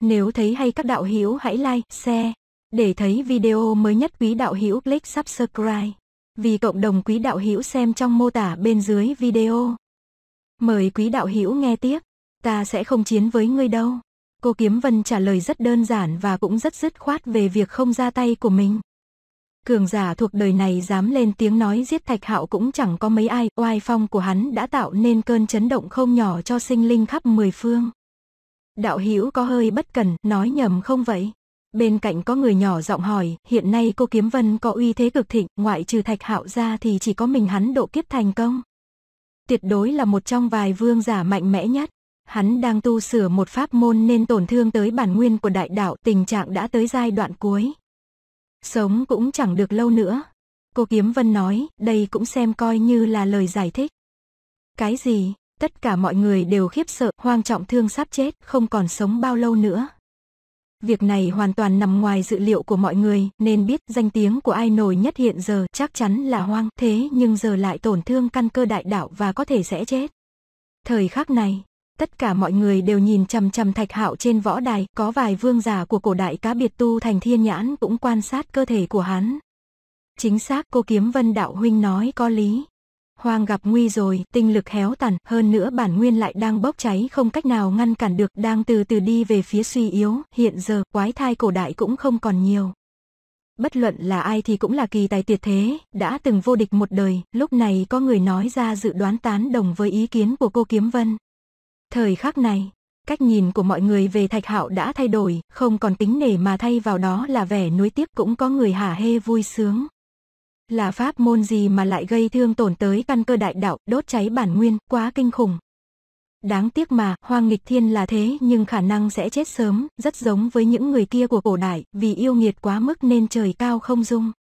Nếu thấy hay các đạo hữu hãy like, share. Để thấy video mới nhất quý đạo hữu click subscribe. Vì cộng đồng quý đạo hữu xem trong mô tả bên dưới video. Mời quý đạo hữu nghe tiếp. Ta sẽ không chiến với ngươi đâu. Cô Kiếm Vân trả lời rất đơn giản và cũng rất dứt khoát về việc không ra tay của mình. Cường giả thuộc đời này dám lên tiếng nói giết thạch hạo cũng chẳng có mấy ai, oai phong của hắn đã tạo nên cơn chấn động không nhỏ cho sinh linh khắp mười phương. Đạo Hữu có hơi bất cần, nói nhầm không vậy? Bên cạnh có người nhỏ giọng hỏi, hiện nay cô Kiếm Vân có uy thế cực thịnh, ngoại trừ Thạch Hạo ra thì chỉ có mình hắn độ kiếp thành công. Tuyệt đối là một trong vài vương giả mạnh mẽ nhất. Hắn đang tu sửa một pháp môn nên tổn thương tới bản nguyên của đại đạo, tình trạng đã tới giai đoạn cuối. Sống cũng chẳng được lâu nữa. Cô Kiếm Vân nói, đây cũng xem coi như là lời giải thích. Cái gì? Tất cả mọi người đều khiếp sợ, hoang trọng thương sắp chết, không còn sống bao lâu nữa. Việc này hoàn toàn nằm ngoài dự liệu của mọi người, nên biết danh tiếng của ai nổi nhất hiện giờ chắc chắn là hoang, thế nhưng giờ lại tổn thương căn cơ đại đạo và có thể sẽ chết. Thời khắc này, tất cả mọi người đều nhìn chằm chằm thạch hạo trên võ đài, có vài vương giả của cổ đại cá biệt tu thành thiên nhãn cũng quan sát cơ thể của hắn. Chính xác cô kiếm vân đạo huynh nói có lý, hoang gặp nguy rồi, tinh lực héo tàn, hơn nữa bản nguyên lại đang bốc cháy không cách nào ngăn cản được đang từ từ đi về phía suy yếu, hiện giờ quái thai cổ đại cũng không còn nhiều. Bất luận là ai thì cũng là kỳ tài tuyệt thế, đã từng vô địch một đời, lúc này có người nói ra dự đoán tán đồng với ý kiến của cô Kiếm Vân. Thời khắc này, cách nhìn của mọi người về Thạch Hạo đã thay đổi, không còn tính nể mà thay vào đó là vẻ nuối tiếc cũng có người hả hê vui sướng. Là pháp môn gì mà lại gây thương tổn tới căn cơ đại đạo, đốt cháy bản nguyên, quá kinh khủng. Đáng tiếc mà, hoang nghịch thiên là thế nhưng khả năng sẽ chết sớm, rất giống với những người kia của cổ đại, vì yêu nghiệt quá mức nên trời cao không dung.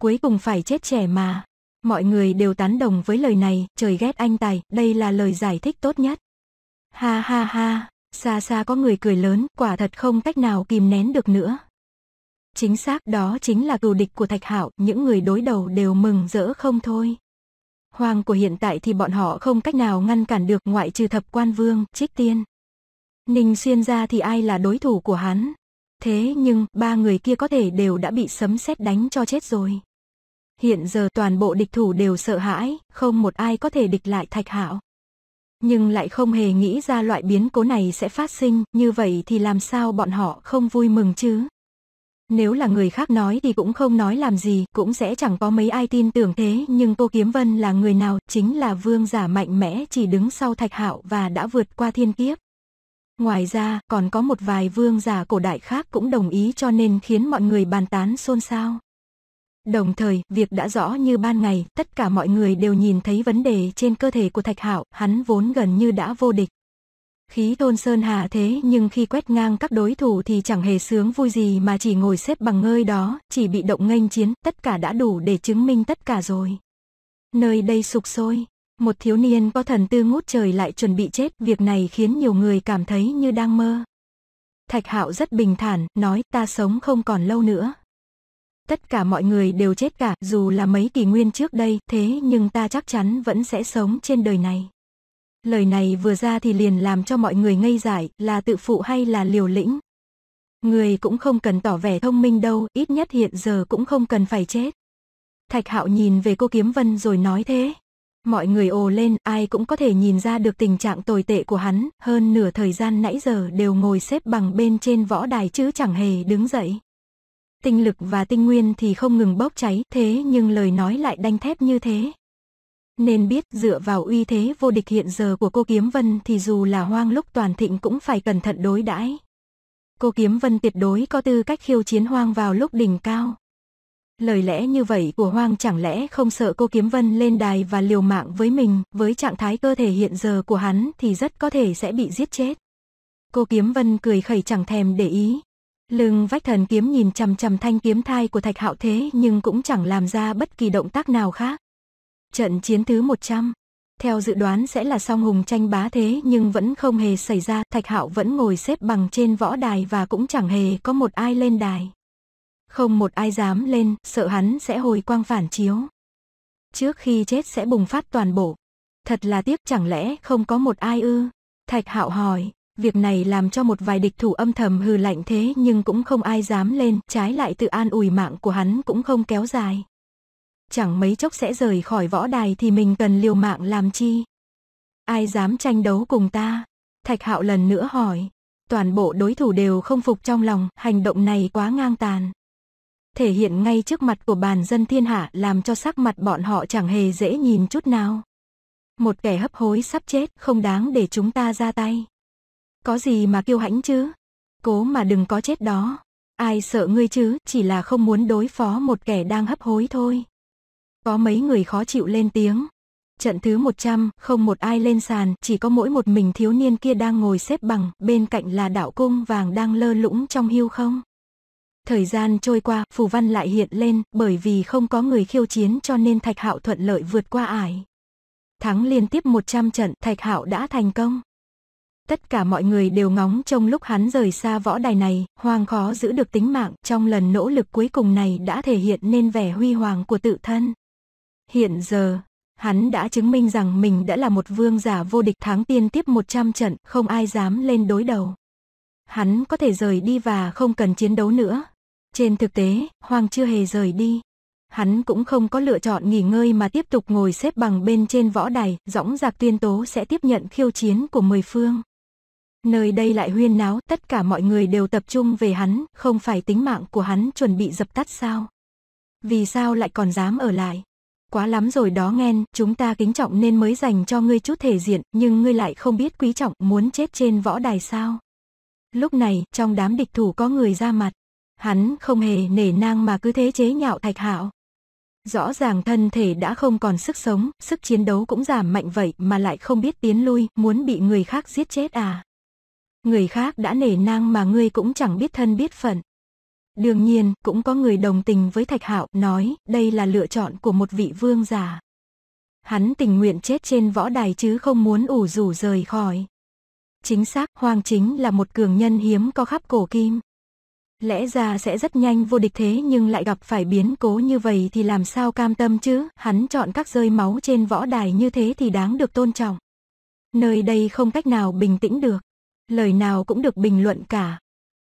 Cuối cùng phải chết trẻ mà. Mọi người đều tán đồng với lời này, trời ghét anh tài, đây là lời giải thích tốt nhất. Ha ha ha, xa xa có người cười lớn, quả thật không cách nào kìm nén được nữa. Chính xác đó chính là cừu địch của Thạch Hạo, những người đối đầu đều mừng rỡ không thôi. Hoàng của hiện tại thì bọn họ không cách nào ngăn cản được ngoại trừ thập quan vương, trích tiên. Ninh xuyên ra thì ai là đối thủ của hắn. Thế nhưng, ba người kia có thể đều đã bị sấm sét đánh cho chết rồi. Hiện giờ toàn bộ địch thủ đều sợ hãi, không một ai có thể địch lại Thạch Hạo. Nhưng lại không hề nghĩ ra loại biến cố này sẽ phát sinh, như vậy thì làm sao bọn họ không vui mừng chứ? Nếu là người khác nói thì cũng không nói làm gì, cũng sẽ chẳng có mấy ai tin tưởng thế, nhưng cô Kiếm Vân là người nào, chính là vương giả mạnh mẽ chỉ đứng sau Thạch Hạo và đã vượt qua thiên kiếp. Ngoài ra, còn có một vài vương giả cổ đại khác cũng đồng ý cho nên khiến mọi người bàn tán xôn xao. Đồng thời, việc đã rõ như ban ngày, tất cả mọi người đều nhìn thấy vấn đề trên cơ thể của Thạch Hạo, hắn vốn gần như đã vô địch. Khí thôn sơn hạ thế nhưng khi quét ngang các đối thủ thì chẳng hề sướng vui gì mà chỉ ngồi xếp bằng ngơi đó, chỉ bị động nghênh chiến, tất cả đã đủ để chứng minh tất cả rồi. Nơi đây sục sôi, một thiếu niên có thần tư ngút trời lại chuẩn bị chết, việc này khiến nhiều người cảm thấy như đang mơ. Thạch Hạo rất bình thản, nói ta sống không còn lâu nữa. Tất cả mọi người đều chết cả, dù là mấy kỷ nguyên trước đây, thế nhưng ta chắc chắn vẫn sẽ sống trên đời này. Lời này vừa ra thì liền làm cho mọi người ngây giải là tự phụ hay là liều lĩnh. Người cũng không cần tỏ vẻ thông minh đâu, ít nhất hiện giờ cũng không cần phải chết. Thạch Hạo nhìn về cô Kiếm Vân rồi nói thế. Mọi người ồ lên, ai cũng có thể nhìn ra được tình trạng tồi tệ của hắn, hơn nửa thời gian nãy giờ đều ngồi xếp bằng bên trên võ đài chứ chẳng hề đứng dậy. Tinh lực và tinh nguyên thì không ngừng bốc cháy, thế nhưng lời nói lại đanh thép như thế, nên biết dựa vào uy thế vô địch hiện giờ của cô Kiếm Vân thì dù là hoang lúc toàn thịnh cũng phải cẩn thận đối đãi. Cô Kiếm Vân tuyệt đối có tư cách khiêu chiến hoang vào lúc đỉnh cao. Lời lẽ như vậy của Hoang chẳng lẽ không sợ cô Kiếm Vân lên đài và liều mạng với mình, với trạng thái cơ thể hiện giờ của hắn thì rất có thể sẽ bị giết chết. Cô Kiếm Vân cười khẩy chẳng thèm để ý. Lưng vách thần kiếm nhìn chằm chằm thanh kiếm thai của Thạch Hạo Thế nhưng cũng chẳng làm ra bất kỳ động tác nào khác. Trận chiến thứ 100, theo dự đoán sẽ là song hùng tranh bá thế nhưng vẫn không hề xảy ra, Thạch Hạo vẫn ngồi xếp bằng trên võ đài và cũng chẳng hề có một ai lên đài. Không một ai dám lên, sợ hắn sẽ hồi quang phản chiếu. Trước khi chết sẽ bùng phát toàn bộ. Thật là tiếc chẳng lẽ không có một ai ư? Thạch Hạo hỏi, việc này làm cho một vài địch thủ âm thầm hừ lạnh thế nhưng cũng không ai dám lên, trái lại tự an ủi mạng của hắn cũng không kéo dài chẳng mấy chốc sẽ rời khỏi võ đài thì mình cần liều mạng làm chi. Ai dám tranh đấu cùng ta? Thạch Hạo lần nữa hỏi. Toàn bộ đối thủ đều không phục trong lòng, hành động này quá ngang tàn. Thể hiện ngay trước mặt của bàn dân thiên hạ làm cho sắc mặt bọn họ chẳng hề dễ nhìn chút nào. Một kẻ hấp hối sắp chết không đáng để chúng ta ra tay. Có gì mà kiêu hãnh chứ? Cố mà đừng có chết đó. Ai sợ ngươi chứ, chỉ là không muốn đối phó một kẻ đang hấp hối thôi. Có mấy người khó chịu lên tiếng. Trận thứ 100, không một ai lên sàn, chỉ có mỗi một mình thiếu niên kia đang ngồi xếp bằng, bên cạnh là đạo cung vàng đang lơ lũng trong hưu không. Thời gian trôi qua, phù văn lại hiện lên, bởi vì không có người khiêu chiến cho nên Thạch Hạo thuận lợi vượt qua ải. Thắng liên tiếp 100 trận, Thạch Hạo đã thành công. Tất cả mọi người đều ngóng trong lúc hắn rời xa võ đài này, hoàng khó giữ được tính mạng, trong lần nỗ lực cuối cùng này đã thể hiện nên vẻ huy hoàng của tự thân. Hiện giờ, hắn đã chứng minh rằng mình đã là một vương giả vô địch tháng tiên tiếp 100 trận, không ai dám lên đối đầu. Hắn có thể rời đi và không cần chiến đấu nữa. Trên thực tế, Hoàng chưa hề rời đi. Hắn cũng không có lựa chọn nghỉ ngơi mà tiếp tục ngồi xếp bằng bên trên võ đài, dõng dạc tuyên tố sẽ tiếp nhận khiêu chiến của mười phương. Nơi đây lại huyên náo, tất cả mọi người đều tập trung về hắn, không phải tính mạng của hắn chuẩn bị dập tắt sao? Vì sao lại còn dám ở lại? Quá lắm rồi đó nghen, chúng ta kính trọng nên mới dành cho ngươi chút thể diện, nhưng ngươi lại không biết quý trọng, muốn chết trên võ đài sao. Lúc này, trong đám địch thủ có người ra mặt. Hắn không hề nể nang mà cứ thế chế nhạo thạch hạo. Rõ ràng thân thể đã không còn sức sống, sức chiến đấu cũng giảm mạnh vậy mà lại không biết tiến lui, muốn bị người khác giết chết à. Người khác đã nể nang mà ngươi cũng chẳng biết thân biết phận. Đương nhiên, cũng có người đồng tình với Thạch Hạo nói đây là lựa chọn của một vị vương giả. Hắn tình nguyện chết trên võ đài chứ không muốn ủ rủ rời khỏi. Chính xác, Hoàng Chính là một cường nhân hiếm có khắp cổ kim. Lẽ ra sẽ rất nhanh vô địch thế nhưng lại gặp phải biến cố như vậy thì làm sao cam tâm chứ, hắn chọn các rơi máu trên võ đài như thế thì đáng được tôn trọng. Nơi đây không cách nào bình tĩnh được, lời nào cũng được bình luận cả,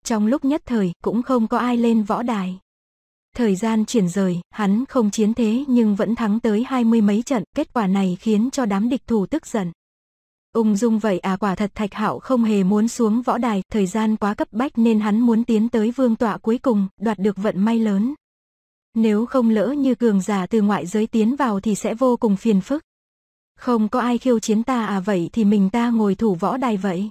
trong lúc nhất thời cũng không có ai lên võ đài. Thời gian chuyển rời, hắn không chiến thế nhưng vẫn thắng tới hai mươi mấy trận, kết quả này khiến cho đám địch thủ tức giận. Ung dung vậy à quả thật Thạch Hạo không hề muốn xuống võ đài, thời gian quá cấp bách nên hắn muốn tiến tới vương tọa cuối cùng, đoạt được vận may lớn. Nếu không lỡ như cường giả từ ngoại giới tiến vào thì sẽ vô cùng phiền phức. Không có ai khiêu chiến ta à vậy thì mình ta ngồi thủ võ đài vậy.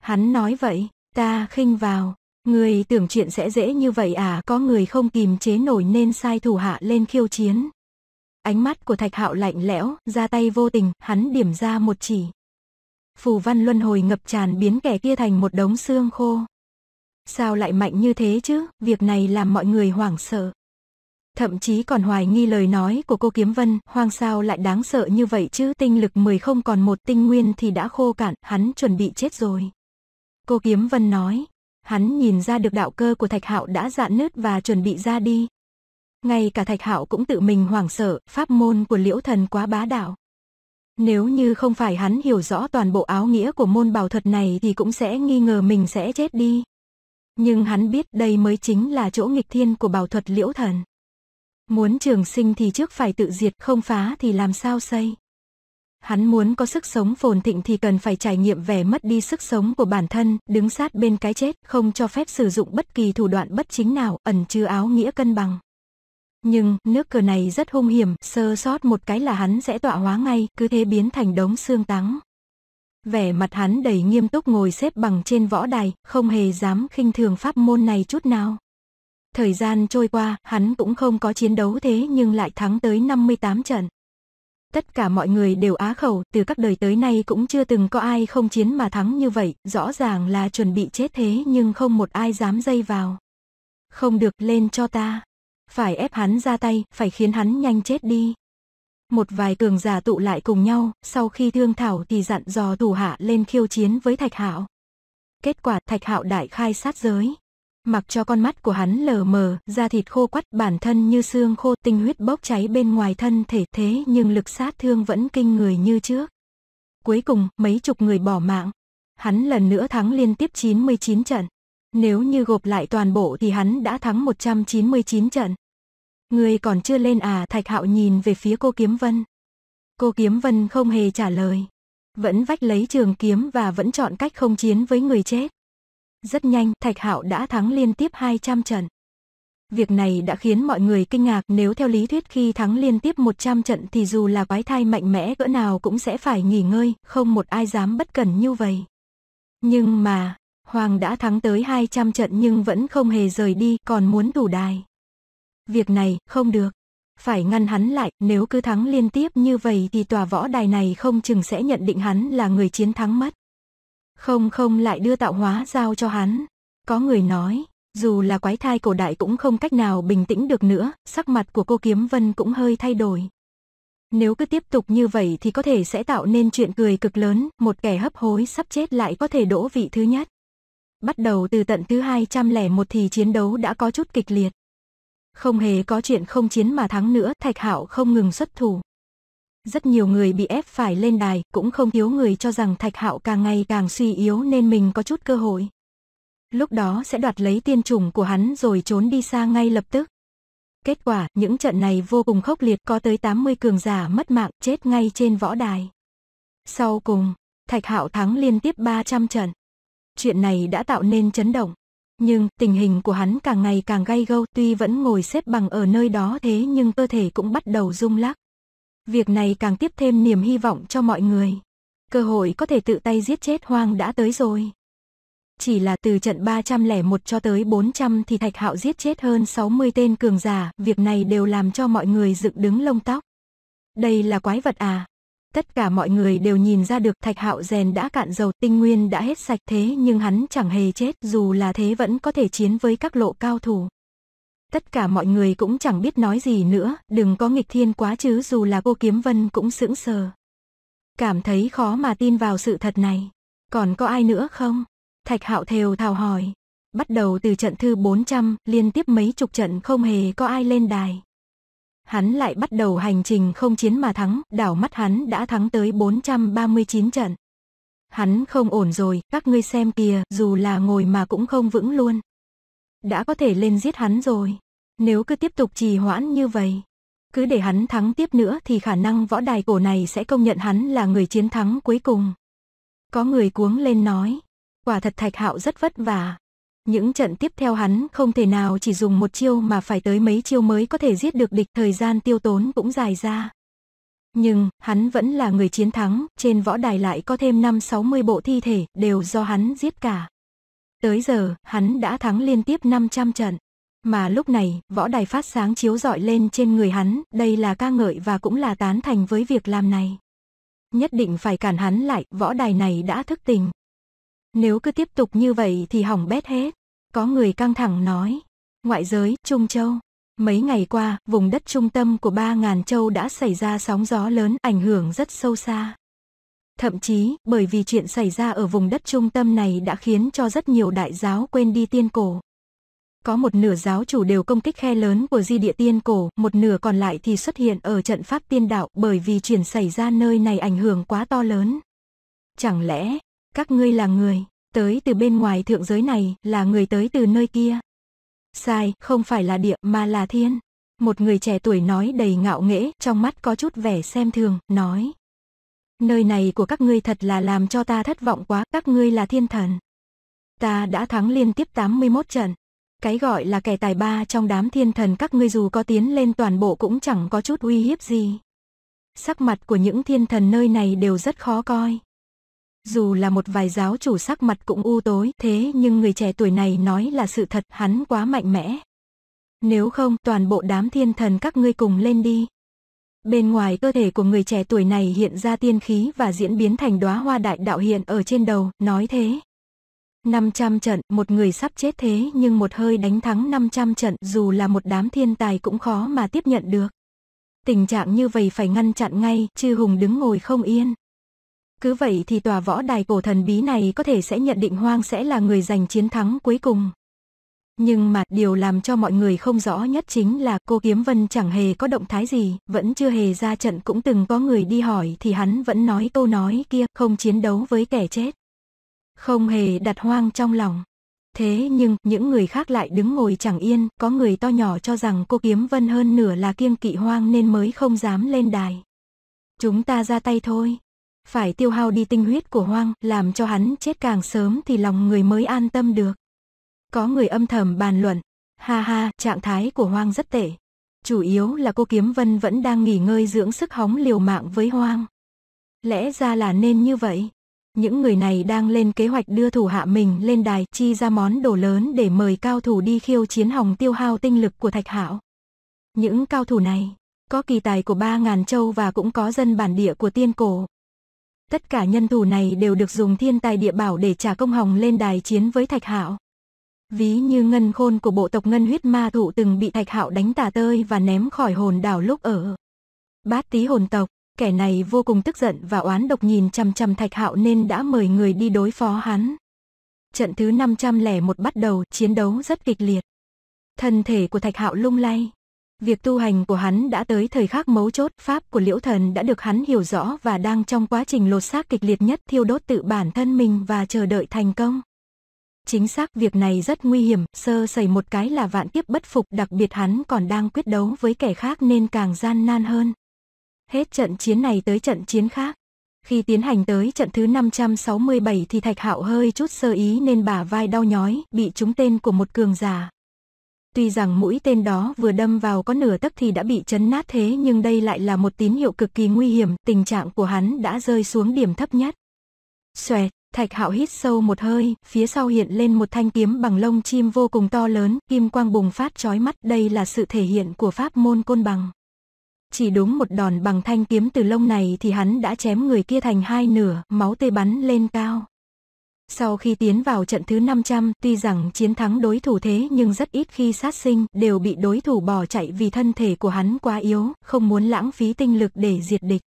Hắn nói vậy, Ta khinh vào, người tưởng chuyện sẽ dễ như vậy à, có người không kìm chế nổi nên sai thủ hạ lên khiêu chiến. Ánh mắt của Thạch Hạo lạnh lẽo, ra tay vô tình, hắn điểm ra một chỉ. Phù văn luân hồi ngập tràn biến kẻ kia thành một đống xương khô. Sao lại mạnh như thế chứ, việc này làm mọi người hoảng sợ. Thậm chí còn hoài nghi lời nói của cô Kiếm Vân, hoang sao lại đáng sợ như vậy chứ, tinh lực 10 không còn một tinh nguyên thì đã khô cạn, hắn chuẩn bị chết rồi. Cô Kiếm Vân nói, hắn nhìn ra được đạo cơ của Thạch Hạo đã dạn nứt và chuẩn bị ra đi. Ngay cả Thạch Hạo cũng tự mình hoảng sợ, pháp môn của Liễu Thần quá bá đạo. Nếu như không phải hắn hiểu rõ toàn bộ áo nghĩa của môn bảo thuật này thì cũng sẽ nghi ngờ mình sẽ chết đi. Nhưng hắn biết đây mới chính là chỗ nghịch thiên của bảo thuật Liễu Thần. Muốn trường sinh thì trước phải tự diệt, không phá thì làm sao xây. Hắn muốn có sức sống phồn thịnh thì cần phải trải nghiệm vẻ mất đi sức sống của bản thân, đứng sát bên cái chết, không cho phép sử dụng bất kỳ thủ đoạn bất chính nào, ẩn chứa áo nghĩa cân bằng. Nhưng, nước cờ này rất hung hiểm, sơ sót một cái là hắn sẽ tọa hóa ngay, cứ thế biến thành đống xương tắng. Vẻ mặt hắn đầy nghiêm túc ngồi xếp bằng trên võ đài, không hề dám khinh thường pháp môn này chút nào. Thời gian trôi qua, hắn cũng không có chiến đấu thế nhưng lại thắng tới 58 trận. Tất cả mọi người đều á khẩu, từ các đời tới nay cũng chưa từng có ai không chiến mà thắng như vậy, rõ ràng là chuẩn bị chết thế nhưng không một ai dám dây vào. Không được lên cho ta. Phải ép hắn ra tay, phải khiến hắn nhanh chết đi. Một vài cường giả tụ lại cùng nhau, sau khi thương thảo thì dặn dò thủ hạ lên khiêu chiến với Thạch Hạo. Kết quả Thạch Hạo đại khai sát giới mặc cho con mắt của hắn lờ mờ, da thịt khô quắt, bản thân như xương khô, tinh huyết bốc cháy bên ngoài thân thể thế nhưng lực sát thương vẫn kinh người như trước. Cuối cùng, mấy chục người bỏ mạng. Hắn lần nữa thắng liên tiếp 99 trận. Nếu như gộp lại toàn bộ thì hắn đã thắng 199 trận. Người còn chưa lên à Thạch Hạo nhìn về phía cô Kiếm Vân. Cô Kiếm Vân không hề trả lời. Vẫn vách lấy trường kiếm và vẫn chọn cách không chiến với người chết. Rất nhanh, Thạch Hạo đã thắng liên tiếp 200 trận. Việc này đã khiến mọi người kinh ngạc nếu theo lý thuyết khi thắng liên tiếp 100 trận thì dù là quái thai mạnh mẽ cỡ nào cũng sẽ phải nghỉ ngơi, không một ai dám bất cẩn như vậy. Nhưng mà, Hoàng đã thắng tới 200 trận nhưng vẫn không hề rời đi còn muốn thủ đài. Việc này không được. Phải ngăn hắn lại, nếu cứ thắng liên tiếp như vậy thì tòa võ đài này không chừng sẽ nhận định hắn là người chiến thắng mất. Không không lại đưa tạo hóa giao cho hắn. Có người nói, dù là quái thai cổ đại cũng không cách nào bình tĩnh được nữa, sắc mặt của cô Kiếm Vân cũng hơi thay đổi. Nếu cứ tiếp tục như vậy thì có thể sẽ tạo nên chuyện cười cực lớn, một kẻ hấp hối sắp chết lại có thể đỗ vị thứ nhất. Bắt đầu từ tận thứ 201 thì chiến đấu đã có chút kịch liệt. Không hề có chuyện không chiến mà thắng nữa, Thạch Hạo không ngừng xuất thủ. Rất nhiều người bị ép phải lên đài, cũng không thiếu người cho rằng Thạch Hạo càng ngày càng suy yếu nên mình có chút cơ hội. Lúc đó sẽ đoạt lấy tiên chủng của hắn rồi trốn đi xa ngay lập tức. Kết quả, những trận này vô cùng khốc liệt có tới 80 cường giả mất mạng chết ngay trên võ đài. Sau cùng, Thạch Hạo thắng liên tiếp 300 trận. Chuyện này đã tạo nên chấn động. Nhưng tình hình của hắn càng ngày càng gay gâu tuy vẫn ngồi xếp bằng ở nơi đó thế nhưng cơ thể cũng bắt đầu rung lắc. Việc này càng tiếp thêm niềm hy vọng cho mọi người. Cơ hội có thể tự tay giết chết hoang đã tới rồi. Chỉ là từ trận 301 cho tới 400 thì Thạch Hạo giết chết hơn 60 tên cường giả, việc này đều làm cho mọi người dựng đứng lông tóc. Đây là quái vật à? Tất cả mọi người đều nhìn ra được Thạch Hạo rèn đã cạn dầu, tinh nguyên đã hết sạch thế nhưng hắn chẳng hề chết, dù là thế vẫn có thể chiến với các lộ cao thủ. Tất cả mọi người cũng chẳng biết nói gì nữa, đừng có nghịch thiên quá chứ dù là cô Kiếm Vân cũng sững sờ. Cảm thấy khó mà tin vào sự thật này. Còn có ai nữa không? Thạch Hạo thều thào hỏi. Bắt đầu từ trận thư 400, liên tiếp mấy chục trận không hề có ai lên đài. Hắn lại bắt đầu hành trình không chiến mà thắng, đảo mắt hắn đã thắng tới 439 trận. Hắn không ổn rồi, các ngươi xem kìa, dù là ngồi mà cũng không vững luôn đã có thể lên giết hắn rồi. Nếu cứ tiếp tục trì hoãn như vậy, cứ để hắn thắng tiếp nữa thì khả năng võ đài cổ này sẽ công nhận hắn là người chiến thắng cuối cùng. Có người cuống lên nói, quả thật Thạch Hạo rất vất vả. Những trận tiếp theo hắn không thể nào chỉ dùng một chiêu mà phải tới mấy chiêu mới có thể giết được địch, thời gian tiêu tốn cũng dài ra. Nhưng, hắn vẫn là người chiến thắng, trên võ đài lại có thêm 5-60 bộ thi thể, đều do hắn giết cả. Tới giờ, hắn đã thắng liên tiếp 500 trận. Mà lúc này, võ đài phát sáng chiếu rọi lên trên người hắn, đây là ca ngợi và cũng là tán thành với việc làm này. Nhất định phải cản hắn lại, võ đài này đã thức tình. Nếu cứ tiếp tục như vậy thì hỏng bét hết. Có người căng thẳng nói. Ngoại giới, Trung Châu. Mấy ngày qua, vùng đất trung tâm của ba ngàn châu đã xảy ra sóng gió lớn, ảnh hưởng rất sâu xa. Thậm chí, bởi vì chuyện xảy ra ở vùng đất trung tâm này đã khiến cho rất nhiều đại giáo quên đi tiên cổ. Có một nửa giáo chủ đều công kích khe lớn của di địa tiên cổ, một nửa còn lại thì xuất hiện ở trận pháp tiên đạo bởi vì chuyện xảy ra nơi này ảnh hưởng quá to lớn. Chẳng lẽ, các ngươi là người, tới từ bên ngoài thượng giới này, là người tới từ nơi kia? Sai, không phải là địa mà là thiên. Một người trẻ tuổi nói đầy ngạo nghễ, trong mắt có chút vẻ xem thường, nói nơi này của các ngươi thật là làm cho ta thất vọng quá, các ngươi là thiên thần. Ta đã thắng liên tiếp 81 trận. Cái gọi là kẻ tài ba trong đám thiên thần các ngươi dù có tiến lên toàn bộ cũng chẳng có chút uy hiếp gì. Sắc mặt của những thiên thần nơi này đều rất khó coi. Dù là một vài giáo chủ sắc mặt cũng u tối, thế nhưng người trẻ tuổi này nói là sự thật, hắn quá mạnh mẽ. Nếu không, toàn bộ đám thiên thần các ngươi cùng lên đi, Bên ngoài cơ thể của người trẻ tuổi này hiện ra tiên khí và diễn biến thành đóa hoa đại đạo hiện ở trên đầu, nói thế. 500 trận, một người sắp chết thế nhưng một hơi đánh thắng 500 trận dù là một đám thiên tài cũng khó mà tiếp nhận được. Tình trạng như vậy phải ngăn chặn ngay, chư hùng đứng ngồi không yên. Cứ vậy thì tòa võ đài cổ thần bí này có thể sẽ nhận định Hoang sẽ là người giành chiến thắng cuối cùng. Nhưng mà điều làm cho mọi người không rõ nhất chính là cô Kiếm Vân chẳng hề có động thái gì, vẫn chưa hề ra trận cũng từng có người đi hỏi thì hắn vẫn nói câu nói kia, không chiến đấu với kẻ chết. Không hề đặt hoang trong lòng. Thế nhưng, những người khác lại đứng ngồi chẳng yên, có người to nhỏ cho rằng cô Kiếm Vân hơn nửa là kiêng kỵ hoang nên mới không dám lên đài. Chúng ta ra tay thôi. Phải tiêu hao đi tinh huyết của hoang, làm cho hắn chết càng sớm thì lòng người mới an tâm được. Có người âm thầm bàn luận. Ha ha, trạng thái của Hoang rất tệ. Chủ yếu là cô Kiếm Vân vẫn đang nghỉ ngơi dưỡng sức hóng liều mạng với Hoang. Lẽ ra là nên như vậy. Những người này đang lên kế hoạch đưa thủ hạ mình lên đài chi ra món đồ lớn để mời cao thủ đi khiêu chiến hòng tiêu hao tinh lực của Thạch Hạo. Những cao thủ này, có kỳ tài của ba ngàn châu và cũng có dân bản địa của tiên cổ. Tất cả nhân thủ này đều được dùng thiên tài địa bảo để trả công hồng lên đài chiến với Thạch Hạo. Ví như ngân khôn của bộ tộc ngân huyết ma thụ từng bị thạch hạo đánh tả tơi và ném khỏi hồn đảo lúc ở. Bát tí hồn tộc, kẻ này vô cùng tức giận và oán độc nhìn chằm chằm thạch hạo nên đã mời người đi đối phó hắn. Trận thứ 501 bắt đầu chiến đấu rất kịch liệt. Thân thể của thạch hạo lung lay. Việc tu hành của hắn đã tới thời khắc mấu chốt, pháp của liễu thần đã được hắn hiểu rõ và đang trong quá trình lột xác kịch liệt nhất thiêu đốt tự bản thân mình và chờ đợi thành công. Chính xác việc này rất nguy hiểm, sơ sẩy một cái là vạn kiếp bất phục đặc biệt hắn còn đang quyết đấu với kẻ khác nên càng gian nan hơn. Hết trận chiến này tới trận chiến khác. Khi tiến hành tới trận thứ 567 thì Thạch Hạo hơi chút sơ ý nên bả vai đau nhói, bị trúng tên của một cường giả. Tuy rằng mũi tên đó vừa đâm vào có nửa tấc thì đã bị chấn nát thế nhưng đây lại là một tín hiệu cực kỳ nguy hiểm, tình trạng của hắn đã rơi xuống điểm thấp nhất. Xoẹt, Thạch Hạo hít sâu một hơi, phía sau hiện lên một thanh kiếm bằng lông chim vô cùng to lớn, kim quang bùng phát chói mắt, đây là sự thể hiện của pháp môn côn bằng. Chỉ đúng một đòn bằng thanh kiếm từ lông này thì hắn đã chém người kia thành hai nửa, máu tê bắn lên cao. Sau khi tiến vào trận thứ 500, tuy rằng chiến thắng đối thủ thế nhưng rất ít khi sát sinh, đều bị đối thủ bỏ chạy vì thân thể của hắn quá yếu, không muốn lãng phí tinh lực để diệt địch.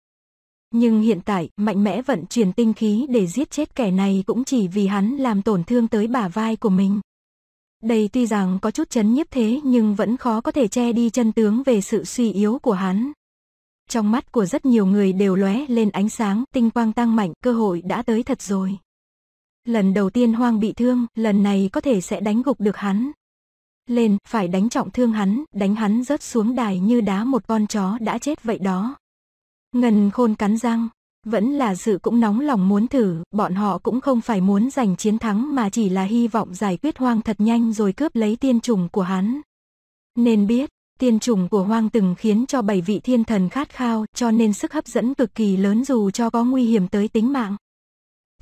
Nhưng hiện tại, mạnh mẽ vận chuyển tinh khí để giết chết kẻ này cũng chỉ vì hắn làm tổn thương tới bả vai của mình. Đây tuy rằng có chút chấn nhiếp thế nhưng vẫn khó có thể che đi chân tướng về sự suy yếu của hắn. Trong mắt của rất nhiều người đều lóe lên ánh sáng, tinh quang tăng mạnh, cơ hội đã tới thật rồi. Lần đầu tiên hoang bị thương, lần này có thể sẽ đánh gục được hắn. Lên, phải đánh trọng thương hắn, đánh hắn rớt xuống đài như đá một con chó đã chết vậy đó. Ngân khôn cắn răng, vẫn là sự cũng nóng lòng muốn thử, bọn họ cũng không phải muốn giành chiến thắng mà chỉ là hy vọng giải quyết hoang thật nhanh rồi cướp lấy tiên trùng của hắn. Nên biết, tiên trùng của hoang từng khiến cho bảy vị thiên thần khát khao cho nên sức hấp dẫn cực kỳ lớn dù cho có nguy hiểm tới tính mạng.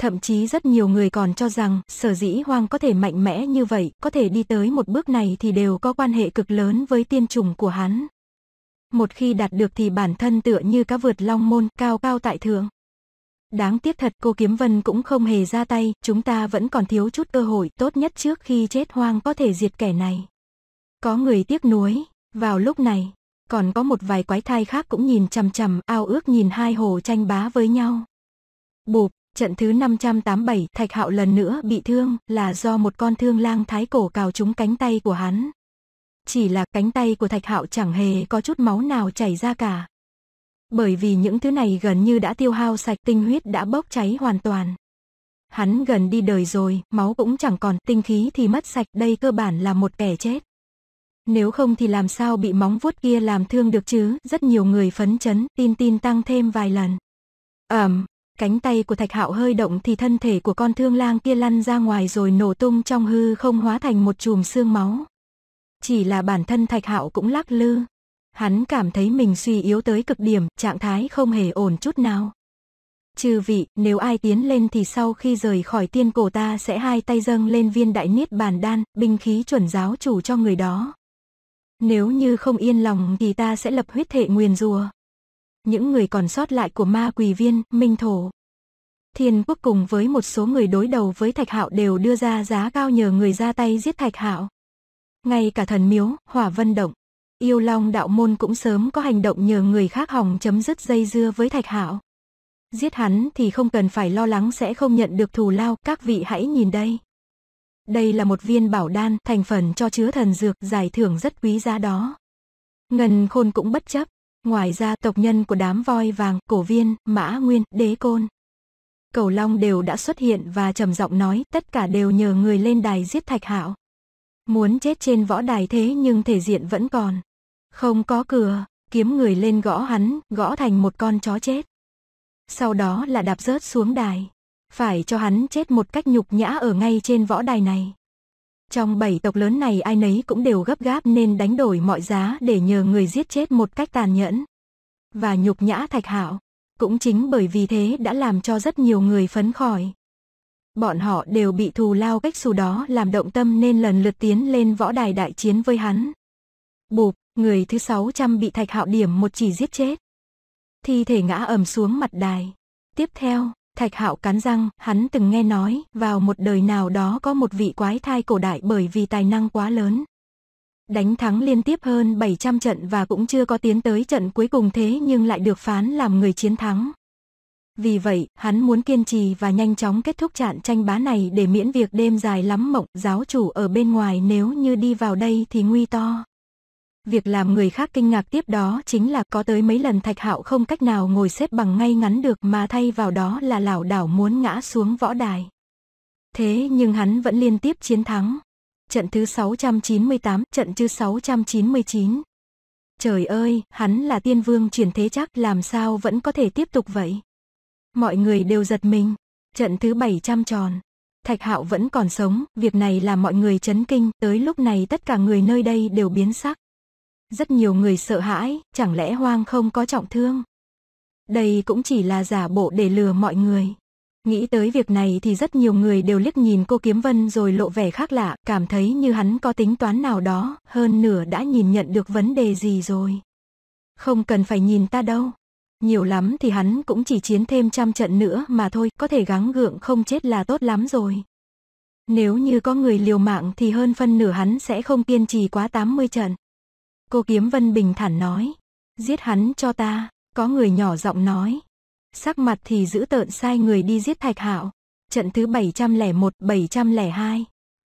Thậm chí rất nhiều người còn cho rằng sở dĩ hoang có thể mạnh mẽ như vậy, có thể đi tới một bước này thì đều có quan hệ cực lớn với tiên trùng của hắn một khi đạt được thì bản thân tựa như cá vượt long môn, cao cao tại thượng. Đáng tiếc thật cô Kiếm Vân cũng không hề ra tay, chúng ta vẫn còn thiếu chút cơ hội, tốt nhất trước khi chết hoang có thể diệt kẻ này. Có người tiếc nuối, vào lúc này, còn có một vài quái thai khác cũng nhìn chằm chằm, ao ước nhìn hai hồ tranh bá với nhau. Bụp, trận thứ 587, Thạch Hạo lần nữa bị thương, là do một con thương lang thái cổ cào trúng cánh tay của hắn chỉ là cánh tay của Thạch Hạo chẳng hề có chút máu nào chảy ra cả. Bởi vì những thứ này gần như đã tiêu hao sạch tinh huyết đã bốc cháy hoàn toàn. Hắn gần đi đời rồi, máu cũng chẳng còn, tinh khí thì mất sạch, đây cơ bản là một kẻ chết. Nếu không thì làm sao bị móng vuốt kia làm thương được chứ, rất nhiều người phấn chấn, tin tin tăng thêm vài lần. Ẩm, um, cánh tay của Thạch Hạo hơi động thì thân thể của con thương lang kia lăn ra ngoài rồi nổ tung trong hư không hóa thành một chùm xương máu. Chỉ là bản thân Thạch Hạo cũng lắc lư. Hắn cảm thấy mình suy yếu tới cực điểm, trạng thái không hề ổn chút nào. Chư vị, nếu ai tiến lên thì sau khi rời khỏi tiên cổ ta sẽ hai tay dâng lên viên đại niết bàn đan, binh khí chuẩn giáo chủ cho người đó. Nếu như không yên lòng thì ta sẽ lập huyết thệ nguyền rùa. Những người còn sót lại của ma quỳ viên, minh thổ. Thiên quốc cùng với một số người đối đầu với Thạch Hạo đều đưa ra giá cao nhờ người ra tay giết Thạch Hạo. Ngay cả thần miếu, hỏa vân động, yêu long đạo môn cũng sớm có hành động nhờ người khác hòng chấm dứt dây dưa với Thạch Hạo. Giết hắn thì không cần phải lo lắng sẽ không nhận được thù lao, các vị hãy nhìn đây. Đây là một viên bảo đan, thành phần cho chứa thần dược, giải thưởng rất quý giá đó. Ngân khôn cũng bất chấp, ngoài ra tộc nhân của đám voi vàng, cổ viên, mã nguyên, đế côn. Cầu Long đều đã xuất hiện và trầm giọng nói tất cả đều nhờ người lên đài giết Thạch Hạo. Muốn chết trên võ đài thế nhưng thể diện vẫn còn. Không có cửa, kiếm người lên gõ hắn, gõ thành một con chó chết. Sau đó là đạp rớt xuống đài. Phải cho hắn chết một cách nhục nhã ở ngay trên võ đài này. Trong bảy tộc lớn này ai nấy cũng đều gấp gáp nên đánh đổi mọi giá để nhờ người giết chết một cách tàn nhẫn. Và nhục nhã thạch hạo. Cũng chính bởi vì thế đã làm cho rất nhiều người phấn khỏi bọn họ đều bị thù lao cách xù đó làm động tâm nên lần lượt tiến lên võ đài đại chiến với hắn. Bụp, người thứ 600 bị thạch hạo điểm một chỉ giết chết. Thi thể ngã ầm xuống mặt đài. Tiếp theo, thạch hạo cắn răng, hắn từng nghe nói, vào một đời nào đó có một vị quái thai cổ đại bởi vì tài năng quá lớn. Đánh thắng liên tiếp hơn 700 trận và cũng chưa có tiến tới trận cuối cùng thế nhưng lại được phán làm người chiến thắng. Vì vậy, hắn muốn kiên trì và nhanh chóng kết thúc trận tranh bá này để miễn việc đêm dài lắm mộng, giáo chủ ở bên ngoài nếu như đi vào đây thì nguy to. Việc làm người khác kinh ngạc tiếp đó chính là có tới mấy lần Thạch Hạo không cách nào ngồi xếp bằng ngay ngắn được mà thay vào đó là lảo đảo muốn ngã xuống võ đài. Thế nhưng hắn vẫn liên tiếp chiến thắng. Trận thứ 698, trận thứ 699. Trời ơi, hắn là tiên vương chuyển thế chắc làm sao vẫn có thể tiếp tục vậy? mọi người đều giật mình. Trận thứ bảy trăm tròn. Thạch Hạo vẫn còn sống, việc này làm mọi người chấn kinh, tới lúc này tất cả người nơi đây đều biến sắc. Rất nhiều người sợ hãi, chẳng lẽ Hoang không có trọng thương? Đây cũng chỉ là giả bộ để lừa mọi người. Nghĩ tới việc này thì rất nhiều người đều liếc nhìn cô Kiếm Vân rồi lộ vẻ khác lạ, cảm thấy như hắn có tính toán nào đó, hơn nửa đã nhìn nhận được vấn đề gì rồi. Không cần phải nhìn ta đâu, nhiều lắm thì hắn cũng chỉ chiến thêm trăm trận nữa mà thôi, có thể gắng gượng không chết là tốt lắm rồi. Nếu như có người liều mạng thì hơn phân nửa hắn sẽ không kiên trì quá 80 trận. Cô Kiếm Vân bình thản nói, giết hắn cho ta, có người nhỏ giọng nói. Sắc mặt thì giữ tợn sai người đi giết Thạch Hạo. Trận thứ 701, 702.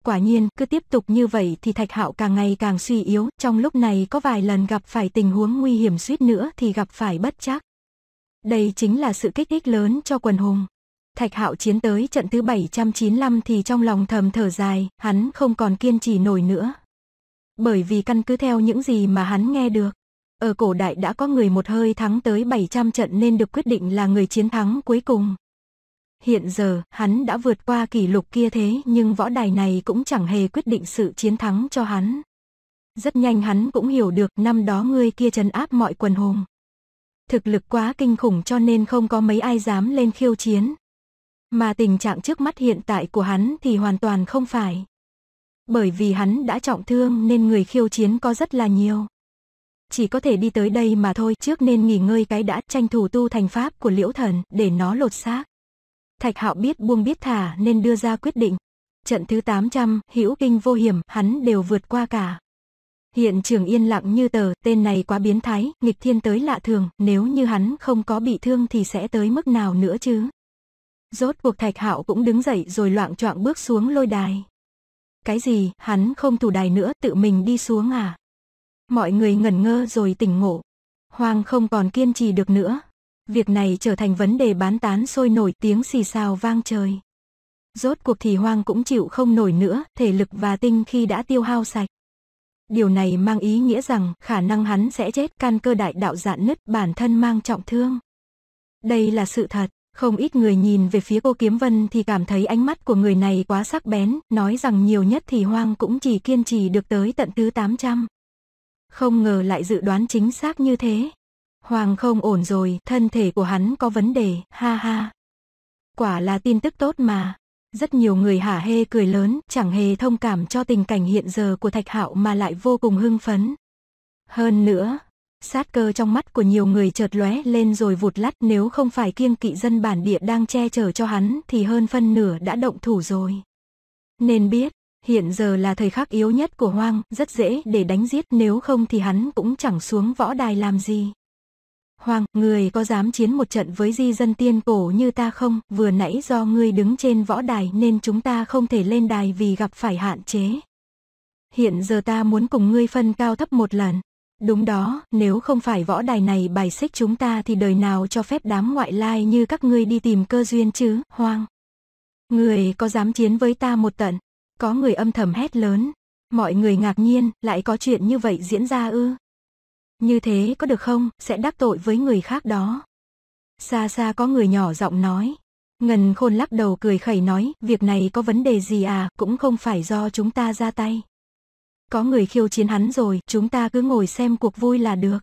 Quả nhiên, cứ tiếp tục như vậy thì Thạch Hạo càng ngày càng suy yếu, trong lúc này có vài lần gặp phải tình huống nguy hiểm suýt nữa thì gặp phải bất chắc đây chính là sự kích thích lớn cho quần hùng. Thạch Hạo chiến tới trận thứ 795 thì trong lòng thầm thở dài, hắn không còn kiên trì nổi nữa. Bởi vì căn cứ theo những gì mà hắn nghe được, ở cổ đại đã có người một hơi thắng tới 700 trận nên được quyết định là người chiến thắng cuối cùng. Hiện giờ, hắn đã vượt qua kỷ lục kia thế nhưng võ đài này cũng chẳng hề quyết định sự chiến thắng cho hắn. Rất nhanh hắn cũng hiểu được năm đó người kia trấn áp mọi quần hùng, thực lực quá kinh khủng cho nên không có mấy ai dám lên khiêu chiến. Mà tình trạng trước mắt hiện tại của hắn thì hoàn toàn không phải. Bởi vì hắn đã trọng thương nên người khiêu chiến có rất là nhiều. Chỉ có thể đi tới đây mà thôi trước nên nghỉ ngơi cái đã tranh thủ tu thành pháp của liễu thần để nó lột xác. Thạch hạo biết buông biết thả nên đưa ra quyết định. Trận thứ 800, hữu kinh vô hiểm, hắn đều vượt qua cả. Hiện trường yên lặng như tờ, tên này quá biến thái, nghịch thiên tới lạ thường, nếu như hắn không có bị thương thì sẽ tới mức nào nữa chứ. Rốt cuộc Thạch Hạo cũng đứng dậy rồi loạn choạng bước xuống lôi đài. Cái gì, hắn không thủ đài nữa, tự mình đi xuống à? Mọi người ngẩn ngơ rồi tỉnh ngộ. Hoàng không còn kiên trì được nữa. Việc này trở thành vấn đề bán tán sôi nổi tiếng xì xào vang trời. Rốt cuộc thì Hoàng cũng chịu không nổi nữa, thể lực và tinh khi đã tiêu hao sạch. Điều này mang ý nghĩa rằng khả năng hắn sẽ chết căn cơ đại đạo dạn nứt bản thân mang trọng thương. Đây là sự thật, không ít người nhìn về phía cô Kiếm Vân thì cảm thấy ánh mắt của người này quá sắc bén, nói rằng nhiều nhất thì Hoang cũng chỉ kiên trì được tới tận thứ 800. Không ngờ lại dự đoán chính xác như thế. Hoàng không ổn rồi, thân thể của hắn có vấn đề, ha ha. Quả là tin tức tốt mà, rất nhiều người hả hê cười lớn, chẳng hề thông cảm cho tình cảnh hiện giờ của Thạch Hạo mà lại vô cùng hưng phấn. Hơn nữa, sát cơ trong mắt của nhiều người chợt lóe lên rồi vụt lắt nếu không phải kiêng kỵ dân bản địa đang che chở cho hắn thì hơn phân nửa đã động thủ rồi. Nên biết, hiện giờ là thời khắc yếu nhất của Hoang, rất dễ để đánh giết nếu không thì hắn cũng chẳng xuống võ đài làm gì. Hoàng, người có dám chiến một trận với di dân tiên cổ như ta không? Vừa nãy do ngươi đứng trên võ đài nên chúng ta không thể lên đài vì gặp phải hạn chế. Hiện giờ ta muốn cùng ngươi phân cao thấp một lần. Đúng đó, nếu không phải võ đài này bài xích chúng ta thì đời nào cho phép đám ngoại lai như các ngươi đi tìm cơ duyên chứ, hoang. Người có dám chiến với ta một tận? Có người âm thầm hét lớn. Mọi người ngạc nhiên, lại có chuyện như vậy diễn ra ư? Như thế có được không, sẽ đắc tội với người khác đó. Xa xa có người nhỏ giọng nói. Ngân khôn lắc đầu cười khẩy nói, việc này có vấn đề gì à, cũng không phải do chúng ta ra tay. Có người khiêu chiến hắn rồi, chúng ta cứ ngồi xem cuộc vui là được.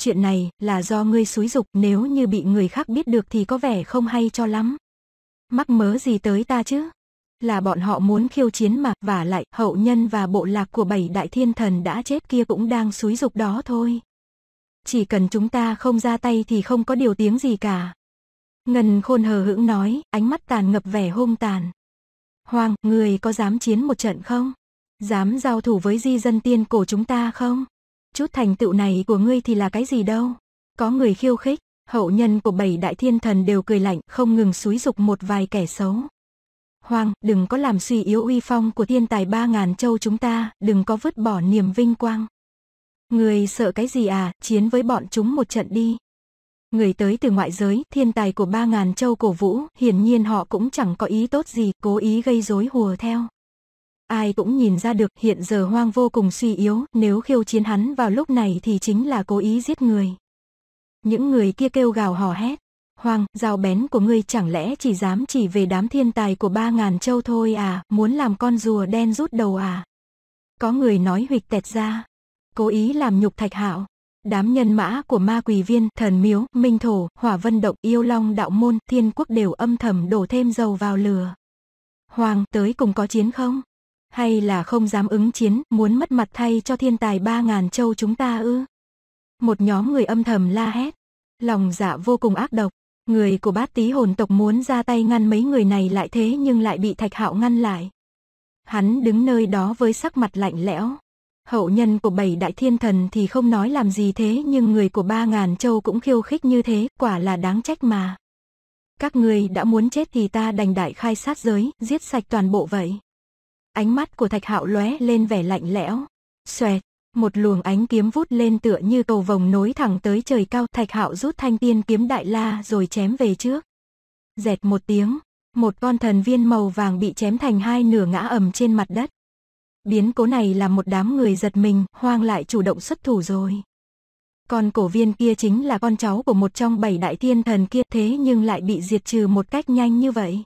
Chuyện này là do ngươi xúi dục, nếu như bị người khác biết được thì có vẻ không hay cho lắm. Mắc mớ gì tới ta chứ? là bọn họ muốn khiêu chiến mà, và lại hậu nhân và bộ lạc của bảy đại thiên thần đã chết kia cũng đang xúi dục đó thôi. Chỉ cần chúng ta không ra tay thì không có điều tiếng gì cả. Ngân khôn hờ hững nói, ánh mắt tàn ngập vẻ hung tàn. Hoàng, người có dám chiến một trận không? Dám giao thủ với di dân tiên cổ chúng ta không? Chút thành tựu này của ngươi thì là cái gì đâu? Có người khiêu khích, hậu nhân của bảy đại thiên thần đều cười lạnh, không ngừng xúi dục một vài kẻ xấu. Hoàng, đừng có làm suy yếu uy phong của thiên tài ba ngàn châu chúng ta, đừng có vứt bỏ niềm vinh quang. Người sợ cái gì à, chiến với bọn chúng một trận đi. Người tới từ ngoại giới, thiên tài của ba ngàn châu cổ vũ, hiển nhiên họ cũng chẳng có ý tốt gì, cố ý gây rối hùa theo. Ai cũng nhìn ra được hiện giờ hoang vô cùng suy yếu, nếu khiêu chiến hắn vào lúc này thì chính là cố ý giết người. Những người kia kêu gào hò hét. Hoàng, rào bén của ngươi chẳng lẽ chỉ dám chỉ về đám thiên tài của ba ngàn châu thôi à, muốn làm con rùa đen rút đầu à? Có người nói huỵch tẹt ra, cố ý làm nhục thạch hạo. Đám nhân mã của ma quỷ viên, thần miếu, minh thổ, hỏa vân động, yêu long đạo môn, thiên quốc đều âm thầm đổ thêm dầu vào lửa. Hoàng, tới cùng có chiến không? Hay là không dám ứng chiến, muốn mất mặt thay cho thiên tài ba ngàn châu chúng ta ư? Một nhóm người âm thầm la hét. Lòng dạ vô cùng ác độc, Người của bát tí hồn tộc muốn ra tay ngăn mấy người này lại thế nhưng lại bị Thạch Hạo ngăn lại. Hắn đứng nơi đó với sắc mặt lạnh lẽo. Hậu nhân của bảy đại thiên thần thì không nói làm gì thế nhưng người của ba ngàn châu cũng khiêu khích như thế, quả là đáng trách mà. Các ngươi đã muốn chết thì ta đành đại khai sát giới, giết sạch toàn bộ vậy. Ánh mắt của Thạch Hạo lóe lên vẻ lạnh lẽo. Xoẹt, một luồng ánh kiếm vút lên tựa như cầu vồng nối thẳng tới trời cao, Thạch Hạo rút thanh tiên kiếm đại la rồi chém về trước. Dẹt một tiếng, một con thần viên màu vàng bị chém thành hai nửa ngã ầm trên mặt đất. Biến cố này làm một đám người giật mình, hoang lại chủ động xuất thủ rồi. Con cổ viên kia chính là con cháu của một trong bảy đại thiên thần kia thế nhưng lại bị diệt trừ một cách nhanh như vậy.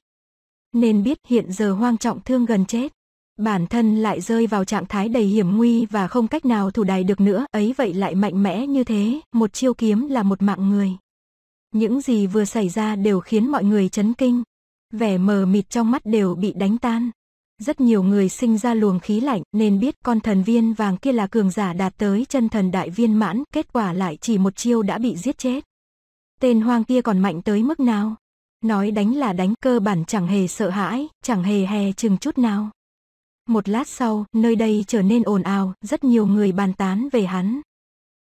Nên biết hiện giờ hoang trọng thương gần chết bản thân lại rơi vào trạng thái đầy hiểm nguy và không cách nào thủ đài được nữa, ấy vậy lại mạnh mẽ như thế, một chiêu kiếm là một mạng người. Những gì vừa xảy ra đều khiến mọi người chấn kinh, vẻ mờ mịt trong mắt đều bị đánh tan. Rất nhiều người sinh ra luồng khí lạnh nên biết con thần viên vàng kia là cường giả đạt tới chân thần đại viên mãn, kết quả lại chỉ một chiêu đã bị giết chết. Tên hoang kia còn mạnh tới mức nào? Nói đánh là đánh cơ bản chẳng hề sợ hãi, chẳng hề hè chừng chút nào. Một lát sau, nơi đây trở nên ồn ào, rất nhiều người bàn tán về hắn.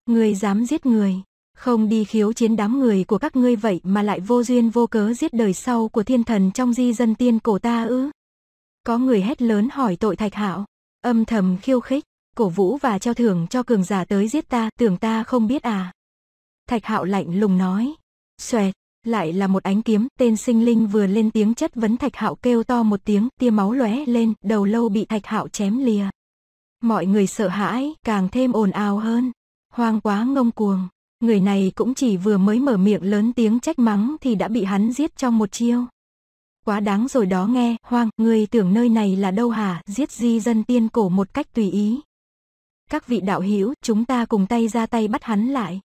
Người dám giết người, không đi khiếu chiến đám người của các ngươi vậy mà lại vô duyên vô cớ giết đời sau của thiên thần trong di dân tiên cổ ta ư. Có người hét lớn hỏi tội thạch hạo, âm thầm khiêu khích, cổ vũ và treo thưởng cho cường giả tới giết ta, tưởng ta không biết à. Thạch hạo lạnh lùng nói, xoẹt, lại là một ánh kiếm, tên sinh linh vừa lên tiếng chất vấn Thạch Hạo kêu to một tiếng, tia máu lóe lên, đầu lâu bị Thạch Hạo chém lìa. Mọi người sợ hãi, càng thêm ồn ào hơn. Hoang quá ngông cuồng, người này cũng chỉ vừa mới mở miệng lớn tiếng trách mắng thì đã bị hắn giết trong một chiêu. Quá đáng rồi đó nghe, hoang, người tưởng nơi này là đâu hả, giết di dân tiên cổ một cách tùy ý. Các vị đạo hữu chúng ta cùng tay ra tay bắt hắn lại.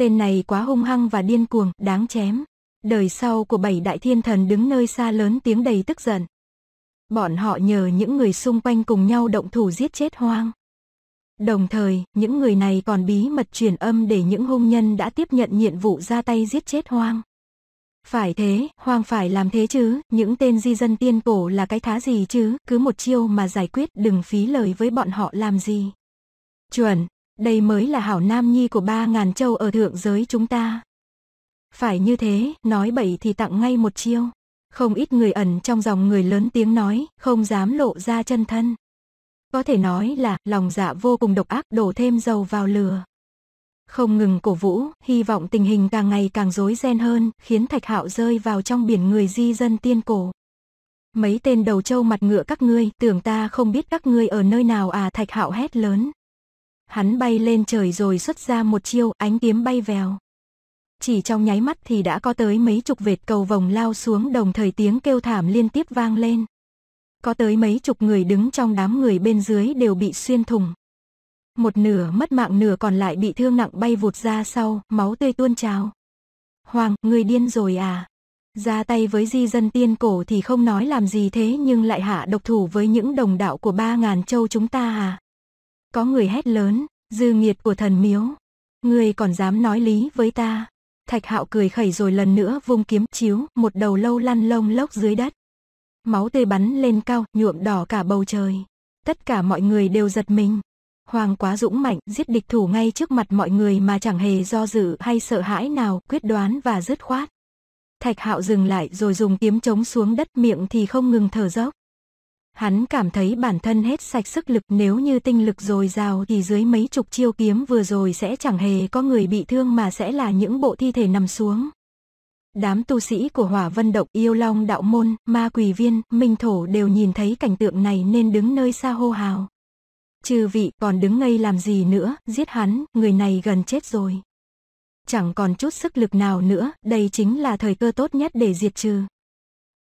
Tên này quá hung hăng và điên cuồng, đáng chém. Đời sau của bảy đại thiên thần đứng nơi xa lớn tiếng đầy tức giận. Bọn họ nhờ những người xung quanh cùng nhau động thủ giết chết hoang. Đồng thời, những người này còn bí mật truyền âm để những hung nhân đã tiếp nhận nhiệm vụ ra tay giết chết hoang. Phải thế, hoang phải làm thế chứ, những tên di dân tiên cổ là cái thá gì chứ, cứ một chiêu mà giải quyết đừng phí lời với bọn họ làm gì. Chuẩn, đây mới là hảo nam nhi của ba ngàn châu ở thượng giới chúng ta. Phải như thế, nói bậy thì tặng ngay một chiêu. Không ít người ẩn trong dòng người lớn tiếng nói, không dám lộ ra chân thân. Có thể nói là lòng dạ vô cùng độc ác đổ thêm dầu vào lửa. Không ngừng cổ vũ, hy vọng tình hình càng ngày càng rối ren hơn, khiến Thạch Hạo rơi vào trong biển người di dân tiên cổ. Mấy tên đầu trâu mặt ngựa các ngươi, tưởng ta không biết các ngươi ở nơi nào à Thạch Hạo hét lớn. Hắn bay lên trời rồi xuất ra một chiêu ánh kiếm bay vèo. Chỉ trong nháy mắt thì đã có tới mấy chục vệt cầu vồng lao xuống đồng thời tiếng kêu thảm liên tiếp vang lên. Có tới mấy chục người đứng trong đám người bên dưới đều bị xuyên thủng. Một nửa mất mạng nửa còn lại bị thương nặng bay vụt ra sau, máu tươi tuôn trào. Hoàng, người điên rồi à? Ra tay với di dân tiên cổ thì không nói làm gì thế nhưng lại hạ độc thủ với những đồng đạo của ba ngàn châu chúng ta à? Có người hét lớn, dư nghiệt của thần miếu. người còn dám nói lý với ta. Thạch hạo cười khẩy rồi lần nữa vung kiếm chiếu, một đầu lâu lăn lông lốc dưới đất. Máu tươi bắn lên cao, nhuộm đỏ cả bầu trời. Tất cả mọi người đều giật mình. Hoàng quá dũng mạnh, giết địch thủ ngay trước mặt mọi người mà chẳng hề do dự hay sợ hãi nào, quyết đoán và dứt khoát. Thạch hạo dừng lại rồi dùng kiếm chống xuống đất miệng thì không ngừng thở dốc. Hắn cảm thấy bản thân hết sạch sức lực nếu như tinh lực dồi dào thì dưới mấy chục chiêu kiếm vừa rồi sẽ chẳng hề có người bị thương mà sẽ là những bộ thi thể nằm xuống. Đám tu sĩ của hỏa vân động yêu long đạo môn, ma quỷ viên, minh thổ đều nhìn thấy cảnh tượng này nên đứng nơi xa hô hào. Trừ vị còn đứng ngây làm gì nữa, giết hắn, người này gần chết rồi. Chẳng còn chút sức lực nào nữa, đây chính là thời cơ tốt nhất để diệt trừ.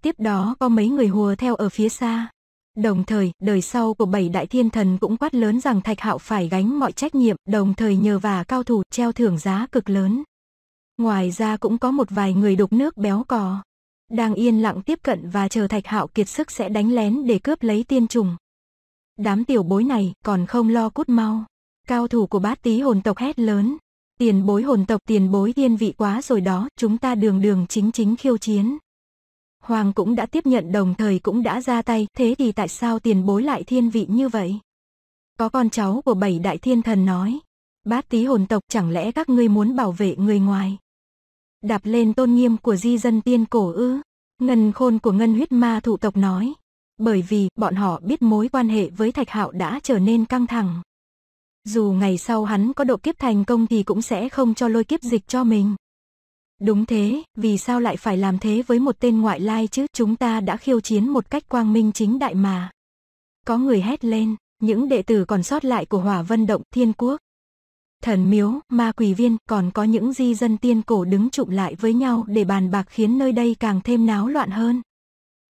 Tiếp đó có mấy người hùa theo ở phía xa, Đồng thời, đời sau của bảy đại thiên thần cũng quát lớn rằng Thạch Hạo phải gánh mọi trách nhiệm, đồng thời nhờ và cao thủ treo thưởng giá cực lớn. Ngoài ra cũng có một vài người đục nước béo cò, đang yên lặng tiếp cận và chờ Thạch Hạo kiệt sức sẽ đánh lén để cướp lấy tiên trùng. Đám tiểu bối này còn không lo cút mau. Cao thủ của bát tí hồn tộc hét lớn. Tiền bối hồn tộc tiền bối tiên vị quá rồi đó, chúng ta đường đường chính chính khiêu chiến. Hoàng cũng đã tiếp nhận đồng thời cũng đã ra tay, thế thì tại sao tiền bối lại thiên vị như vậy? Có con cháu của bảy đại thiên thần nói, bát tí hồn tộc chẳng lẽ các ngươi muốn bảo vệ người ngoài? Đạp lên tôn nghiêm của di dân tiên cổ ư? Ngân khôn của ngân huyết ma thụ tộc nói, bởi vì bọn họ biết mối quan hệ với thạch hạo đã trở nên căng thẳng. Dù ngày sau hắn có độ kiếp thành công thì cũng sẽ không cho lôi kiếp dịch cho mình. Đúng thế, vì sao lại phải làm thế với một tên ngoại lai chứ? Chúng ta đã khiêu chiến một cách quang minh chính đại mà. Có người hét lên, những đệ tử còn sót lại của Hỏa Vân Động Thiên Quốc. Thần miếu, ma quỷ viên, còn có những di dân tiên cổ đứng trụm lại với nhau để bàn bạc khiến nơi đây càng thêm náo loạn hơn.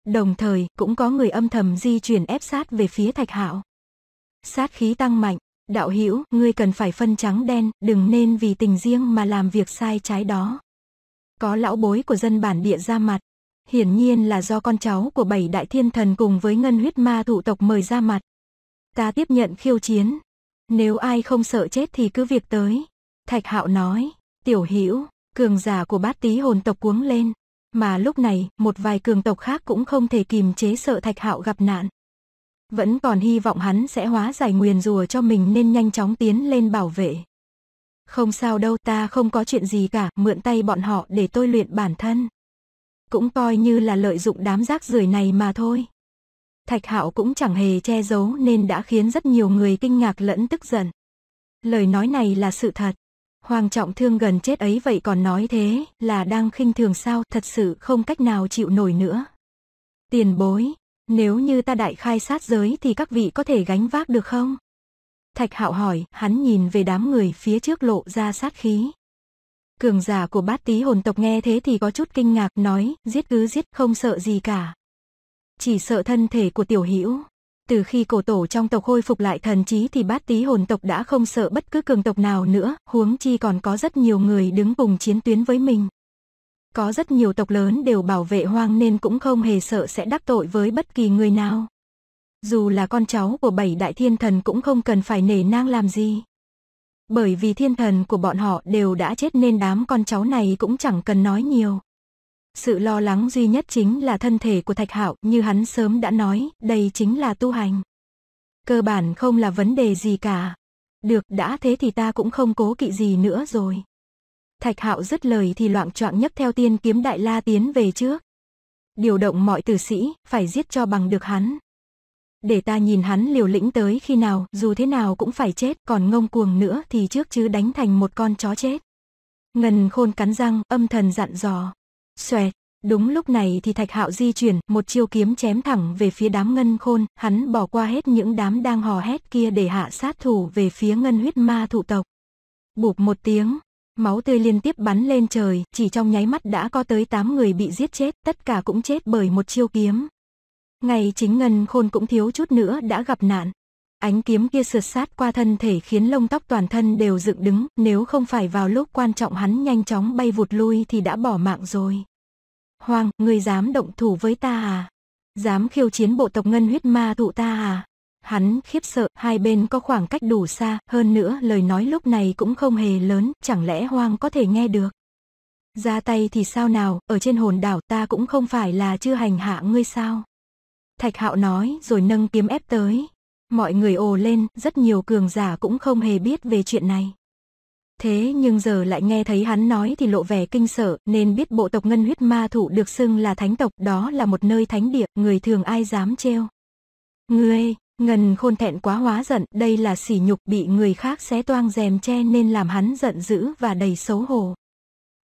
Đồng thời, cũng có người âm thầm di chuyển ép sát về phía Thạch Hạo. Sát khí tăng mạnh, đạo hữu, ngươi cần phải phân trắng đen, đừng nên vì tình riêng mà làm việc sai trái đó có lão bối của dân bản địa ra mặt. Hiển nhiên là do con cháu của bảy đại thiên thần cùng với ngân huyết ma thụ tộc mời ra mặt. Ta tiếp nhận khiêu chiến. Nếu ai không sợ chết thì cứ việc tới. Thạch hạo nói, tiểu hữu cường giả của bát tí hồn tộc cuống lên. Mà lúc này, một vài cường tộc khác cũng không thể kìm chế sợ thạch hạo gặp nạn. Vẫn còn hy vọng hắn sẽ hóa giải nguyền rùa cho mình nên nhanh chóng tiến lên bảo vệ. Không sao đâu ta không có chuyện gì cả, mượn tay bọn họ để tôi luyện bản thân. Cũng coi như là lợi dụng đám rác rưởi này mà thôi. Thạch Hạo cũng chẳng hề che giấu nên đã khiến rất nhiều người kinh ngạc lẫn tức giận. Lời nói này là sự thật. Hoàng trọng thương gần chết ấy vậy còn nói thế là đang khinh thường sao thật sự không cách nào chịu nổi nữa. Tiền bối, nếu như ta đại khai sát giới thì các vị có thể gánh vác được không? Thạch Hạo hỏi, hắn nhìn về đám người phía trước lộ ra sát khí. Cường giả của bát tí hồn tộc nghe thế thì có chút kinh ngạc, nói, giết cứ giết, không sợ gì cả. Chỉ sợ thân thể của tiểu hữu Từ khi cổ tổ trong tộc khôi phục lại thần trí thì bát tí hồn tộc đã không sợ bất cứ cường tộc nào nữa, huống chi còn có rất nhiều người đứng cùng chiến tuyến với mình. Có rất nhiều tộc lớn đều bảo vệ hoang nên cũng không hề sợ sẽ đắc tội với bất kỳ người nào. Dù là con cháu của bảy đại thiên thần cũng không cần phải nể nang làm gì. Bởi vì thiên thần của bọn họ đều đã chết nên đám con cháu này cũng chẳng cần nói nhiều. Sự lo lắng duy nhất chính là thân thể của Thạch Hạo, như hắn sớm đã nói, đây chính là tu hành. Cơ bản không là vấn đề gì cả. Được, đã thế thì ta cũng không cố kỵ gì nữa rồi. Thạch Hạo dứt lời thì loạn choạng nhấc theo tiên kiếm đại la tiến về trước. Điều động mọi tử sĩ, phải giết cho bằng được hắn để ta nhìn hắn liều lĩnh tới khi nào, dù thế nào cũng phải chết, còn ngông cuồng nữa thì trước chứ đánh thành một con chó chết. Ngân khôn cắn răng, âm thần dặn dò. Xoẹt, đúng lúc này thì thạch hạo di chuyển, một chiêu kiếm chém thẳng về phía đám ngân khôn, hắn bỏ qua hết những đám đang hò hét kia để hạ sát thủ về phía ngân huyết ma thụ tộc. Bụp một tiếng, máu tươi liên tiếp bắn lên trời, chỉ trong nháy mắt đã có tới 8 người bị giết chết, tất cả cũng chết bởi một chiêu kiếm. Ngày chính ngân khôn cũng thiếu chút nữa đã gặp nạn. Ánh kiếm kia sượt sát qua thân thể khiến lông tóc toàn thân đều dựng đứng, nếu không phải vào lúc quan trọng hắn nhanh chóng bay vụt lui thì đã bỏ mạng rồi. Hoàng, ngươi dám động thủ với ta à? Dám khiêu chiến bộ tộc ngân huyết ma thụ ta à? Hắn khiếp sợ, hai bên có khoảng cách đủ xa, hơn nữa lời nói lúc này cũng không hề lớn, chẳng lẽ Hoàng có thể nghe được? Ra tay thì sao nào, ở trên hồn đảo ta cũng không phải là chưa hành hạ ngươi sao? Thạch Hạo nói rồi nâng kiếm ép tới. Mọi người ồ lên, rất nhiều cường giả cũng không hề biết về chuyện này. Thế nhưng giờ lại nghe thấy hắn nói thì lộ vẻ kinh sợ, nên biết bộ tộc ngân huyết ma thủ được xưng là thánh tộc, đó là một nơi thánh địa, người thường ai dám trêu. Ngươi, ngân khôn thẹn quá hóa giận, đây là sỉ nhục bị người khác xé toang rèm che nên làm hắn giận dữ và đầy xấu hổ.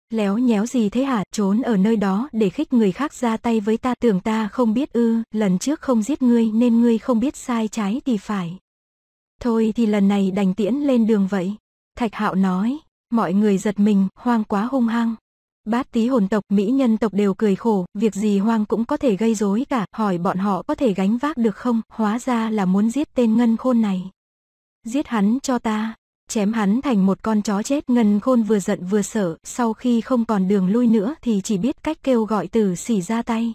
Léo nhéo gì thế hả, trốn ở nơi đó để khích người khác ra tay với ta tưởng ta không biết ư, lần trước không giết ngươi nên ngươi không biết sai trái thì phải. Thôi thì lần này đành tiễn lên đường vậy. Thạch hạo nói, mọi người giật mình, hoang quá hung hăng. Bát tí hồn tộc, mỹ nhân tộc đều cười khổ, việc gì hoang cũng có thể gây rối cả, hỏi bọn họ có thể gánh vác được không, hóa ra là muốn giết tên ngân khôn này. Giết hắn cho ta, chém hắn thành một con chó chết. Ngân khôn vừa giận vừa sợ, sau khi không còn đường lui nữa thì chỉ biết cách kêu gọi từ xỉ ra tay.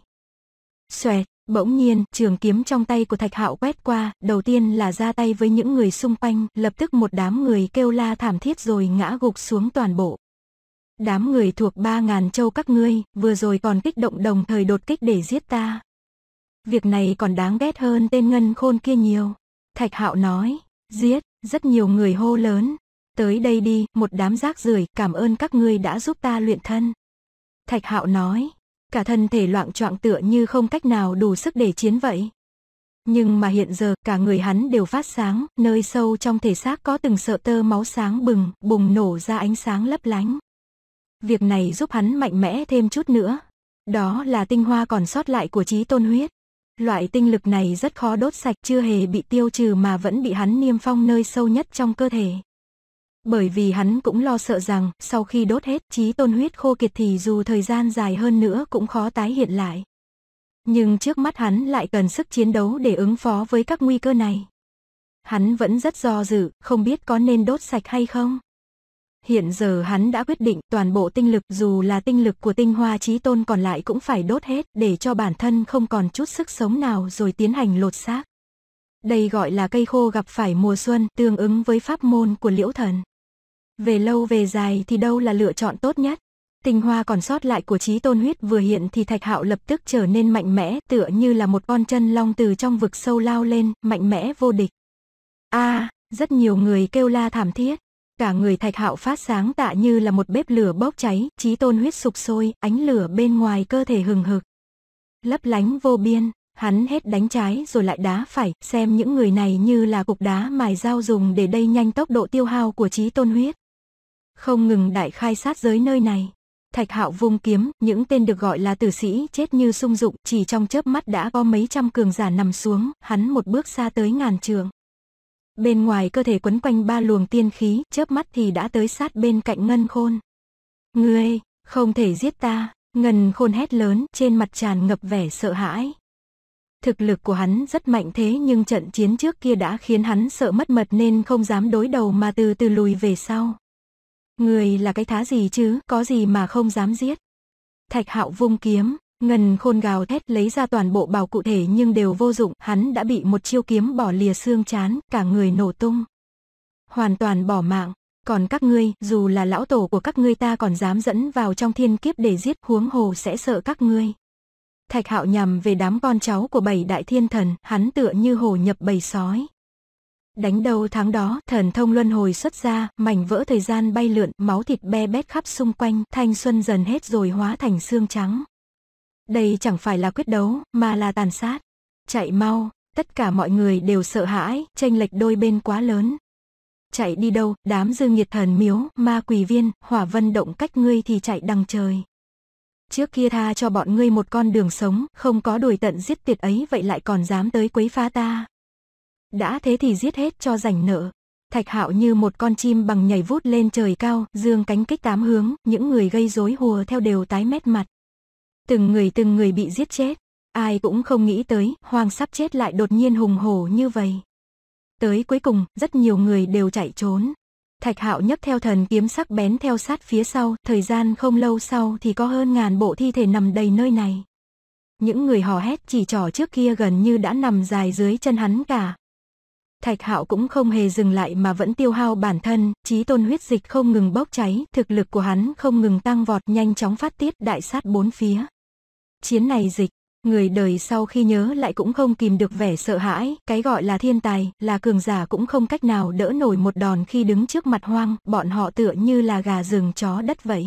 Xoẹt, bỗng nhiên, trường kiếm trong tay của thạch hạo quét qua, đầu tiên là ra tay với những người xung quanh, lập tức một đám người kêu la thảm thiết rồi ngã gục xuống toàn bộ. Đám người thuộc ba ngàn châu các ngươi, vừa rồi còn kích động đồng thời đột kích để giết ta. Việc này còn đáng ghét hơn tên ngân khôn kia nhiều. Thạch hạo nói, giết, rất nhiều người hô lớn, tới đây đi, một đám rác rưởi, cảm ơn các ngươi đã giúp ta luyện thân. Thạch Hạo nói, cả thân thể loạn trọng tựa như không cách nào đủ sức để chiến vậy. Nhưng mà hiện giờ cả người hắn đều phát sáng, nơi sâu trong thể xác có từng sợ tơ máu sáng bừng, bùng nổ ra ánh sáng lấp lánh. Việc này giúp hắn mạnh mẽ thêm chút nữa. Đó là tinh hoa còn sót lại của trí tôn huyết. Loại tinh lực này rất khó đốt sạch chưa hề bị tiêu trừ mà vẫn bị hắn niêm phong nơi sâu nhất trong cơ thể. Bởi vì hắn cũng lo sợ rằng sau khi đốt hết trí tôn huyết khô kiệt thì dù thời gian dài hơn nữa cũng khó tái hiện lại. Nhưng trước mắt hắn lại cần sức chiến đấu để ứng phó với các nguy cơ này. Hắn vẫn rất do dự, không biết có nên đốt sạch hay không. Hiện giờ hắn đã quyết định toàn bộ tinh lực dù là tinh lực của tinh hoa trí tôn còn lại cũng phải đốt hết để cho bản thân không còn chút sức sống nào rồi tiến hành lột xác. Đây gọi là cây khô gặp phải mùa xuân tương ứng với pháp môn của liễu thần. Về lâu về dài thì đâu là lựa chọn tốt nhất? Tinh hoa còn sót lại của trí tôn huyết vừa hiện thì thạch hạo lập tức trở nên mạnh mẽ tựa như là một con chân long từ trong vực sâu lao lên, mạnh mẽ vô địch. a rất nhiều người kêu la thảm thiết cả người thạch hạo phát sáng tạ như là một bếp lửa bốc cháy trí tôn huyết sục sôi ánh lửa bên ngoài cơ thể hừng hực lấp lánh vô biên hắn hết đánh trái rồi lại đá phải xem những người này như là cục đá mài dao dùng để đẩy nhanh tốc độ tiêu hao của trí tôn huyết không ngừng đại khai sát giới nơi này Thạch Hạo vung kiếm, những tên được gọi là tử sĩ chết như sung dụng, chỉ trong chớp mắt đã có mấy trăm cường giả nằm xuống, hắn một bước xa tới ngàn trường bên ngoài cơ thể quấn quanh ba luồng tiên khí, chớp mắt thì đã tới sát bên cạnh Ngân Khôn. Ngươi, không thể giết ta, Ngân Khôn hét lớn, trên mặt tràn ngập vẻ sợ hãi. Thực lực của hắn rất mạnh thế nhưng trận chiến trước kia đã khiến hắn sợ mất mật nên không dám đối đầu mà từ từ lùi về sau. Người là cái thá gì chứ, có gì mà không dám giết. Thạch hạo vung kiếm, Ngần khôn gào thét lấy ra toàn bộ bào cụ thể nhưng đều vô dụng, hắn đã bị một chiêu kiếm bỏ lìa xương chán, cả người nổ tung. Hoàn toàn bỏ mạng, còn các ngươi, dù là lão tổ của các ngươi ta còn dám dẫn vào trong thiên kiếp để giết huống hồ sẽ sợ các ngươi. Thạch hạo nhằm về đám con cháu của bảy đại thiên thần, hắn tựa như hồ nhập bầy sói. Đánh đầu tháng đó, thần thông luân hồi xuất ra, mảnh vỡ thời gian bay lượn, máu thịt be bét khắp xung quanh, thanh xuân dần hết rồi hóa thành xương trắng. Đây chẳng phải là quyết đấu, mà là tàn sát. Chạy mau, tất cả mọi người đều sợ hãi, tranh lệch đôi bên quá lớn. Chạy đi đâu, đám dư nghiệt thần miếu, ma quỷ viên, hỏa vân động cách ngươi thì chạy đằng trời. Trước kia tha cho bọn ngươi một con đường sống, không có đuổi tận giết tiệt ấy vậy lại còn dám tới quấy phá ta. Đã thế thì giết hết cho rảnh nợ. Thạch hạo như một con chim bằng nhảy vút lên trời cao, dương cánh kích tám hướng, những người gây rối hùa theo đều tái mét mặt từng người từng người bị giết chết. Ai cũng không nghĩ tới, hoang sắp chết lại đột nhiên hùng hổ như vậy. Tới cuối cùng, rất nhiều người đều chạy trốn. Thạch hạo nhấc theo thần kiếm sắc bén theo sát phía sau, thời gian không lâu sau thì có hơn ngàn bộ thi thể nằm đầy nơi này. Những người hò hét chỉ trỏ trước kia gần như đã nằm dài dưới chân hắn cả. Thạch hạo cũng không hề dừng lại mà vẫn tiêu hao bản thân, trí tôn huyết dịch không ngừng bốc cháy, thực lực của hắn không ngừng tăng vọt nhanh chóng phát tiết đại sát bốn phía. Chiến này dịch, người đời sau khi nhớ lại cũng không kìm được vẻ sợ hãi, cái gọi là thiên tài, là cường giả cũng không cách nào đỡ nổi một đòn khi đứng trước mặt hoang, bọn họ tựa như là gà rừng chó đất vậy.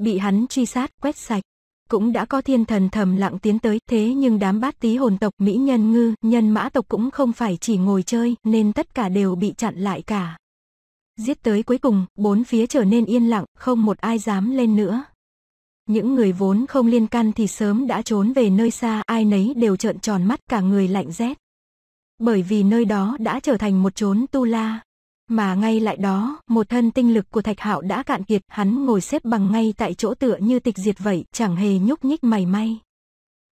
Bị hắn truy sát, quét sạch. Cũng đã có thiên thần thầm lặng tiến tới, thế nhưng đám bát tí hồn tộc Mỹ nhân ngư, nhân mã tộc cũng không phải chỉ ngồi chơi, nên tất cả đều bị chặn lại cả. Giết tới cuối cùng, bốn phía trở nên yên lặng, không một ai dám lên nữa. Những người vốn không liên can thì sớm đã trốn về nơi xa, ai nấy đều trợn tròn mắt cả người lạnh rét. Bởi vì nơi đó đã trở thành một chốn tu la. Mà ngay lại đó, một thân tinh lực của Thạch Hạo đã cạn kiệt, hắn ngồi xếp bằng ngay tại chỗ tựa như tịch diệt vậy, chẳng hề nhúc nhích mày may.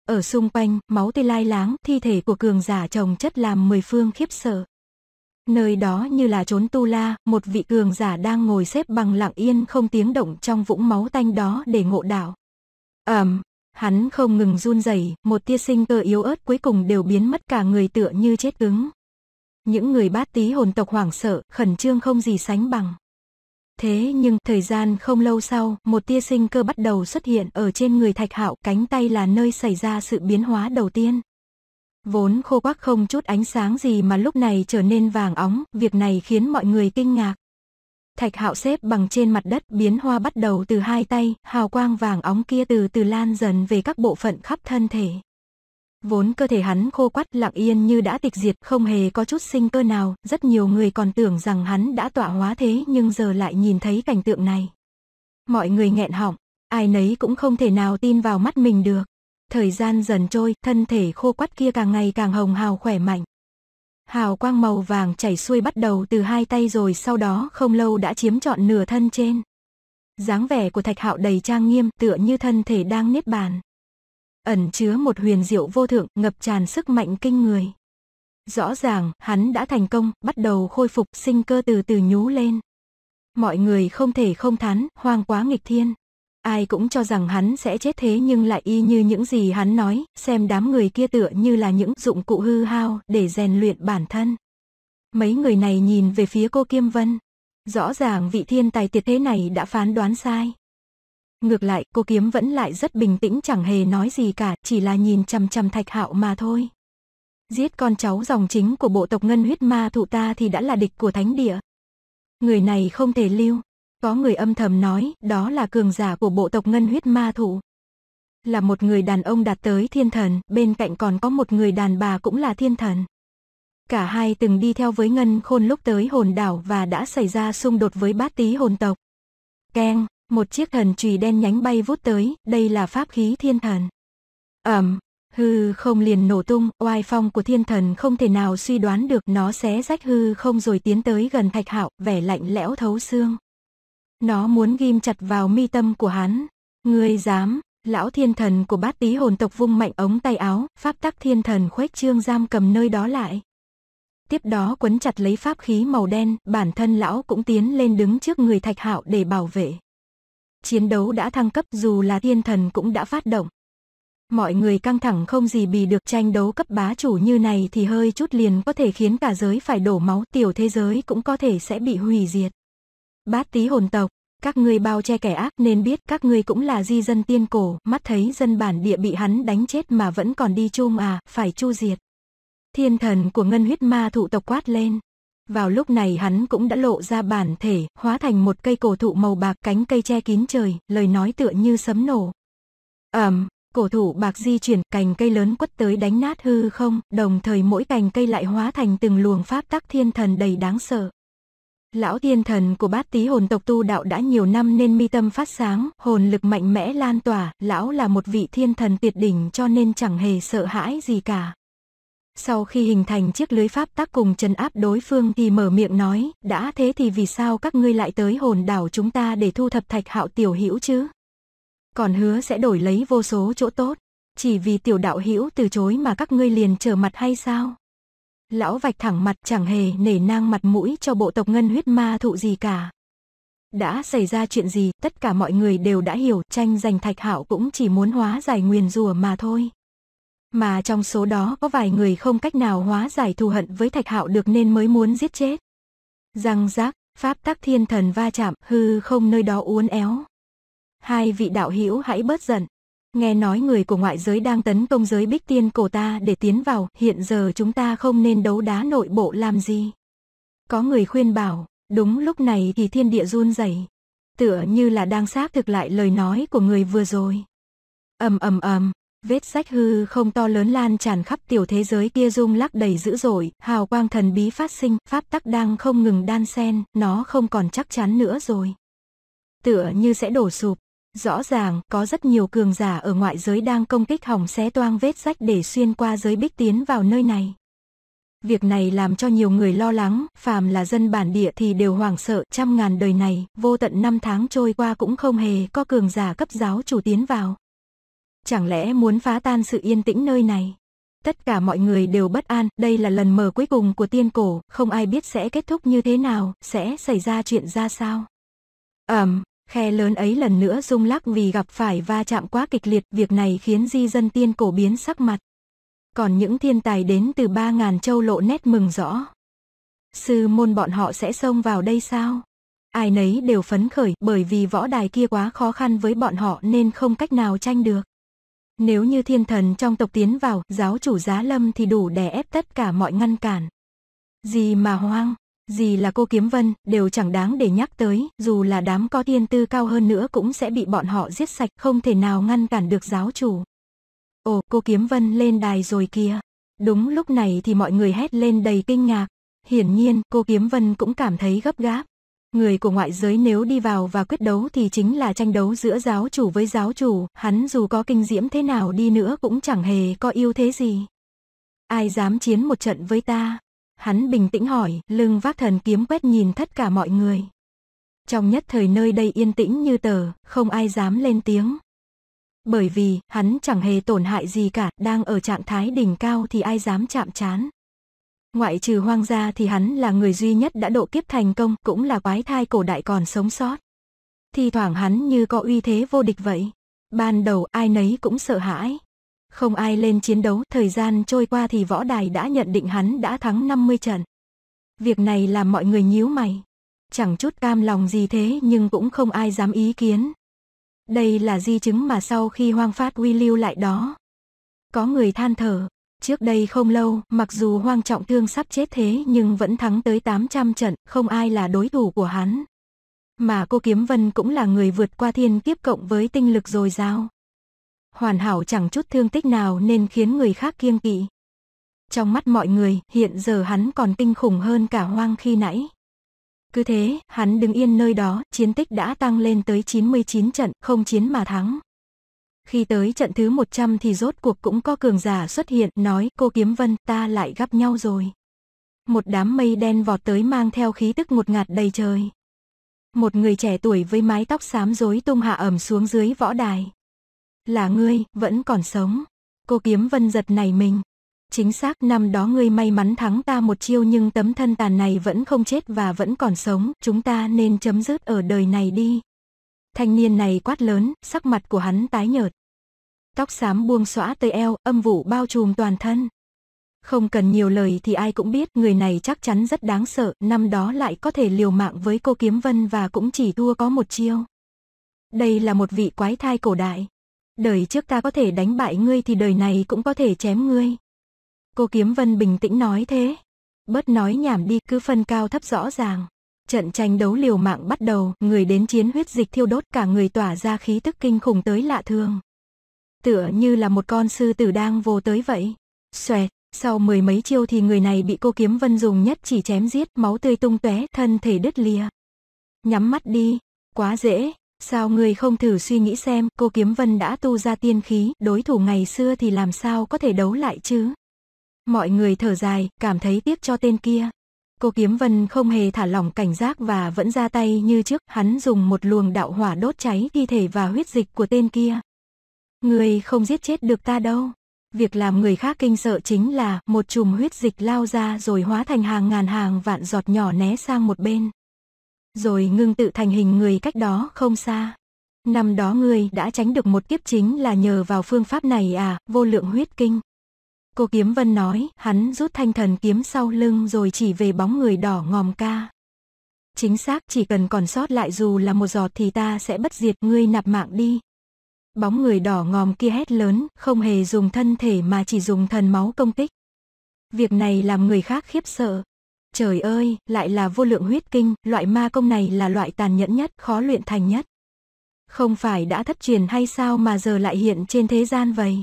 Ở xung quanh, máu tươi lai láng, thi thể của cường giả chồng chất làm mười phương khiếp sợ. Nơi đó như là trốn tu la, một vị cường giả đang ngồi xếp bằng lặng yên không tiếng động trong vũng máu tanh đó để ngộ đạo. Ẩm, um, hắn không ngừng run rẩy, một tia sinh cơ yếu ớt cuối cùng đều biến mất cả người tựa như chết cứng. Những người bát tí hồn tộc hoảng sợ, khẩn trương không gì sánh bằng. Thế nhưng thời gian không lâu sau, một tia sinh cơ bắt đầu xuất hiện ở trên người Thạch Hạo, cánh tay là nơi xảy ra sự biến hóa đầu tiên vốn khô quắc không chút ánh sáng gì mà lúc này trở nên vàng óng, việc này khiến mọi người kinh ngạc. Thạch hạo xếp bằng trên mặt đất biến hoa bắt đầu từ hai tay, hào quang vàng óng kia từ từ lan dần về các bộ phận khắp thân thể. Vốn cơ thể hắn khô quắt lặng yên như đã tịch diệt không hề có chút sinh cơ nào, rất nhiều người còn tưởng rằng hắn đã tọa hóa thế nhưng giờ lại nhìn thấy cảnh tượng này. Mọi người nghẹn họng, ai nấy cũng không thể nào tin vào mắt mình được. Thời gian dần trôi, thân thể khô quắt kia càng ngày càng hồng hào khỏe mạnh. Hào quang màu vàng chảy xuôi bắt đầu từ hai tay rồi sau đó không lâu đã chiếm trọn nửa thân trên. dáng vẻ của thạch hạo đầy trang nghiêm tựa như thân thể đang niết bàn. Ẩn chứa một huyền diệu vô thượng ngập tràn sức mạnh kinh người. Rõ ràng, hắn đã thành công, bắt đầu khôi phục sinh cơ từ từ nhú lên. Mọi người không thể không thán, hoang quá nghịch thiên. Ai cũng cho rằng hắn sẽ chết thế nhưng lại y như những gì hắn nói, xem đám người kia tựa như là những dụng cụ hư hao để rèn luyện bản thân. Mấy người này nhìn về phía cô Kiêm Vân. Rõ ràng vị thiên tài tiệt thế này đã phán đoán sai. Ngược lại, cô Kiếm vẫn lại rất bình tĩnh chẳng hề nói gì cả, chỉ là nhìn chằm chằm thạch hạo mà thôi. Giết con cháu dòng chính của bộ tộc ngân huyết ma thụ ta thì đã là địch của thánh địa. Người này không thể lưu. Có người âm thầm nói, đó là cường giả của bộ tộc ngân huyết ma thủ. Là một người đàn ông đạt tới thiên thần, bên cạnh còn có một người đàn bà cũng là thiên thần. Cả hai từng đi theo với Ngân Khôn lúc tới hồn đảo và đã xảy ra xung đột với bát tí hồn tộc. Keng, một chiếc thần chùy đen nhánh bay vút tới, đây là pháp khí thiên thần. Ẩm, hư không liền nổ tung, oai phong của thiên thần không thể nào suy đoán được nó xé rách hư không rồi tiến tới gần thạch hạo, vẻ lạnh lẽo thấu xương. Nó muốn ghim chặt vào mi tâm của hắn. Ngươi dám, lão thiên thần của bát tí hồn tộc vung mạnh ống tay áo, pháp tắc thiên thần khuếch trương giam cầm nơi đó lại. Tiếp đó quấn chặt lấy pháp khí màu đen, bản thân lão cũng tiến lên đứng trước người thạch hạo để bảo vệ. Chiến đấu đã thăng cấp dù là thiên thần cũng đã phát động. Mọi người căng thẳng không gì bị được tranh đấu cấp bá chủ như này thì hơi chút liền có thể khiến cả giới phải đổ máu tiểu thế giới cũng có thể sẽ bị hủy diệt. Bát tí hồn tộc, các ngươi bao che kẻ ác nên biết các ngươi cũng là di dân tiên cổ, mắt thấy dân bản địa bị hắn đánh chết mà vẫn còn đi chung à, phải chu diệt. Thiên thần của ngân huyết ma thụ tộc quát lên. Vào lúc này hắn cũng đã lộ ra bản thể, hóa thành một cây cổ thụ màu bạc cánh cây che kín trời, lời nói tựa như sấm nổ. Ẩm, um, cổ thụ bạc di chuyển, cành cây lớn quất tới đánh nát hư không, đồng thời mỗi cành cây lại hóa thành từng luồng pháp tắc thiên thần đầy đáng sợ. Lão thiên thần của bát tí hồn tộc tu đạo đã nhiều năm nên mi tâm phát sáng, hồn lực mạnh mẽ lan tỏa, lão là một vị thiên thần tuyệt đỉnh cho nên chẳng hề sợ hãi gì cả. Sau khi hình thành chiếc lưới pháp tác cùng chân áp đối phương thì mở miệng nói, đã thế thì vì sao các ngươi lại tới hồn đảo chúng ta để thu thập thạch hạo tiểu hữu chứ? Còn hứa sẽ đổi lấy vô số chỗ tốt, chỉ vì tiểu đạo hữu từ chối mà các ngươi liền trở mặt hay sao? lão vạch thẳng mặt chẳng hề nể nang mặt mũi cho bộ tộc ngân huyết ma thụ gì cả. Đã xảy ra chuyện gì, tất cả mọi người đều đã hiểu, tranh giành thạch hạo cũng chỉ muốn hóa giải nguyền rùa mà thôi. Mà trong số đó có vài người không cách nào hóa giải thù hận với thạch hạo được nên mới muốn giết chết. Răng rác, pháp tắc thiên thần va chạm, hư không nơi đó uốn éo. Hai vị đạo hữu hãy bớt giận. Nghe nói người của ngoại giới đang tấn công giới bích tiên cổ ta để tiến vào, hiện giờ chúng ta không nên đấu đá nội bộ làm gì. Có người khuyên bảo, đúng lúc này thì thiên địa run rẩy, Tựa như là đang xác thực lại lời nói của người vừa rồi. ầm ầm ầm, vết sách hư không to lớn lan tràn khắp tiểu thế giới kia rung lắc đầy dữ dội, hào quang thần bí phát sinh, pháp tắc đang không ngừng đan xen, nó không còn chắc chắn nữa rồi. Tựa như sẽ đổ sụp, Rõ ràng, có rất nhiều cường giả ở ngoại giới đang công kích hỏng xé toang vết rách để xuyên qua giới bích tiến vào nơi này. Việc này làm cho nhiều người lo lắng, phàm là dân bản địa thì đều hoảng sợ, trăm ngàn đời này, vô tận năm tháng trôi qua cũng không hề có cường giả cấp giáo chủ tiến vào. Chẳng lẽ muốn phá tan sự yên tĩnh nơi này? Tất cả mọi người đều bất an, đây là lần mở cuối cùng của tiên cổ, không ai biết sẽ kết thúc như thế nào, sẽ xảy ra chuyện ra sao. Ẩm, um, Khe lớn ấy lần nữa rung lắc vì gặp phải va chạm quá kịch liệt, việc này khiến di dân tiên cổ biến sắc mặt. Còn những thiên tài đến từ ba ngàn châu lộ nét mừng rõ. Sư môn bọn họ sẽ xông vào đây sao? Ai nấy đều phấn khởi bởi vì võ đài kia quá khó khăn với bọn họ nên không cách nào tranh được. Nếu như thiên thần trong tộc tiến vào, giáo chủ giá lâm thì đủ đè ép tất cả mọi ngăn cản. Gì mà hoang, gì là cô Kiếm Vân, đều chẳng đáng để nhắc tới, dù là đám có thiên tư cao hơn nữa cũng sẽ bị bọn họ giết sạch, không thể nào ngăn cản được giáo chủ. Ồ, cô Kiếm Vân lên đài rồi kìa. Đúng lúc này thì mọi người hét lên đầy kinh ngạc. Hiển nhiên, cô Kiếm Vân cũng cảm thấy gấp gáp. Người của ngoại giới nếu đi vào và quyết đấu thì chính là tranh đấu giữa giáo chủ với giáo chủ, hắn dù có kinh diễm thế nào đi nữa cũng chẳng hề có ưu thế gì. Ai dám chiến một trận với ta, Hắn bình tĩnh hỏi, lưng vác thần kiếm quét nhìn tất cả mọi người. Trong nhất thời nơi đây yên tĩnh như tờ, không ai dám lên tiếng. Bởi vì, hắn chẳng hề tổn hại gì cả, đang ở trạng thái đỉnh cao thì ai dám chạm chán. Ngoại trừ hoang gia thì hắn là người duy nhất đã độ kiếp thành công, cũng là quái thai cổ đại còn sống sót. Thì thoảng hắn như có uy thế vô địch vậy. Ban đầu ai nấy cũng sợ hãi, không ai lên chiến đấu, thời gian trôi qua thì võ đài đã nhận định hắn đã thắng 50 trận. Việc này làm mọi người nhíu mày. Chẳng chút cam lòng gì thế nhưng cũng không ai dám ý kiến. Đây là di chứng mà sau khi hoang phát uy lưu lại đó. Có người than thở, trước đây không lâu, mặc dù hoang trọng thương sắp chết thế nhưng vẫn thắng tới 800 trận, không ai là đối thủ của hắn. Mà cô Kiếm Vân cũng là người vượt qua thiên kiếp cộng với tinh lực rồi giao hoàn hảo chẳng chút thương tích nào nên khiến người khác kiêng kỵ. Trong mắt mọi người, hiện giờ hắn còn tinh khủng hơn cả hoang khi nãy. Cứ thế, hắn đứng yên nơi đó, chiến tích đã tăng lên tới 99 trận, không chiến mà thắng. Khi tới trận thứ 100 thì rốt cuộc cũng có cường giả xuất hiện, nói, cô Kiếm Vân, ta lại gặp nhau rồi. Một đám mây đen vọt tới mang theo khí tức ngột ngạt đầy trời. Một người trẻ tuổi với mái tóc xám rối tung hạ ẩm xuống dưới võ đài. Là ngươi, vẫn còn sống. Cô kiếm vân giật này mình. Chính xác năm đó ngươi may mắn thắng ta một chiêu nhưng tấm thân tàn này vẫn không chết và vẫn còn sống, chúng ta nên chấm dứt ở đời này đi. Thanh niên này quát lớn, sắc mặt của hắn tái nhợt. Tóc xám buông xõa tây eo, âm vụ bao trùm toàn thân. Không cần nhiều lời thì ai cũng biết người này chắc chắn rất đáng sợ, năm đó lại có thể liều mạng với cô Kiếm Vân và cũng chỉ thua có một chiêu. Đây là một vị quái thai cổ đại. Đời trước ta có thể đánh bại ngươi thì đời này cũng có thể chém ngươi. Cô Kiếm Vân bình tĩnh nói thế. Bớt nói nhảm đi cứ phân cao thấp rõ ràng. Trận tranh đấu liều mạng bắt đầu, người đến chiến huyết dịch thiêu đốt cả người tỏa ra khí tức kinh khủng tới lạ thường. Tựa như là một con sư tử đang vô tới vậy. Xoẹt, sau mười mấy chiêu thì người này bị cô kiếm vân dùng nhất chỉ chém giết, máu tươi tung tóe, thân thể đứt lìa. Nhắm mắt đi, quá dễ, Sao người không thử suy nghĩ xem, cô Kiếm Vân đã tu ra tiên khí, đối thủ ngày xưa thì làm sao có thể đấu lại chứ? Mọi người thở dài, cảm thấy tiếc cho tên kia. Cô Kiếm Vân không hề thả lỏng cảnh giác và vẫn ra tay như trước, hắn dùng một luồng đạo hỏa đốt cháy thi thể và huyết dịch của tên kia. Người không giết chết được ta đâu. Việc làm người khác kinh sợ chính là một chùm huyết dịch lao ra rồi hóa thành hàng ngàn hàng vạn giọt nhỏ né sang một bên rồi ngưng tự thành hình người cách đó không xa. Năm đó ngươi đã tránh được một kiếp chính là nhờ vào phương pháp này à, vô lượng huyết kinh. Cô Kiếm Vân nói, hắn rút thanh thần kiếm sau lưng rồi chỉ về bóng người đỏ ngòm ca. Chính xác, chỉ cần còn sót lại dù là một giọt thì ta sẽ bất diệt ngươi nạp mạng đi. Bóng người đỏ ngòm kia hét lớn, không hề dùng thân thể mà chỉ dùng thần máu công kích. Việc này làm người khác khiếp sợ, Trời ơi, lại là vô lượng huyết kinh, loại ma công này là loại tàn nhẫn nhất, khó luyện thành nhất. Không phải đã thất truyền hay sao mà giờ lại hiện trên thế gian vậy?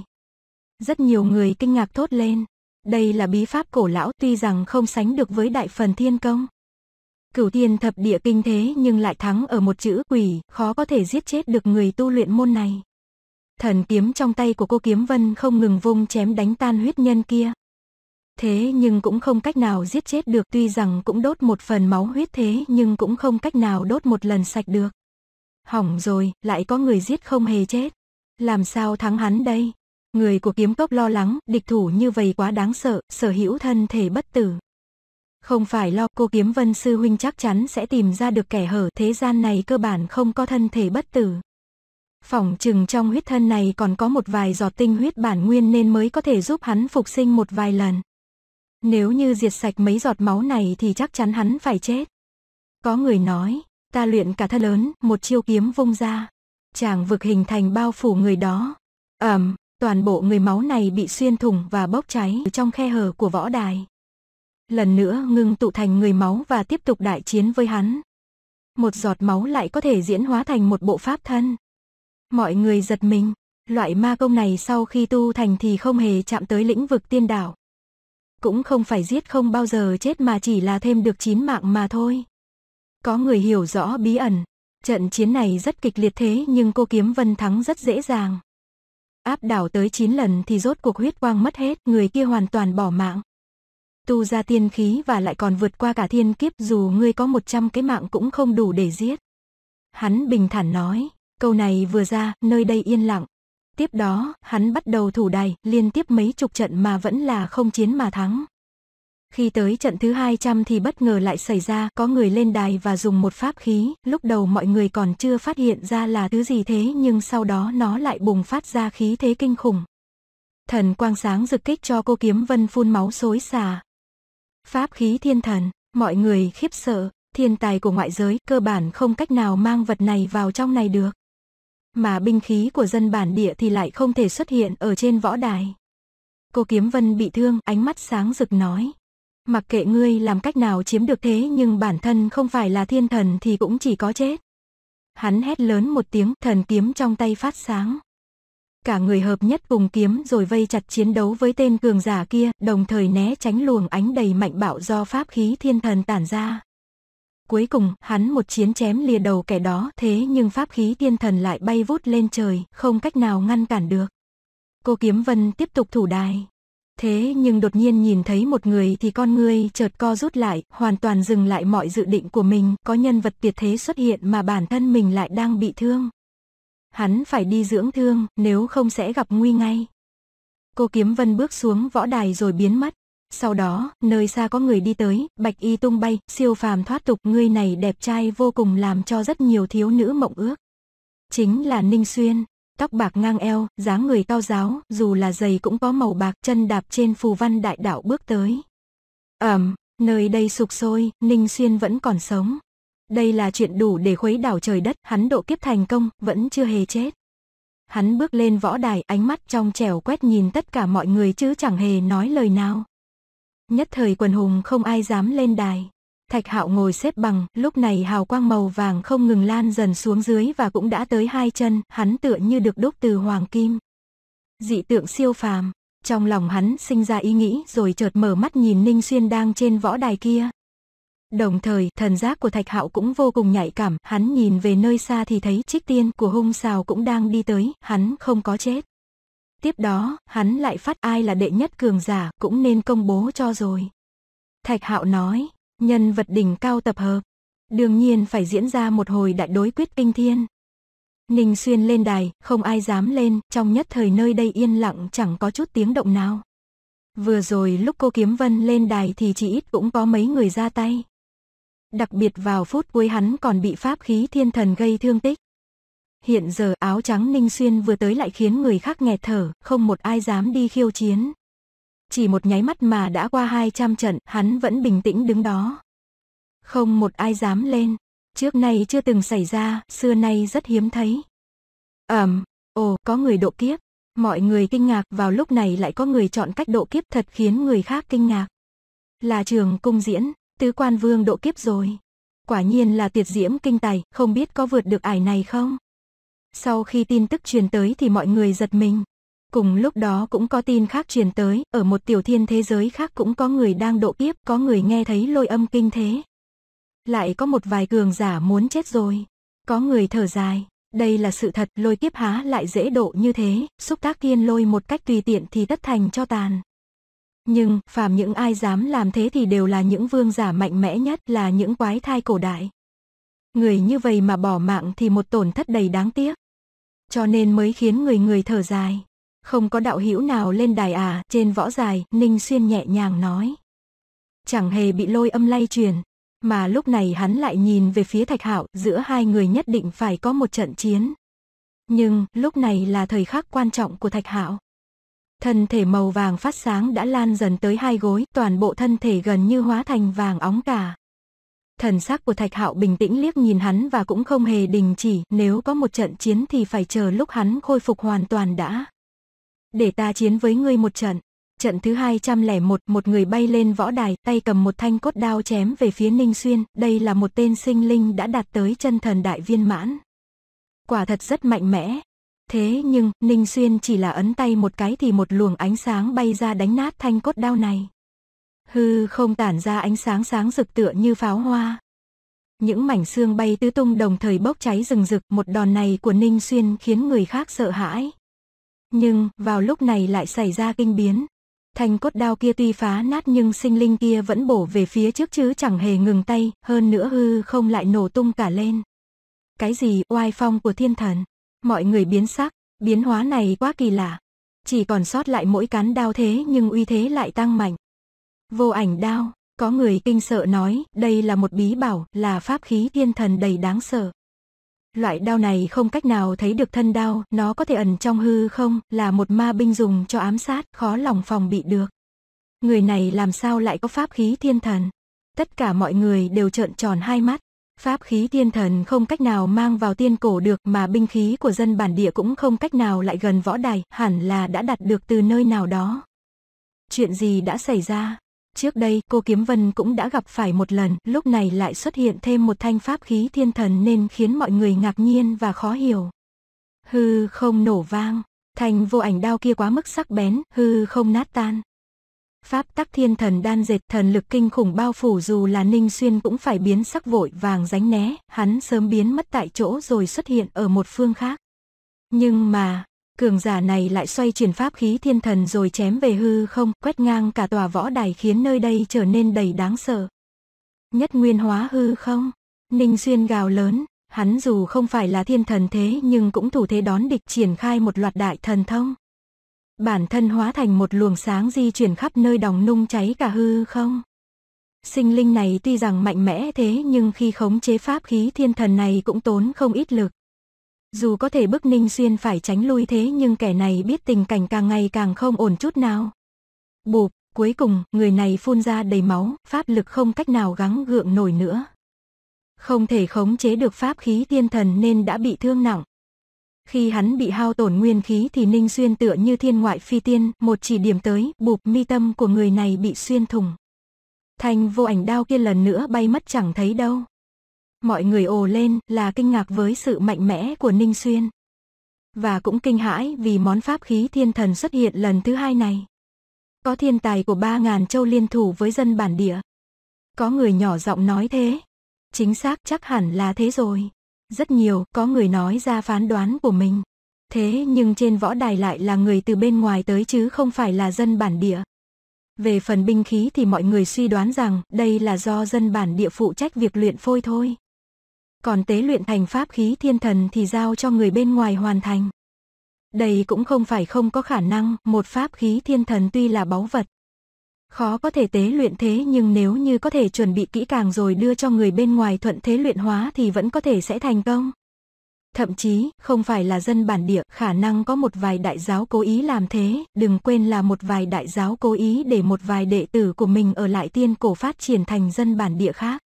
Rất nhiều người kinh ngạc thốt lên. Đây là bí pháp cổ lão tuy rằng không sánh được với đại phần thiên công. Cửu thiên thập địa kinh thế nhưng lại thắng ở một chữ quỷ, khó có thể giết chết được người tu luyện môn này. Thần kiếm trong tay của cô Kiếm Vân không ngừng vung chém đánh tan huyết nhân kia thế nhưng cũng không cách nào giết chết được tuy rằng cũng đốt một phần máu huyết thế nhưng cũng không cách nào đốt một lần sạch được. Hỏng rồi, lại có người giết không hề chết. Làm sao thắng hắn đây? Người của kiếm cốc lo lắng, địch thủ như vậy quá đáng sợ, sở hữu thân thể bất tử. Không phải lo, cô kiếm vân sư huynh chắc chắn sẽ tìm ra được kẻ hở thế gian này cơ bản không có thân thể bất tử. Phỏng chừng trong huyết thân này còn có một vài giọt tinh huyết bản nguyên nên mới có thể giúp hắn phục sinh một vài lần. Nếu như diệt sạch mấy giọt máu này thì chắc chắn hắn phải chết. Có người nói, ta luyện cả thân lớn, một chiêu kiếm vung ra. Chàng vực hình thành bao phủ người đó. ầm, toàn bộ người máu này bị xuyên thủng và bốc cháy trong khe hở của võ đài. Lần nữa ngưng tụ thành người máu và tiếp tục đại chiến với hắn. Một giọt máu lại có thể diễn hóa thành một bộ pháp thân. Mọi người giật mình, loại ma công này sau khi tu thành thì không hề chạm tới lĩnh vực tiên đảo cũng không phải giết không bao giờ chết mà chỉ là thêm được chín mạng mà thôi. Có người hiểu rõ bí ẩn, trận chiến này rất kịch liệt thế nhưng cô Kiếm Vân thắng rất dễ dàng. Áp đảo tới 9 lần thì rốt cuộc huyết quang mất hết, người kia hoàn toàn bỏ mạng. Tu ra tiên khí và lại còn vượt qua cả thiên kiếp dù ngươi có 100 cái mạng cũng không đủ để giết. Hắn bình thản nói, câu này vừa ra, nơi đây yên lặng, Tiếp đó, hắn bắt đầu thủ đài, liên tiếp mấy chục trận mà vẫn là không chiến mà thắng. Khi tới trận thứ 200 thì bất ngờ lại xảy ra có người lên đài và dùng một pháp khí, lúc đầu mọi người còn chưa phát hiện ra là thứ gì thế nhưng sau đó nó lại bùng phát ra khí thế kinh khủng. Thần quang sáng rực kích cho cô kiếm vân phun máu xối xả. Pháp khí thiên thần, mọi người khiếp sợ, thiên tài của ngoại giới cơ bản không cách nào mang vật này vào trong này được mà binh khí của dân bản địa thì lại không thể xuất hiện ở trên võ đài. Cô Kiếm Vân bị thương, ánh mắt sáng rực nói. Mặc kệ ngươi làm cách nào chiếm được thế nhưng bản thân không phải là thiên thần thì cũng chỉ có chết. Hắn hét lớn một tiếng, thần kiếm trong tay phát sáng. Cả người hợp nhất cùng kiếm rồi vây chặt chiến đấu với tên cường giả kia, đồng thời né tránh luồng ánh đầy mạnh bạo do pháp khí thiên thần tản ra. Cuối cùng, hắn một chiến chém lìa đầu kẻ đó, thế nhưng pháp khí tiên thần lại bay vút lên trời, không cách nào ngăn cản được. Cô Kiếm Vân tiếp tục thủ đài. Thế nhưng đột nhiên nhìn thấy một người thì con người chợt co rút lại, hoàn toàn dừng lại mọi dự định của mình, có nhân vật tuyệt thế xuất hiện mà bản thân mình lại đang bị thương. Hắn phải đi dưỡng thương, nếu không sẽ gặp nguy ngay. Cô Kiếm Vân bước xuống võ đài rồi biến mất. Sau đó, nơi xa có người đi tới, bạch y tung bay, siêu phàm thoát tục, người này đẹp trai vô cùng làm cho rất nhiều thiếu nữ mộng ước. Chính là Ninh Xuyên, tóc bạc ngang eo, dáng người cao giáo, dù là giày cũng có màu bạc, chân đạp trên phù văn đại đạo bước tới. Ẩm, nơi đây sụp sôi, Ninh Xuyên vẫn còn sống. Đây là chuyện đủ để khuấy đảo trời đất, hắn độ kiếp thành công, vẫn chưa hề chết. Hắn bước lên võ đài, ánh mắt trong trẻo quét nhìn tất cả mọi người chứ chẳng hề nói lời nào nhất thời quần hùng không ai dám lên đài. Thạch Hạo ngồi xếp bằng, lúc này hào quang màu vàng không ngừng lan dần xuống dưới và cũng đã tới hai chân, hắn tựa như được đúc từ hoàng kim. Dị tượng siêu phàm, trong lòng hắn sinh ra ý nghĩ rồi chợt mở mắt nhìn Ninh Xuyên đang trên võ đài kia. Đồng thời, thần giác của Thạch Hạo cũng vô cùng nhạy cảm, hắn nhìn về nơi xa thì thấy Trích Tiên của hung xào cũng đang đi tới, hắn không có chết. Tiếp đó, hắn lại phát ai là đệ nhất cường giả cũng nên công bố cho rồi. Thạch Hạo nói, nhân vật đỉnh cao tập hợp. Đương nhiên phải diễn ra một hồi đại đối quyết kinh thiên. Ninh Xuyên lên đài, không ai dám lên, trong nhất thời nơi đây yên lặng chẳng có chút tiếng động nào. Vừa rồi lúc cô Kiếm Vân lên đài thì chỉ ít cũng có mấy người ra tay. Đặc biệt vào phút cuối hắn còn bị pháp khí thiên thần gây thương tích. Hiện giờ áo trắng Ninh Xuyên vừa tới lại khiến người khác nghẹt thở, không một ai dám đi khiêu chiến. Chỉ một nháy mắt mà đã qua 200 trận, hắn vẫn bình tĩnh đứng đó. Không một ai dám lên. Trước nay chưa từng xảy ra, xưa nay rất hiếm thấy. Ẩm, ồ, có người độ kiếp. Mọi người kinh ngạc vào lúc này lại có người chọn cách độ kiếp thật khiến người khác kinh ngạc. Là trường cung diễn, tứ quan vương độ kiếp rồi. Quả nhiên là tiệt diễm kinh tài, không biết có vượt được ải này không? Sau khi tin tức truyền tới thì mọi người giật mình. Cùng lúc đó cũng có tin khác truyền tới, ở một tiểu thiên thế giới khác cũng có người đang độ kiếp, có người nghe thấy lôi âm kinh thế. Lại có một vài cường giả muốn chết rồi. Có người thở dài, đây là sự thật, lôi kiếp há lại dễ độ như thế, xúc tác thiên lôi một cách tùy tiện thì tất thành cho tàn. Nhưng, phàm những ai dám làm thế thì đều là những vương giả mạnh mẽ nhất, là những quái thai cổ đại. Người như vậy mà bỏ mạng thì một tổn thất đầy đáng tiếc cho nên mới khiến người người thở dài. Không có đạo hữu nào lên đài à, trên võ dài, Ninh Xuyên nhẹ nhàng nói. Chẳng hề bị lôi âm lay truyền, mà lúc này hắn lại nhìn về phía Thạch Hạo, giữa hai người nhất định phải có một trận chiến. Nhưng, lúc này là thời khắc quan trọng của Thạch Hạo. Thân thể màu vàng phát sáng đã lan dần tới hai gối, toàn bộ thân thể gần như hóa thành vàng óng cả. Thần sắc của Thạch Hạo bình tĩnh liếc nhìn hắn và cũng không hề đình chỉ, nếu có một trận chiến thì phải chờ lúc hắn khôi phục hoàn toàn đã. Để ta chiến với ngươi một trận. Trận thứ 201, một người bay lên võ đài, tay cầm một thanh cốt đao chém về phía Ninh Xuyên, đây là một tên sinh linh đã đạt tới chân thần đại viên mãn. Quả thật rất mạnh mẽ. Thế nhưng, Ninh Xuyên chỉ là ấn tay một cái thì một luồng ánh sáng bay ra đánh nát thanh cốt đao này hư không tản ra ánh sáng sáng rực tựa như pháo hoa. Những mảnh xương bay tứ tung đồng thời bốc cháy rừng rực, một đòn này của Ninh Xuyên khiến người khác sợ hãi. Nhưng, vào lúc này lại xảy ra kinh biến. Thanh cốt đao kia tuy phá nát nhưng sinh linh kia vẫn bổ về phía trước chứ chẳng hề ngừng tay, hơn nữa hư không lại nổ tung cả lên. Cái gì oai phong của thiên thần? Mọi người biến sắc, biến hóa này quá kỳ lạ. Chỉ còn sót lại mỗi cán đao thế nhưng uy thế lại tăng mạnh. Vô ảnh đao, có người kinh sợ nói, đây là một bí bảo, là pháp khí thiên thần đầy đáng sợ. Loại đao này không cách nào thấy được thân đao, nó có thể ẩn trong hư không, là một ma binh dùng cho ám sát, khó lòng phòng bị được. Người này làm sao lại có pháp khí thiên thần? Tất cả mọi người đều trợn tròn hai mắt. Pháp khí thiên thần không cách nào mang vào tiên cổ được mà binh khí của dân bản địa cũng không cách nào lại gần võ đài, hẳn là đã đặt được từ nơi nào đó. Chuyện gì đã xảy ra? Trước đây cô Kiếm Vân cũng đã gặp phải một lần, lúc này lại xuất hiện thêm một thanh pháp khí thiên thần nên khiến mọi người ngạc nhiên và khó hiểu. Hư không nổ vang, thanh vô ảnh đao kia quá mức sắc bén, hư không nát tan. Pháp tắc thiên thần đan dệt thần lực kinh khủng bao phủ dù là Ninh Xuyên cũng phải biến sắc vội vàng ránh né, hắn sớm biến mất tại chỗ rồi xuất hiện ở một phương khác. Nhưng mà, cường giả này lại xoay chuyển pháp khí thiên thần rồi chém về hư không, quét ngang cả tòa võ đài khiến nơi đây trở nên đầy đáng sợ. Nhất nguyên hóa hư không, Ninh Xuyên gào lớn, hắn dù không phải là thiên thần thế nhưng cũng thủ thế đón địch triển khai một loạt đại thần thông. Bản thân hóa thành một luồng sáng di chuyển khắp nơi đồng nung cháy cả hư không. Sinh linh này tuy rằng mạnh mẽ thế nhưng khi khống chế pháp khí thiên thần này cũng tốn không ít lực. Dù có thể bức Ninh Xuyên phải tránh lui thế nhưng kẻ này biết tình cảnh càng ngày càng không ổn chút nào. Bụp, cuối cùng, người này phun ra đầy máu, pháp lực không cách nào gắng gượng nổi nữa. Không thể khống chế được pháp khí tiên thần nên đã bị thương nặng. Khi hắn bị hao tổn nguyên khí thì Ninh Xuyên tựa như thiên ngoại phi tiên, một chỉ điểm tới, bụp mi tâm của người này bị xuyên thủng. Thành vô ảnh đao kia lần nữa bay mất chẳng thấy đâu. Mọi người ồ lên là kinh ngạc với sự mạnh mẽ của Ninh Xuyên. Và cũng kinh hãi vì món pháp khí thiên thần xuất hiện lần thứ hai này. Có thiên tài của ba ngàn châu liên thủ với dân bản địa. Có người nhỏ giọng nói thế. Chính xác chắc hẳn là thế rồi. Rất nhiều, có người nói ra phán đoán của mình. Thế nhưng trên võ đài lại là người từ bên ngoài tới chứ không phải là dân bản địa. Về phần binh khí thì mọi người suy đoán rằng đây là do dân bản địa phụ trách việc luyện phôi thôi còn tế luyện thành pháp khí thiên thần thì giao cho người bên ngoài hoàn thành. Đây cũng không phải không có khả năng, một pháp khí thiên thần tuy là báu vật. Khó có thể tế luyện thế nhưng nếu như có thể chuẩn bị kỹ càng rồi đưa cho người bên ngoài thuận thế luyện hóa thì vẫn có thể sẽ thành công. Thậm chí, không phải là dân bản địa, khả năng có một vài đại giáo cố ý làm thế, đừng quên là một vài đại giáo cố ý để một vài đệ tử của mình ở lại tiên cổ phát triển thành dân bản địa khác.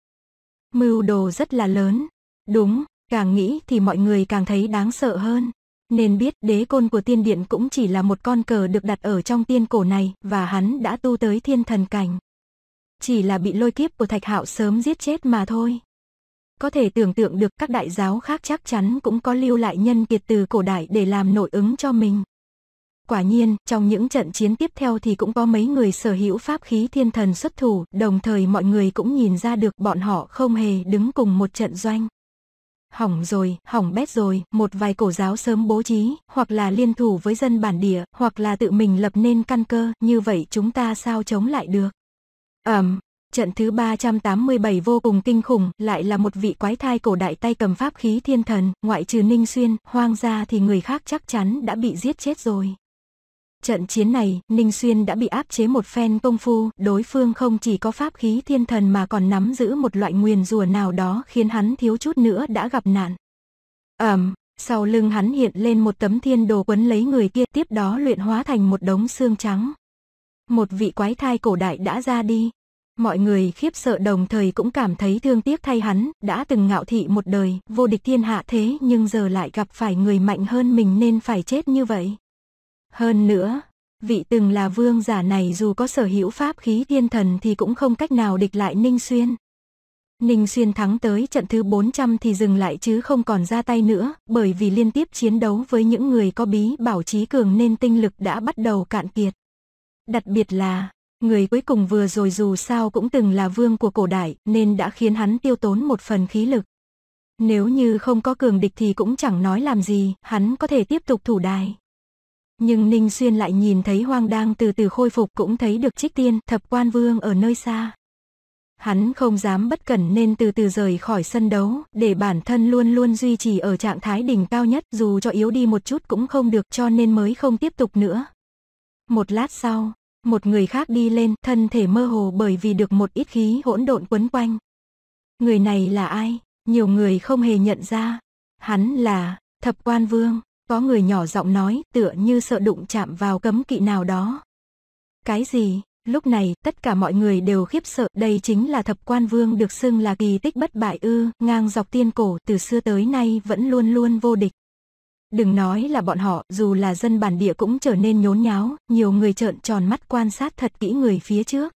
Mưu đồ rất là lớn, Đúng, càng nghĩ thì mọi người càng thấy đáng sợ hơn. Nên biết đế côn của tiên điện cũng chỉ là một con cờ được đặt ở trong tiên cổ này và hắn đã tu tới thiên thần cảnh. Chỉ là bị lôi kiếp của thạch hạo sớm giết chết mà thôi. Có thể tưởng tượng được các đại giáo khác chắc chắn cũng có lưu lại nhân kiệt từ cổ đại để làm nội ứng cho mình. Quả nhiên, trong những trận chiến tiếp theo thì cũng có mấy người sở hữu pháp khí thiên thần xuất thủ, đồng thời mọi người cũng nhìn ra được bọn họ không hề đứng cùng một trận doanh hỏng rồi, hỏng bét rồi, một vài cổ giáo sớm bố trí, hoặc là liên thủ với dân bản địa, hoặc là tự mình lập nên căn cơ, như vậy chúng ta sao chống lại được. Ẩm, um, trận thứ 387 vô cùng kinh khủng, lại là một vị quái thai cổ đại tay cầm pháp khí thiên thần, ngoại trừ Ninh Xuyên, hoang gia thì người khác chắc chắn đã bị giết chết rồi. Trận chiến này, Ninh Xuyên đã bị áp chế một phen công phu, đối phương không chỉ có pháp khí thiên thần mà còn nắm giữ một loại nguyền rùa nào đó khiến hắn thiếu chút nữa đã gặp nạn. Ẩm, um, sau lưng hắn hiện lên một tấm thiên đồ quấn lấy người kia tiếp đó luyện hóa thành một đống xương trắng. Một vị quái thai cổ đại đã ra đi. Mọi người khiếp sợ đồng thời cũng cảm thấy thương tiếc thay hắn, đã từng ngạo thị một đời, vô địch thiên hạ thế nhưng giờ lại gặp phải người mạnh hơn mình nên phải chết như vậy. Hơn nữa, vị từng là vương giả này dù có sở hữu pháp khí thiên thần thì cũng không cách nào địch lại Ninh Xuyên. Ninh Xuyên thắng tới trận thứ 400 thì dừng lại chứ không còn ra tay nữa, bởi vì liên tiếp chiến đấu với những người có bí bảo trí cường nên tinh lực đã bắt đầu cạn kiệt. Đặc biệt là, người cuối cùng vừa rồi dù sao cũng từng là vương của cổ đại nên đã khiến hắn tiêu tốn một phần khí lực. Nếu như không có cường địch thì cũng chẳng nói làm gì, hắn có thể tiếp tục thủ đài nhưng Ninh Xuyên lại nhìn thấy hoang đang từ từ khôi phục cũng thấy được trích tiên thập quan vương ở nơi xa. Hắn không dám bất cẩn nên từ từ rời khỏi sân đấu, để bản thân luôn luôn duy trì ở trạng thái đỉnh cao nhất dù cho yếu đi một chút cũng không được cho nên mới không tiếp tục nữa. Một lát sau, một người khác đi lên, thân thể mơ hồ bởi vì được một ít khí hỗn độn quấn quanh. Người này là ai? Nhiều người không hề nhận ra. Hắn là Thập Quan Vương. Có người nhỏ giọng nói, tựa như sợ đụng chạm vào cấm kỵ nào đó. Cái gì? Lúc này, tất cả mọi người đều khiếp sợ, đây chính là thập quan vương được xưng là kỳ tích bất bại ư, ngang dọc tiên cổ từ xưa tới nay vẫn luôn luôn vô địch. Đừng nói là bọn họ, dù là dân bản địa cũng trở nên nhốn nháo, nhiều người trợn tròn mắt quan sát thật kỹ người phía trước.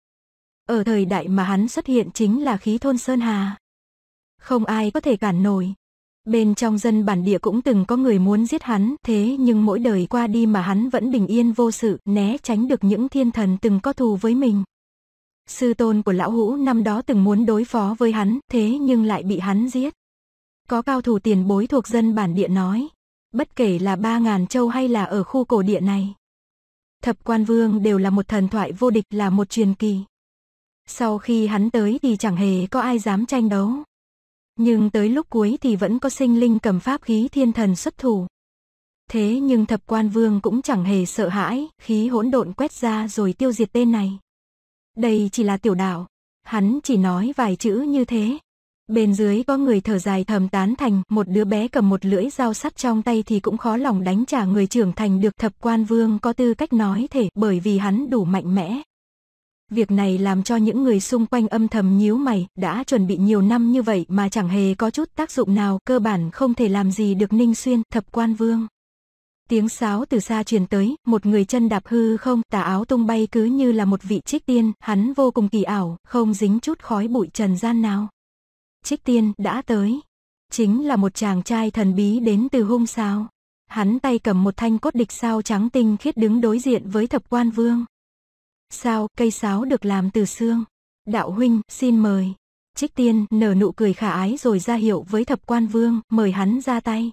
Ở thời đại mà hắn xuất hiện chính là khí thôn Sơn Hà. Không ai có thể cản nổi, Bên trong dân bản địa cũng từng có người muốn giết hắn, thế nhưng mỗi đời qua đi mà hắn vẫn bình yên vô sự, né tránh được những thiên thần từng có thù với mình. Sư tôn của lão hũ năm đó từng muốn đối phó với hắn, thế nhưng lại bị hắn giết. Có cao thủ tiền bối thuộc dân bản địa nói, bất kể là ba ngàn châu hay là ở khu cổ địa này. Thập quan vương đều là một thần thoại vô địch là một truyền kỳ. Sau khi hắn tới thì chẳng hề có ai dám tranh đấu nhưng tới lúc cuối thì vẫn có sinh linh cầm pháp khí thiên thần xuất thủ. Thế nhưng thập quan vương cũng chẳng hề sợ hãi, khí hỗn độn quét ra rồi tiêu diệt tên này. Đây chỉ là tiểu đạo, hắn chỉ nói vài chữ như thế. Bên dưới có người thở dài thầm tán thành, một đứa bé cầm một lưỡi dao sắt trong tay thì cũng khó lòng đánh trả người trưởng thành được thập quan vương có tư cách nói thể bởi vì hắn đủ mạnh mẽ, Việc này làm cho những người xung quanh âm thầm nhíu mày, đã chuẩn bị nhiều năm như vậy mà chẳng hề có chút tác dụng nào, cơ bản không thể làm gì được Ninh Xuyên, thập quan vương. Tiếng sáo từ xa truyền tới, một người chân đạp hư không, tà áo tung bay cứ như là một vị trích tiên, hắn vô cùng kỳ ảo, không dính chút khói bụi trần gian nào. Trích tiên đã tới. Chính là một chàng trai thần bí đến từ hung sao. Hắn tay cầm một thanh cốt địch sao trắng tinh khiết đứng đối diện với thập quan vương. Sao, cây sáo được làm từ xương. Đạo huynh, xin mời. Trích tiên nở nụ cười khả ái rồi ra hiệu với thập quan vương, mời hắn ra tay.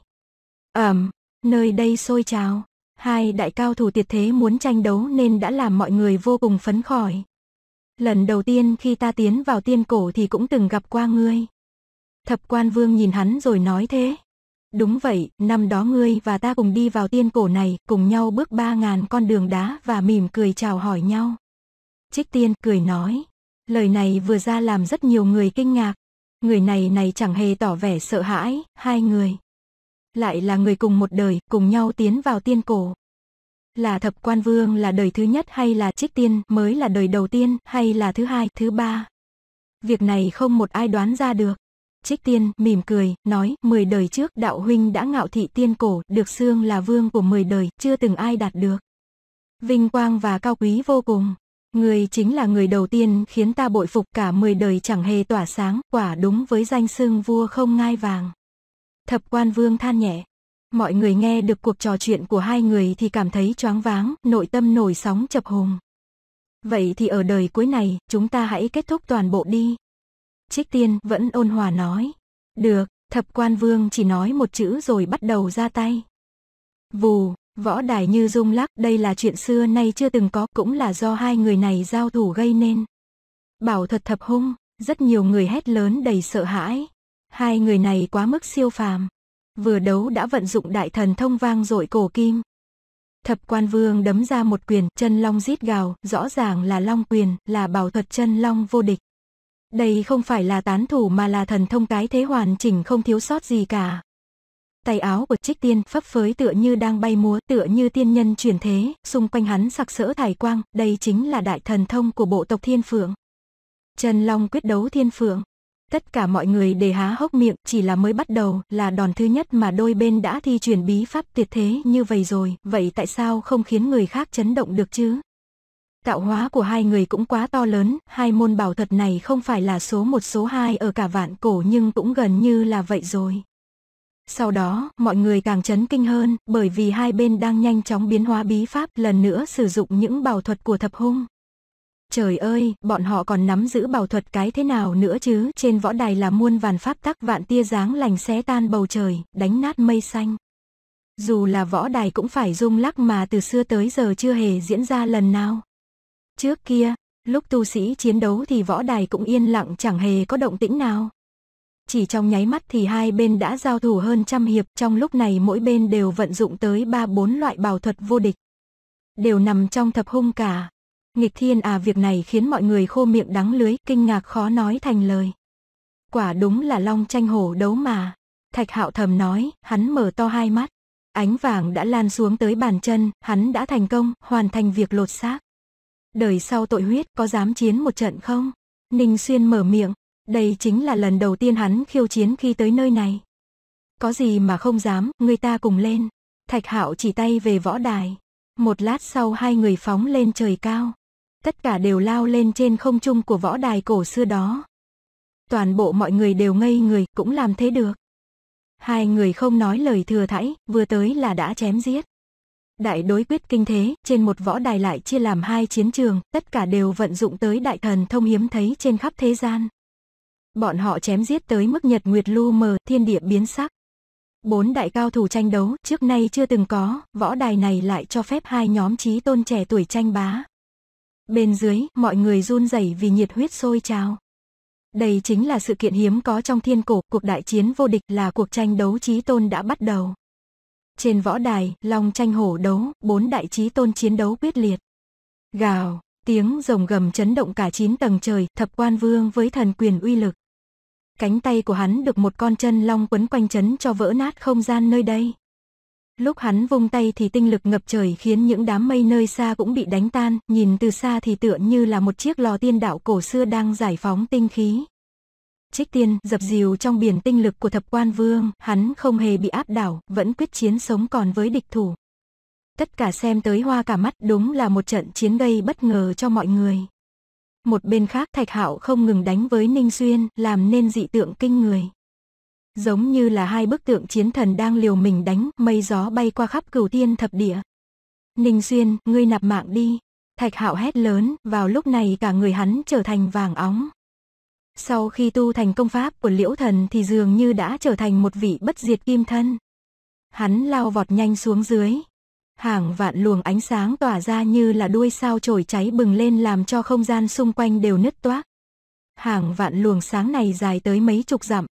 Ẩm, nơi đây sôi trào. Hai đại cao thủ tiệt thế muốn tranh đấu nên đã làm mọi người vô cùng phấn khởi. Lần đầu tiên khi ta tiến vào tiên cổ thì cũng từng gặp qua ngươi. Thập quan vương nhìn hắn rồi nói thế. Đúng vậy, năm đó ngươi và ta cùng đi vào tiên cổ này, cùng nhau bước ba ngàn con đường đá và mỉm cười chào hỏi nhau. Trích tiên cười nói. Lời này vừa ra làm rất nhiều người kinh ngạc. Người này này chẳng hề tỏ vẻ sợ hãi, hai người. Lại là người cùng một đời, cùng nhau tiến vào tiên cổ. Là thập quan vương là đời thứ nhất hay là trích tiên mới là đời đầu tiên hay là thứ hai, thứ ba. Việc này không một ai đoán ra được. Trích tiên mỉm cười, nói, mười đời trước đạo huynh đã ngạo thị tiên cổ, được xương là vương của mười đời, chưa từng ai đạt được. Vinh quang và cao quý vô cùng. Người chính là người đầu tiên khiến ta bội phục cả 10 đời chẳng hề tỏa sáng, quả đúng với danh xưng vua không ngai vàng. Thập quan vương than nhẹ. Mọi người nghe được cuộc trò chuyện của hai người thì cảm thấy choáng váng, nội tâm nổi sóng chập hùng. Vậy thì ở đời cuối này, chúng ta hãy kết thúc toàn bộ đi. Trích tiên vẫn ôn hòa nói. Được, thập quan vương chỉ nói một chữ rồi bắt đầu ra tay. Vù, Võ đài như rung lắc, đây là chuyện xưa nay chưa từng có, cũng là do hai người này giao thủ gây nên. Bảo thuật thập hung, rất nhiều người hét lớn đầy sợ hãi. Hai người này quá mức siêu phàm. Vừa đấu đã vận dụng đại thần thông vang dội cổ kim. Thập quan vương đấm ra một quyền, chân long rít gào, rõ ràng là long quyền, là bảo thuật chân long vô địch. Đây không phải là tán thủ mà là thần thông cái thế hoàn chỉnh không thiếu sót gì cả tay áo của trích tiên phấp phới tựa như đang bay múa tựa như tiên nhân chuyển thế, xung quanh hắn sặc sỡ thải quang, đây chính là đại thần thông của bộ tộc thiên phượng. Trần Long quyết đấu thiên phượng. Tất cả mọi người để há hốc miệng chỉ là mới bắt đầu là đòn thứ nhất mà đôi bên đã thi chuyển bí pháp tuyệt thế như vậy rồi, vậy tại sao không khiến người khác chấn động được chứ? Tạo hóa của hai người cũng quá to lớn, hai môn bảo thuật này không phải là số một số hai ở cả vạn cổ nhưng cũng gần như là vậy rồi. Sau đó, mọi người càng chấn kinh hơn bởi vì hai bên đang nhanh chóng biến hóa bí pháp lần nữa sử dụng những bảo thuật của thập hung. Trời ơi, bọn họ còn nắm giữ bảo thuật cái thế nào nữa chứ? Trên võ đài là muôn vàn pháp tắc vạn tia dáng lành xé tan bầu trời, đánh nát mây xanh. Dù là võ đài cũng phải rung lắc mà từ xưa tới giờ chưa hề diễn ra lần nào. Trước kia, lúc tu sĩ chiến đấu thì võ đài cũng yên lặng chẳng hề có động tĩnh nào chỉ trong nháy mắt thì hai bên đã giao thủ hơn trăm hiệp, trong lúc này mỗi bên đều vận dụng tới ba bốn loại bảo thuật vô địch. Đều nằm trong thập hung cả. Nghịch thiên à việc này khiến mọi người khô miệng đắng lưới, kinh ngạc khó nói thành lời. Quả đúng là long tranh hổ đấu mà. Thạch hạo thầm nói, hắn mở to hai mắt. Ánh vàng đã lan xuống tới bàn chân, hắn đã thành công, hoàn thành việc lột xác. Đời sau tội huyết có dám chiến một trận không? Ninh Xuyên mở miệng, đây chính là lần đầu tiên hắn khiêu chiến khi tới nơi này. Có gì mà không dám, người ta cùng lên. Thạch Hạo chỉ tay về võ đài. Một lát sau hai người phóng lên trời cao. Tất cả đều lao lên trên không trung của võ đài cổ xưa đó. Toàn bộ mọi người đều ngây người, cũng làm thế được. Hai người không nói lời thừa thãi, vừa tới là đã chém giết. Đại đối quyết kinh thế, trên một võ đài lại chia làm hai chiến trường, tất cả đều vận dụng tới đại thần thông hiếm thấy trên khắp thế gian. Bọn họ chém giết tới mức nhật nguyệt lu mờ, thiên địa biến sắc. Bốn đại cao thủ tranh đấu trước nay chưa từng có, võ đài này lại cho phép hai nhóm trí tôn trẻ tuổi tranh bá. Bên dưới, mọi người run rẩy vì nhiệt huyết sôi trào. Đây chính là sự kiện hiếm có trong thiên cổ, cuộc đại chiến vô địch là cuộc tranh đấu trí tôn đã bắt đầu. Trên võ đài, long tranh hổ đấu, bốn đại trí tôn chiến đấu quyết liệt. Gào, tiếng rồng gầm chấn động cả chín tầng trời, thập quan vương với thần quyền uy lực cánh tay của hắn được một con chân long quấn quanh chấn cho vỡ nát không gian nơi đây. Lúc hắn vung tay thì tinh lực ngập trời khiến những đám mây nơi xa cũng bị đánh tan, nhìn từ xa thì tựa như là một chiếc lò tiên đạo cổ xưa đang giải phóng tinh khí. Trích tiên dập dìu trong biển tinh lực của thập quan vương, hắn không hề bị áp đảo, vẫn quyết chiến sống còn với địch thủ. Tất cả xem tới hoa cả mắt đúng là một trận chiến gây bất ngờ cho mọi người. Một bên khác Thạch Hạo không ngừng đánh với Ninh Xuyên, làm nên dị tượng kinh người. Giống như là hai bức tượng chiến thần đang liều mình đánh, mây gió bay qua khắp cửu thiên thập địa. Ninh Xuyên, ngươi nạp mạng đi. Thạch Hạo hét lớn, vào lúc này cả người hắn trở thành vàng óng. Sau khi tu thành công pháp của Liễu Thần thì dường như đã trở thành một vị bất diệt kim thân. Hắn lao vọt nhanh xuống dưới, hàng vạn luồng ánh sáng tỏa ra như là đuôi sao trổi cháy bừng lên làm cho không gian xung quanh đều nứt toác. Hàng vạn luồng sáng này dài tới mấy chục dặm,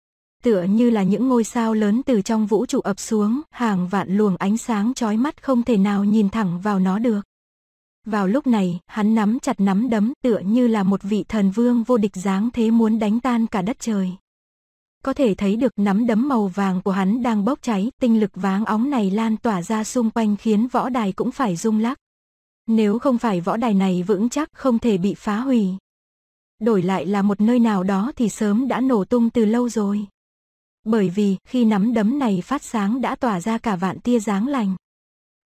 tựa như là những ngôi sao lớn từ trong vũ trụ ập xuống, hàng vạn luồng ánh sáng chói mắt không thể nào nhìn thẳng vào nó được. Vào lúc này, hắn nắm chặt nắm đấm tựa như là một vị thần vương vô địch dáng thế muốn đánh tan cả đất trời có thể thấy được nắm đấm màu vàng của hắn đang bốc cháy, tinh lực váng óng này lan tỏa ra xung quanh khiến võ đài cũng phải rung lắc. Nếu không phải võ đài này vững chắc không thể bị phá hủy. Đổi lại là một nơi nào đó thì sớm đã nổ tung từ lâu rồi. Bởi vì khi nắm đấm này phát sáng đã tỏa ra cả vạn tia sáng lành.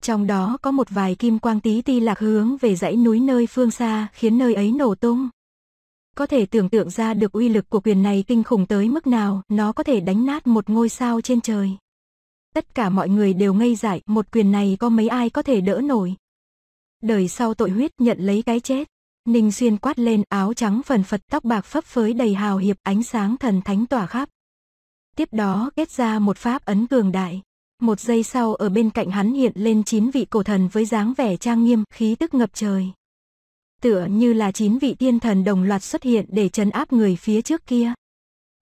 Trong đó có một vài kim quang tí ti lạc hướng về dãy núi nơi phương xa khiến nơi ấy nổ tung có thể tưởng tượng ra được uy lực của quyền này kinh khủng tới mức nào, nó có thể đánh nát một ngôi sao trên trời. Tất cả mọi người đều ngây dại, một quyền này có mấy ai có thể đỡ nổi. Đời sau tội huyết nhận lấy cái chết. Ninh Xuyên quát lên áo trắng phần phật tóc bạc phấp phới đầy hào hiệp ánh sáng thần thánh tỏa khắp. Tiếp đó kết ra một pháp ấn cường đại. Một giây sau ở bên cạnh hắn hiện lên chín vị cổ thần với dáng vẻ trang nghiêm, khí tức ngập trời tựa như là chín vị tiên thần đồng loạt xuất hiện để chấn áp người phía trước kia.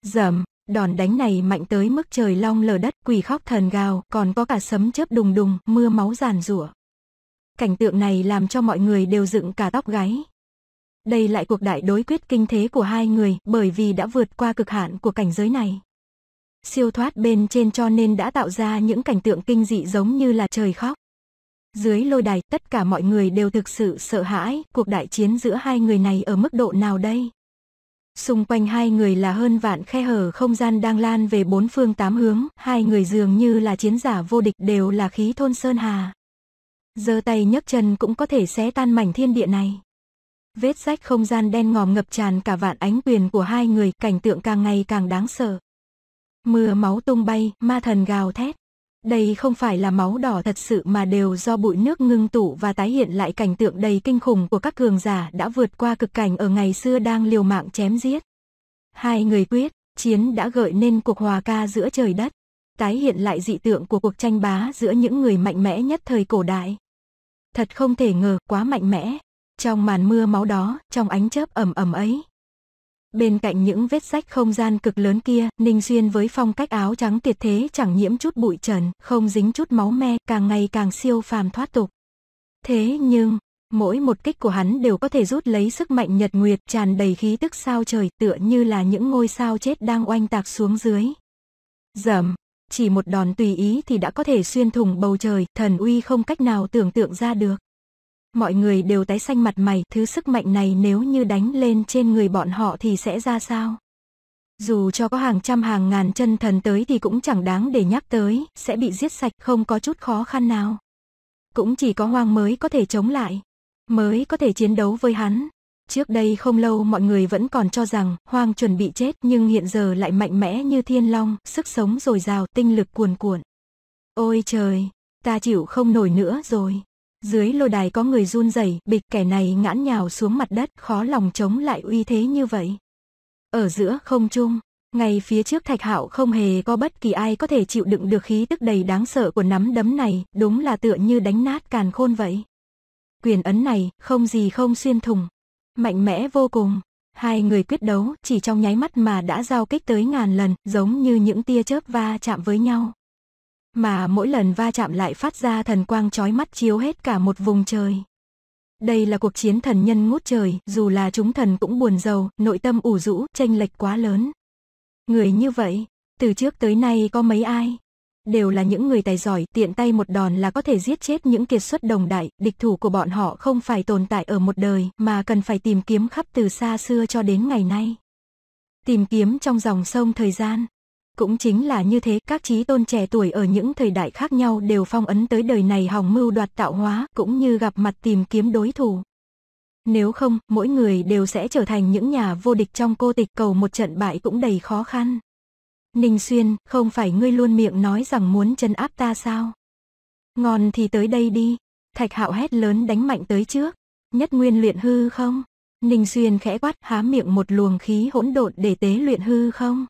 Dầm, đòn đánh này mạnh tới mức trời long lở đất, quỳ khóc thần gào, còn có cả sấm chớp đùng đùng, mưa máu giàn rủa. Cảnh tượng này làm cho mọi người đều dựng cả tóc gáy. Đây lại cuộc đại đối quyết kinh thế của hai người, bởi vì đã vượt qua cực hạn của cảnh giới này. Siêu thoát bên trên cho nên đã tạo ra những cảnh tượng kinh dị giống như là trời khóc. Dưới lôi đài, tất cả mọi người đều thực sự sợ hãi, cuộc đại chiến giữa hai người này ở mức độ nào đây? Xung quanh hai người là hơn vạn khe hở không gian đang lan về bốn phương tám hướng, hai người dường như là chiến giả vô địch đều là khí thôn Sơn Hà. Giơ tay nhấc chân cũng có thể xé tan mảnh thiên địa này. Vết rách không gian đen ngòm ngập tràn cả vạn ánh quyền của hai người, cảnh tượng càng ngày càng đáng sợ. Mưa máu tung bay, ma thần gào thét. Đây không phải là máu đỏ thật sự mà đều do bụi nước ngưng tụ và tái hiện lại cảnh tượng đầy kinh khủng của các cường giả đã vượt qua cực cảnh ở ngày xưa đang liều mạng chém giết. Hai người quyết, chiến đã gợi nên cuộc hòa ca giữa trời đất, tái hiện lại dị tượng của cuộc tranh bá giữa những người mạnh mẽ nhất thời cổ đại. Thật không thể ngờ, quá mạnh mẽ. Trong màn mưa máu đó, trong ánh chớp ẩm ẩm ấy, Bên cạnh những vết rách không gian cực lớn kia, Ninh Xuyên với phong cách áo trắng tuyệt thế chẳng nhiễm chút bụi trần, không dính chút máu me, càng ngày càng siêu phàm thoát tục. Thế nhưng, mỗi một kích của hắn đều có thể rút lấy sức mạnh nhật nguyệt tràn đầy khí tức sao trời tựa như là những ngôi sao chết đang oanh tạc xuống dưới. Dầm, chỉ một đòn tùy ý thì đã có thể xuyên thủng bầu trời, thần uy không cách nào tưởng tượng ra được mọi người đều tái xanh mặt mày, thứ sức mạnh này nếu như đánh lên trên người bọn họ thì sẽ ra sao? Dù cho có hàng trăm hàng ngàn chân thần tới thì cũng chẳng đáng để nhắc tới, sẽ bị giết sạch không có chút khó khăn nào. Cũng chỉ có hoang mới có thể chống lại, mới có thể chiến đấu với hắn. Trước đây không lâu mọi người vẫn còn cho rằng hoang chuẩn bị chết nhưng hiện giờ lại mạnh mẽ như thiên long, sức sống dồi dào, tinh lực cuồn cuộn. Ôi trời, ta chịu không nổi nữa rồi. Dưới lô đài có người run rẩy, bịch kẻ này ngã nhào xuống mặt đất, khó lòng chống lại uy thế như vậy. Ở giữa không trung, ngay phía trước Thạch Hạo không hề có bất kỳ ai có thể chịu đựng được khí tức đầy đáng sợ của nắm đấm này, đúng là tựa như đánh nát càn khôn vậy. Quyền ấn này, không gì không xuyên thủng, mạnh mẽ vô cùng. Hai người quyết đấu, chỉ trong nháy mắt mà đã giao kích tới ngàn lần, giống như những tia chớp va chạm với nhau mà mỗi lần va chạm lại phát ra thần quang chói mắt chiếu hết cả một vùng trời. Đây là cuộc chiến thần nhân ngút trời, dù là chúng thần cũng buồn giàu, nội tâm ủ rũ, tranh lệch quá lớn. Người như vậy, từ trước tới nay có mấy ai? Đều là những người tài giỏi, tiện tay một đòn là có thể giết chết những kiệt xuất đồng đại, địch thủ của bọn họ không phải tồn tại ở một đời, mà cần phải tìm kiếm khắp từ xa xưa cho đến ngày nay. Tìm kiếm trong dòng sông thời gian, cũng chính là như thế các trí tôn trẻ tuổi ở những thời đại khác nhau đều phong ấn tới đời này hòng mưu đoạt tạo hóa cũng như gặp mặt tìm kiếm đối thủ. Nếu không, mỗi người đều sẽ trở thành những nhà vô địch trong cô tịch cầu một trận bại cũng đầy khó khăn. Ninh Xuyên, không phải ngươi luôn miệng nói rằng muốn chân áp ta sao? Ngon thì tới đây đi. Thạch hạo hét lớn đánh mạnh tới trước. Nhất nguyên luyện hư không? Ninh Xuyên khẽ quát há miệng một luồng khí hỗn độn để tế luyện hư không?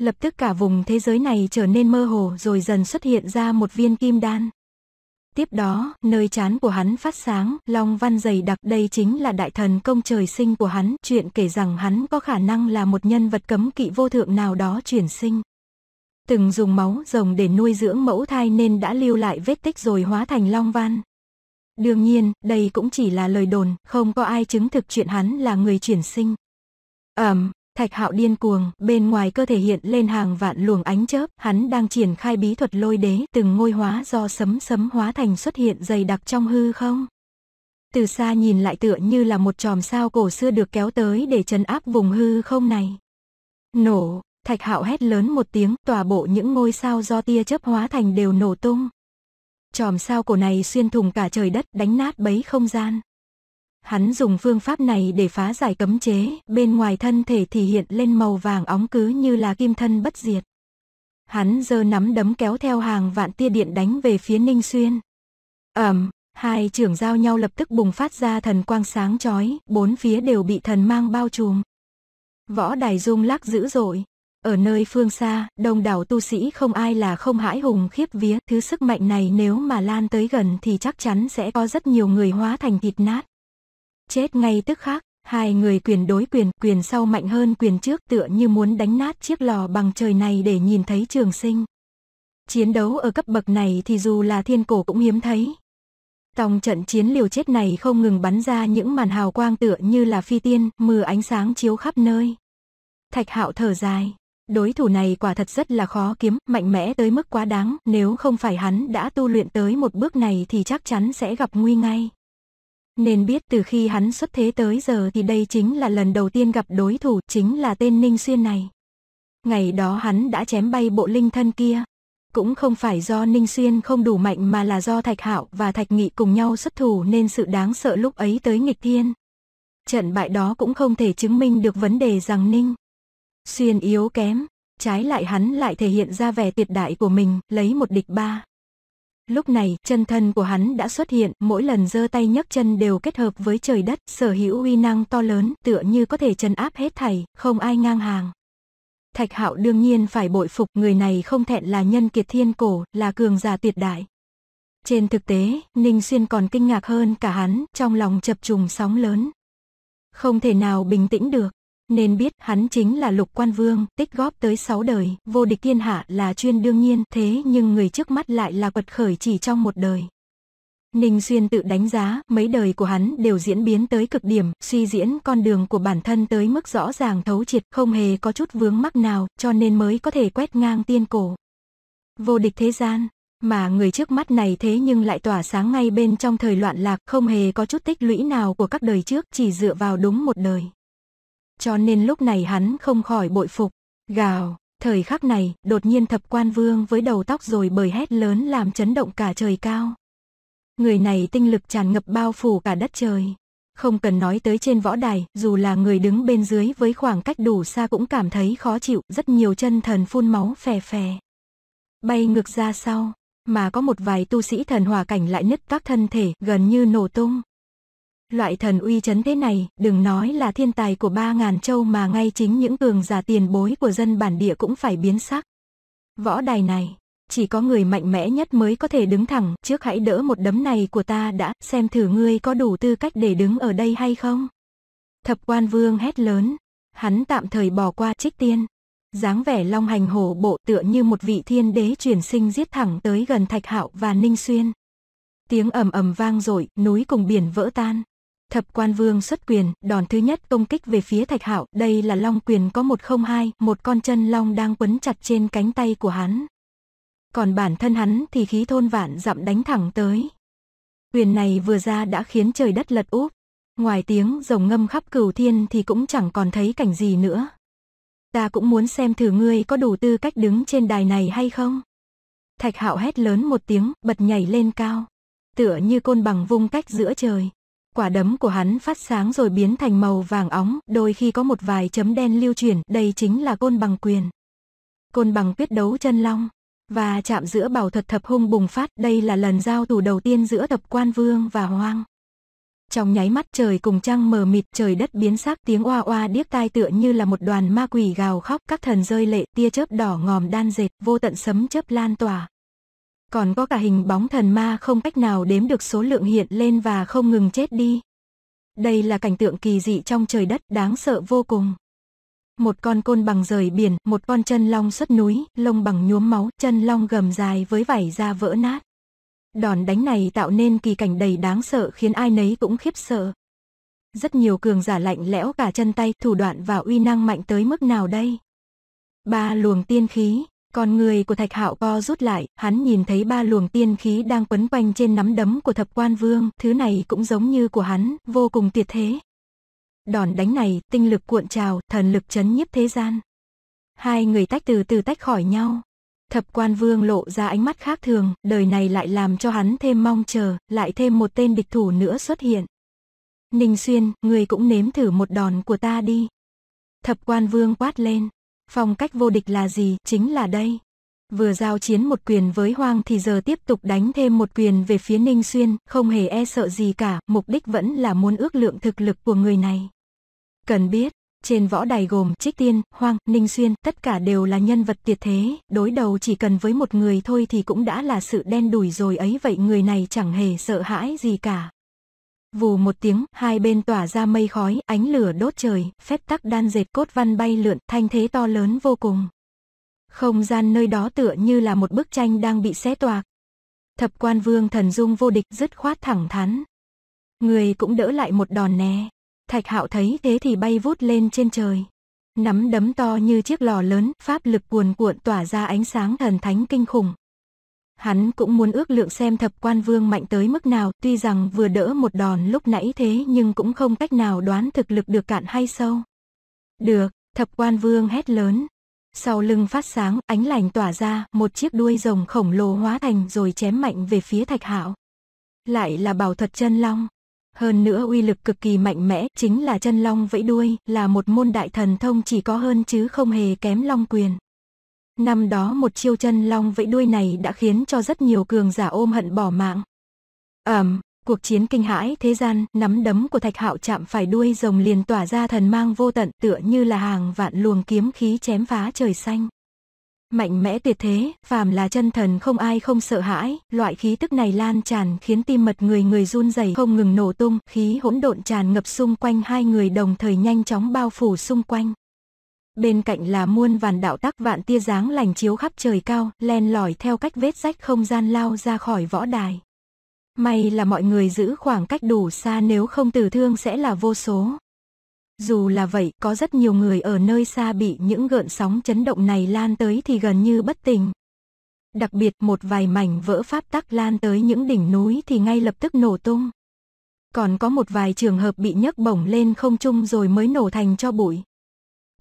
Lập tức cả vùng thế giới này trở nên mơ hồ rồi dần xuất hiện ra một viên kim đan. Tiếp đó, nơi chán của hắn phát sáng, long văn dày đặc đây chính là đại thần công trời sinh của hắn, chuyện kể rằng hắn có khả năng là một nhân vật cấm kỵ vô thượng nào đó chuyển sinh. Từng dùng máu rồng để nuôi dưỡng mẫu thai nên đã lưu lại vết tích rồi hóa thành long văn. Đương nhiên, đây cũng chỉ là lời đồn, không có ai chứng thực chuyện hắn là người chuyển sinh. Ẩm, um, Thạch hạo điên cuồng, bên ngoài cơ thể hiện lên hàng vạn luồng ánh chớp, hắn đang triển khai bí thuật lôi đế, từng ngôi hóa do sấm sấm hóa thành xuất hiện dày đặc trong hư không. Từ xa nhìn lại tựa như là một tròm sao cổ xưa được kéo tới để chấn áp vùng hư không này. Nổ, thạch hạo hét lớn một tiếng, tòa bộ những ngôi sao do tia chớp hóa thành đều nổ tung. Tròm sao cổ này xuyên thùng cả trời đất, đánh nát bấy không gian. Hắn dùng phương pháp này để phá giải cấm chế, bên ngoài thân thể thì hiện lên màu vàng óng cứ như là kim thân bất diệt. Hắn giơ nắm đấm kéo theo hàng vạn tia điện đánh về phía Ninh Xuyên. Ẩm, um, hai trưởng giao nhau lập tức bùng phát ra thần quang sáng chói, bốn phía đều bị thần mang bao trùm. Võ đài rung lắc dữ dội. Ở nơi phương xa, đông đảo tu sĩ không ai là không hãi hùng khiếp vía, thứ sức mạnh này nếu mà lan tới gần thì chắc chắn sẽ có rất nhiều người hóa thành thịt nát. Chết ngay tức khắc hai người quyền đối quyền, quyền sau mạnh hơn quyền trước tựa như muốn đánh nát chiếc lò bằng trời này để nhìn thấy trường sinh. Chiến đấu ở cấp bậc này thì dù là thiên cổ cũng hiếm thấy. Tòng trận chiến liều chết này không ngừng bắn ra những màn hào quang tựa như là phi tiên, mưa ánh sáng chiếu khắp nơi. Thạch hạo thở dài. Đối thủ này quả thật rất là khó kiếm, mạnh mẽ tới mức quá đáng, nếu không phải hắn đã tu luyện tới một bước này thì chắc chắn sẽ gặp nguy ngay nên biết từ khi hắn xuất thế tới giờ thì đây chính là lần đầu tiên gặp đối thủ chính là tên Ninh Xuyên này. Ngày đó hắn đã chém bay bộ linh thân kia. Cũng không phải do Ninh Xuyên không đủ mạnh mà là do Thạch Hạo và Thạch Nghị cùng nhau xuất thủ nên sự đáng sợ lúc ấy tới nghịch thiên. Trận bại đó cũng không thể chứng minh được vấn đề rằng Ninh Xuyên yếu kém, trái lại hắn lại thể hiện ra vẻ tuyệt đại của mình, lấy một địch ba. Lúc này, chân thân của hắn đã xuất hiện, mỗi lần giơ tay nhấc chân đều kết hợp với trời đất, sở hữu uy năng to lớn, tựa như có thể chân áp hết thảy, không ai ngang hàng. Thạch Hạo đương nhiên phải bội phục, người này không thẹn là nhân kiệt thiên cổ, là cường giả tuyệt đại. Trên thực tế, Ninh Xuyên còn kinh ngạc hơn cả hắn, trong lòng chập trùng sóng lớn. Không thể nào bình tĩnh được nên biết hắn chính là lục quan vương, tích góp tới 6 đời, vô địch thiên hạ là chuyên đương nhiên, thế nhưng người trước mắt lại là quật khởi chỉ trong một đời. Ninh Xuyên tự đánh giá, mấy đời của hắn đều diễn biến tới cực điểm, suy diễn con đường của bản thân tới mức rõ ràng thấu triệt, không hề có chút vướng mắc nào, cho nên mới có thể quét ngang tiên cổ. Vô địch thế gian, mà người trước mắt này thế nhưng lại tỏa sáng ngay bên trong thời loạn lạc, không hề có chút tích lũy nào của các đời trước, chỉ dựa vào đúng một đời cho nên lúc này hắn không khỏi bội phục. Gào, thời khắc này, đột nhiên thập quan vương với đầu tóc rồi bời hét lớn làm chấn động cả trời cao. Người này tinh lực tràn ngập bao phủ cả đất trời. Không cần nói tới trên võ đài, dù là người đứng bên dưới với khoảng cách đủ xa cũng cảm thấy khó chịu, rất nhiều chân thần phun máu phè phè. Bay ngược ra sau, mà có một vài tu sĩ thần hòa cảnh lại nứt các thân thể, gần như nổ tung. Loại thần uy chấn thế này, đừng nói là thiên tài của ba ngàn châu mà ngay chính những cường giả tiền bối của dân bản địa cũng phải biến sắc. Võ đài này, chỉ có người mạnh mẽ nhất mới có thể đứng thẳng, trước hãy đỡ một đấm này của ta đã, xem thử ngươi có đủ tư cách để đứng ở đây hay không. Thập quan vương hét lớn, hắn tạm thời bỏ qua trích tiên. dáng vẻ long hành hổ bộ tựa như một vị thiên đế chuyển sinh giết thẳng tới gần thạch hạo và ninh xuyên. Tiếng ầm ầm vang dội núi cùng biển vỡ tan. Thập quan vương xuất quyền, đòn thứ nhất công kích về phía Thạch Hạo, đây là long quyền có một không hai, một con chân long đang quấn chặt trên cánh tay của hắn. Còn bản thân hắn thì khí thôn vạn dặm đánh thẳng tới. Quyền này vừa ra đã khiến trời đất lật úp. Ngoài tiếng rồng ngâm khắp cửu thiên thì cũng chẳng còn thấy cảnh gì nữa. Ta cũng muốn xem thử ngươi có đủ tư cách đứng trên đài này hay không. Thạch hạo hét lớn một tiếng, bật nhảy lên cao. Tựa như côn bằng vung cách giữa trời quả đấm của hắn phát sáng rồi biến thành màu vàng óng, đôi khi có một vài chấm đen lưu chuyển, đây chính là côn bằng quyền. Côn bằng quyết đấu chân long, và chạm giữa bảo thuật thập hung bùng phát, đây là lần giao thủ đầu tiên giữa thập quan vương và hoang. Trong nháy mắt trời cùng trăng mờ mịt, trời đất biến sắc, tiếng oa oa điếc tai tựa như là một đoàn ma quỷ gào khóc, các thần rơi lệ, tia chớp đỏ ngòm đan dệt, vô tận sấm chớp lan tỏa, còn có cả hình bóng thần ma không cách nào đếm được số lượng hiện lên và không ngừng chết đi. Đây là cảnh tượng kỳ dị trong trời đất đáng sợ vô cùng. Một con côn bằng rời biển, một con chân long xuất núi, lông bằng nhuốm máu, chân long gầm dài với vảy da vỡ nát. Đòn đánh này tạo nên kỳ cảnh đầy đáng sợ khiến ai nấy cũng khiếp sợ. Rất nhiều cường giả lạnh lẽo cả chân tay, thủ đoạn và uy năng mạnh tới mức nào đây? Ba luồng tiên khí, con người của Thạch Hạo co rút lại, hắn nhìn thấy ba luồng tiên khí đang quấn quanh trên nắm đấm của Thập Quan Vương, thứ này cũng giống như của hắn, vô cùng tuyệt thế. Đòn đánh này, tinh lực cuộn trào, thần lực chấn nhiếp thế gian. Hai người tách từ từ tách khỏi nhau. Thập Quan Vương lộ ra ánh mắt khác thường, đời này lại làm cho hắn thêm mong chờ, lại thêm một tên địch thủ nữa xuất hiện. Ninh Xuyên, người cũng nếm thử một đòn của ta đi. Thập Quan Vương quát lên. Phong cách vô địch là gì? Chính là đây. Vừa giao chiến một quyền với Hoang thì giờ tiếp tục đánh thêm một quyền về phía Ninh Xuyên, không hề e sợ gì cả, mục đích vẫn là muốn ước lượng thực lực của người này. Cần biết, trên võ đài gồm Trích Tiên, Hoang, Ninh Xuyên, tất cả đều là nhân vật tuyệt thế, đối đầu chỉ cần với một người thôi thì cũng đã là sự đen đủi rồi ấy vậy người này chẳng hề sợ hãi gì cả. Vù một tiếng, hai bên tỏa ra mây khói, ánh lửa đốt trời, phép tắc đan dệt cốt văn bay lượn, thanh thế to lớn vô cùng. Không gian nơi đó tựa như là một bức tranh đang bị xé toạc. Thập quan vương thần dung vô địch dứt khoát thẳng thắn. Người cũng đỡ lại một đòn né. Thạch hạo thấy thế thì bay vút lên trên trời. Nắm đấm to như chiếc lò lớn, pháp lực cuồn cuộn tỏa ra ánh sáng thần thánh kinh khủng. Hắn cũng muốn ước lượng xem thập quan vương mạnh tới mức nào, tuy rằng vừa đỡ một đòn lúc nãy thế nhưng cũng không cách nào đoán thực lực được cạn hay sâu. Được, thập quan vương hét lớn. Sau lưng phát sáng, ánh lành tỏa ra, một chiếc đuôi rồng khổng lồ hóa thành rồi chém mạnh về phía thạch hạo. Lại là bảo thuật chân long. Hơn nữa uy lực cực kỳ mạnh mẽ, chính là chân long vẫy đuôi, là một môn đại thần thông chỉ có hơn chứ không hề kém long quyền. Năm đó một chiêu chân long vẫy đuôi này đã khiến cho rất nhiều cường giả ôm hận bỏ mạng. Ẩm, um, cuộc chiến kinh hãi thế gian, nắm đấm của Thạch Hạo chạm phải đuôi rồng liền tỏa ra thần mang vô tận tựa như là hàng vạn luồng kiếm khí chém phá trời xanh. Mạnh mẽ tuyệt thế, phàm là chân thần không ai không sợ hãi, loại khí tức này lan tràn khiến tim mật người người run rẩy không ngừng nổ tung, khí hỗn độn tràn ngập xung quanh hai người đồng thời nhanh chóng bao phủ xung quanh bên cạnh là muôn vàn đạo tác vạn tia dáng lành chiếu khắp trời cao, len lỏi theo cách vết rách không gian lao ra khỏi võ đài. May là mọi người giữ khoảng cách đủ xa nếu không tử thương sẽ là vô số. Dù là vậy, có rất nhiều người ở nơi xa bị những gợn sóng chấn động này lan tới thì gần như bất tỉnh. Đặc biệt một vài mảnh vỡ pháp tắc lan tới những đỉnh núi thì ngay lập tức nổ tung. Còn có một vài trường hợp bị nhấc bổng lên không trung rồi mới nổ thành cho bụi.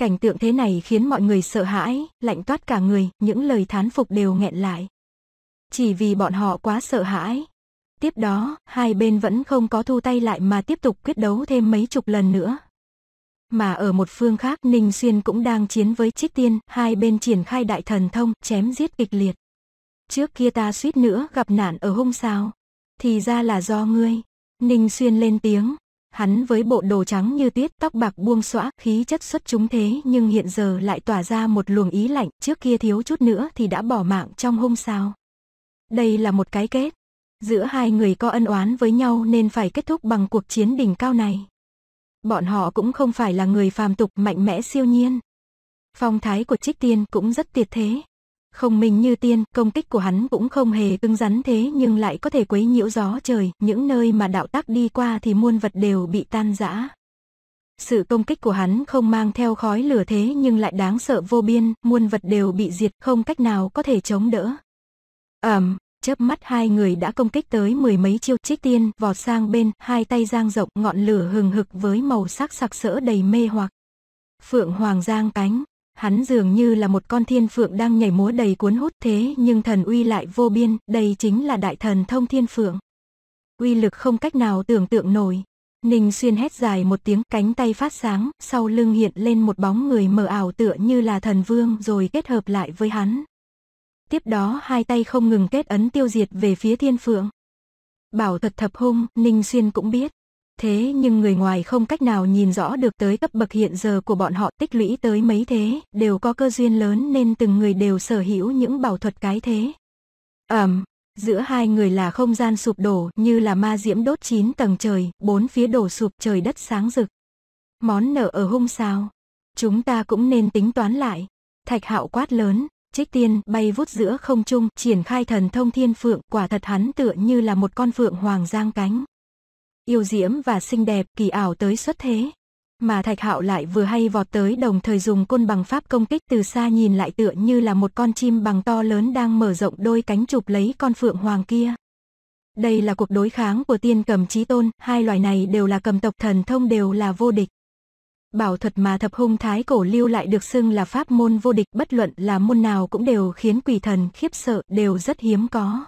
Cảnh tượng thế này khiến mọi người sợ hãi, lạnh toát cả người, những lời thán phục đều nghẹn lại. Chỉ vì bọn họ quá sợ hãi. Tiếp đó, hai bên vẫn không có thu tay lại mà tiếp tục quyết đấu thêm mấy chục lần nữa. Mà ở một phương khác Ninh Xuyên cũng đang chiến với Trích Tiên, hai bên triển khai đại thần thông, chém giết kịch liệt. Trước kia ta suýt nữa gặp nạn ở hung sao. Thì ra là do ngươi. Ninh Xuyên lên tiếng, Hắn với bộ đồ trắng như tuyết, tóc bạc buông xõa, khí chất xuất chúng thế nhưng hiện giờ lại tỏa ra một luồng ý lạnh, trước kia thiếu chút nữa thì đã bỏ mạng trong hung sao. Đây là một cái kết. Giữa hai người có ân oán với nhau nên phải kết thúc bằng cuộc chiến đỉnh cao này. Bọn họ cũng không phải là người phàm tục mạnh mẽ siêu nhiên. Phong thái của Trích Tiên cũng rất tuyệt thế. Không minh như tiên, công kích của hắn cũng không hề cứng rắn thế nhưng lại có thể quấy nhiễu gió trời, những nơi mà đạo tắc đi qua thì muôn vật đều bị tan rã. Sự công kích của hắn không mang theo khói lửa thế nhưng lại đáng sợ vô biên, muôn vật đều bị diệt, không cách nào có thể chống đỡ. Ẩm, um, chớp mắt hai người đã công kích tới mười mấy chiêu trích tiên, vọt sang bên, hai tay giang rộng, ngọn lửa hừng hực với màu sắc sặc sỡ đầy mê hoặc. Phượng Hoàng giang cánh, Hắn dường như là một con thiên phượng đang nhảy múa đầy cuốn hút thế nhưng thần uy lại vô biên, đây chính là đại thần thông thiên phượng. Uy lực không cách nào tưởng tượng nổi. Ninh xuyên hét dài một tiếng cánh tay phát sáng, sau lưng hiện lên một bóng người mờ ảo tựa như là thần vương rồi kết hợp lại với hắn. Tiếp đó hai tay không ngừng kết ấn tiêu diệt về phía thiên phượng. Bảo thật thập hung, Ninh Xuyên cũng biết thế nhưng người ngoài không cách nào nhìn rõ được tới cấp bậc hiện giờ của bọn họ tích lũy tới mấy thế, đều có cơ duyên lớn nên từng người đều sở hữu những bảo thuật cái thế. Ẩm, giữa hai người là không gian sụp đổ như là ma diễm đốt chín tầng trời, bốn phía đổ sụp trời đất sáng rực. Món nợ ở hung sao, chúng ta cũng nên tính toán lại. Thạch hạo quát lớn, Trích tiên bay vút giữa không trung, triển khai thần thông thiên phượng, quả thật hắn tựa như là một con phượng hoàng giang cánh yêu diễm và xinh đẹp, kỳ ảo tới xuất thế. Mà Thạch Hạo lại vừa hay vọt tới đồng thời dùng côn bằng pháp công kích từ xa nhìn lại tựa như là một con chim bằng to lớn đang mở rộng đôi cánh chụp lấy con phượng hoàng kia. Đây là cuộc đối kháng của tiên cầm trí tôn, hai loài này đều là cầm tộc thần thông đều là vô địch. Bảo thuật mà thập hung thái cổ lưu lại được xưng là pháp môn vô địch bất luận là môn nào cũng đều khiến quỷ thần khiếp sợ, đều rất hiếm có.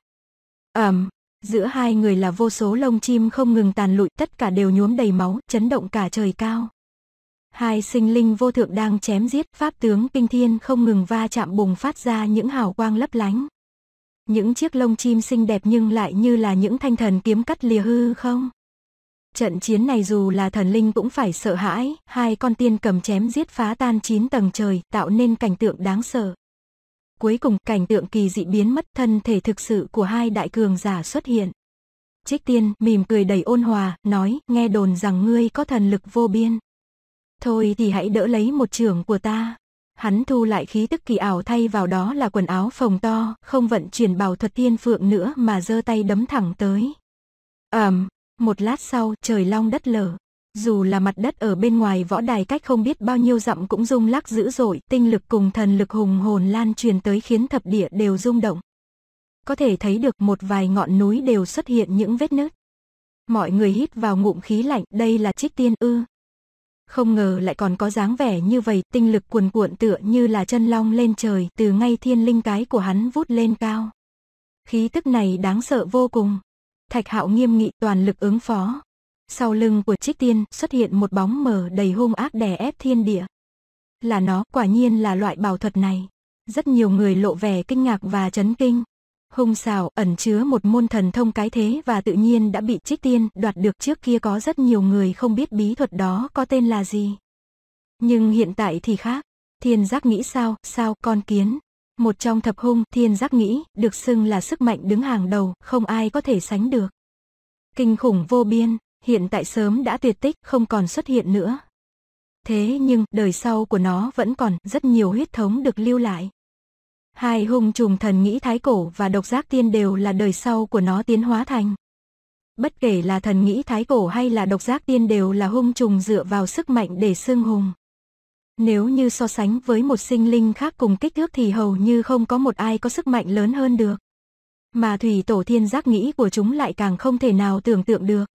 ầm. um, giữa hai người là vô số lông chim không ngừng tàn lụi, tất cả đều nhuốm đầy máu, chấn động cả trời cao. Hai sinh linh vô thượng đang chém giết, pháp tướng kinh thiên không ngừng va chạm bùng phát ra những hào quang lấp lánh. Những chiếc lông chim xinh đẹp nhưng lại như là những thanh thần kiếm cắt lìa hư không? Trận chiến này dù là thần linh cũng phải sợ hãi, hai con tiên cầm chém giết phá tan chín tầng trời, tạo nên cảnh tượng đáng sợ. Cuối cùng cảnh tượng kỳ dị biến mất thân thể thực sự của hai đại cường giả xuất hiện. Trích tiên mỉm cười đầy ôn hòa, nói, nghe đồn rằng ngươi có thần lực vô biên. Thôi thì hãy đỡ lấy một trường của ta. Hắn thu lại khí tức kỳ ảo thay vào đó là quần áo phồng to, không vận chuyển bào thuật thiên phượng nữa mà giơ tay đấm thẳng tới. ầm um, một lát sau trời long đất lở. Dù là mặt đất ở bên ngoài võ đài cách không biết bao nhiêu dặm cũng rung lắc dữ dội, tinh lực cùng thần lực hùng hồn lan truyền tới khiến thập địa đều rung động. Có thể thấy được một vài ngọn núi đều xuất hiện những vết nứt. Mọi người hít vào ngụm khí lạnh, đây là trích tiên ư. Không ngờ lại còn có dáng vẻ như vậy, tinh lực cuồn cuộn tựa như là chân long lên trời, từ ngay thiên linh cái của hắn vút lên cao. Khí tức này đáng sợ vô cùng. Thạch hạo nghiêm nghị toàn lực ứng phó, sau lưng của Trích Tiên xuất hiện một bóng mờ đầy hung ác đè ép thiên địa. Là nó, quả nhiên là loại bảo thuật này. Rất nhiều người lộ vẻ kinh ngạc và chấn kinh. Hung xảo ẩn chứa một môn thần thông cái thế và tự nhiên đã bị Trích Tiên đoạt được trước kia có rất nhiều người không biết bí thuật đó có tên là gì. Nhưng hiện tại thì khác. Thiên giác nghĩ sao, sao con kiến. Một trong thập hung thiên giác nghĩ được xưng là sức mạnh đứng hàng đầu, không ai có thể sánh được. Kinh khủng vô biên, hiện tại sớm đã tuyệt tích, không còn xuất hiện nữa. Thế nhưng, đời sau của nó vẫn còn rất nhiều huyết thống được lưu lại. Hai hung trùng thần nghĩ thái cổ và độc giác tiên đều là đời sau của nó tiến hóa thành. Bất kể là thần nghĩ thái cổ hay là độc giác tiên đều là hung trùng dựa vào sức mạnh để xưng hùng. Nếu như so sánh với một sinh linh khác cùng kích thước thì hầu như không có một ai có sức mạnh lớn hơn được. Mà thủy tổ thiên giác nghĩ của chúng lại càng không thể nào tưởng tượng được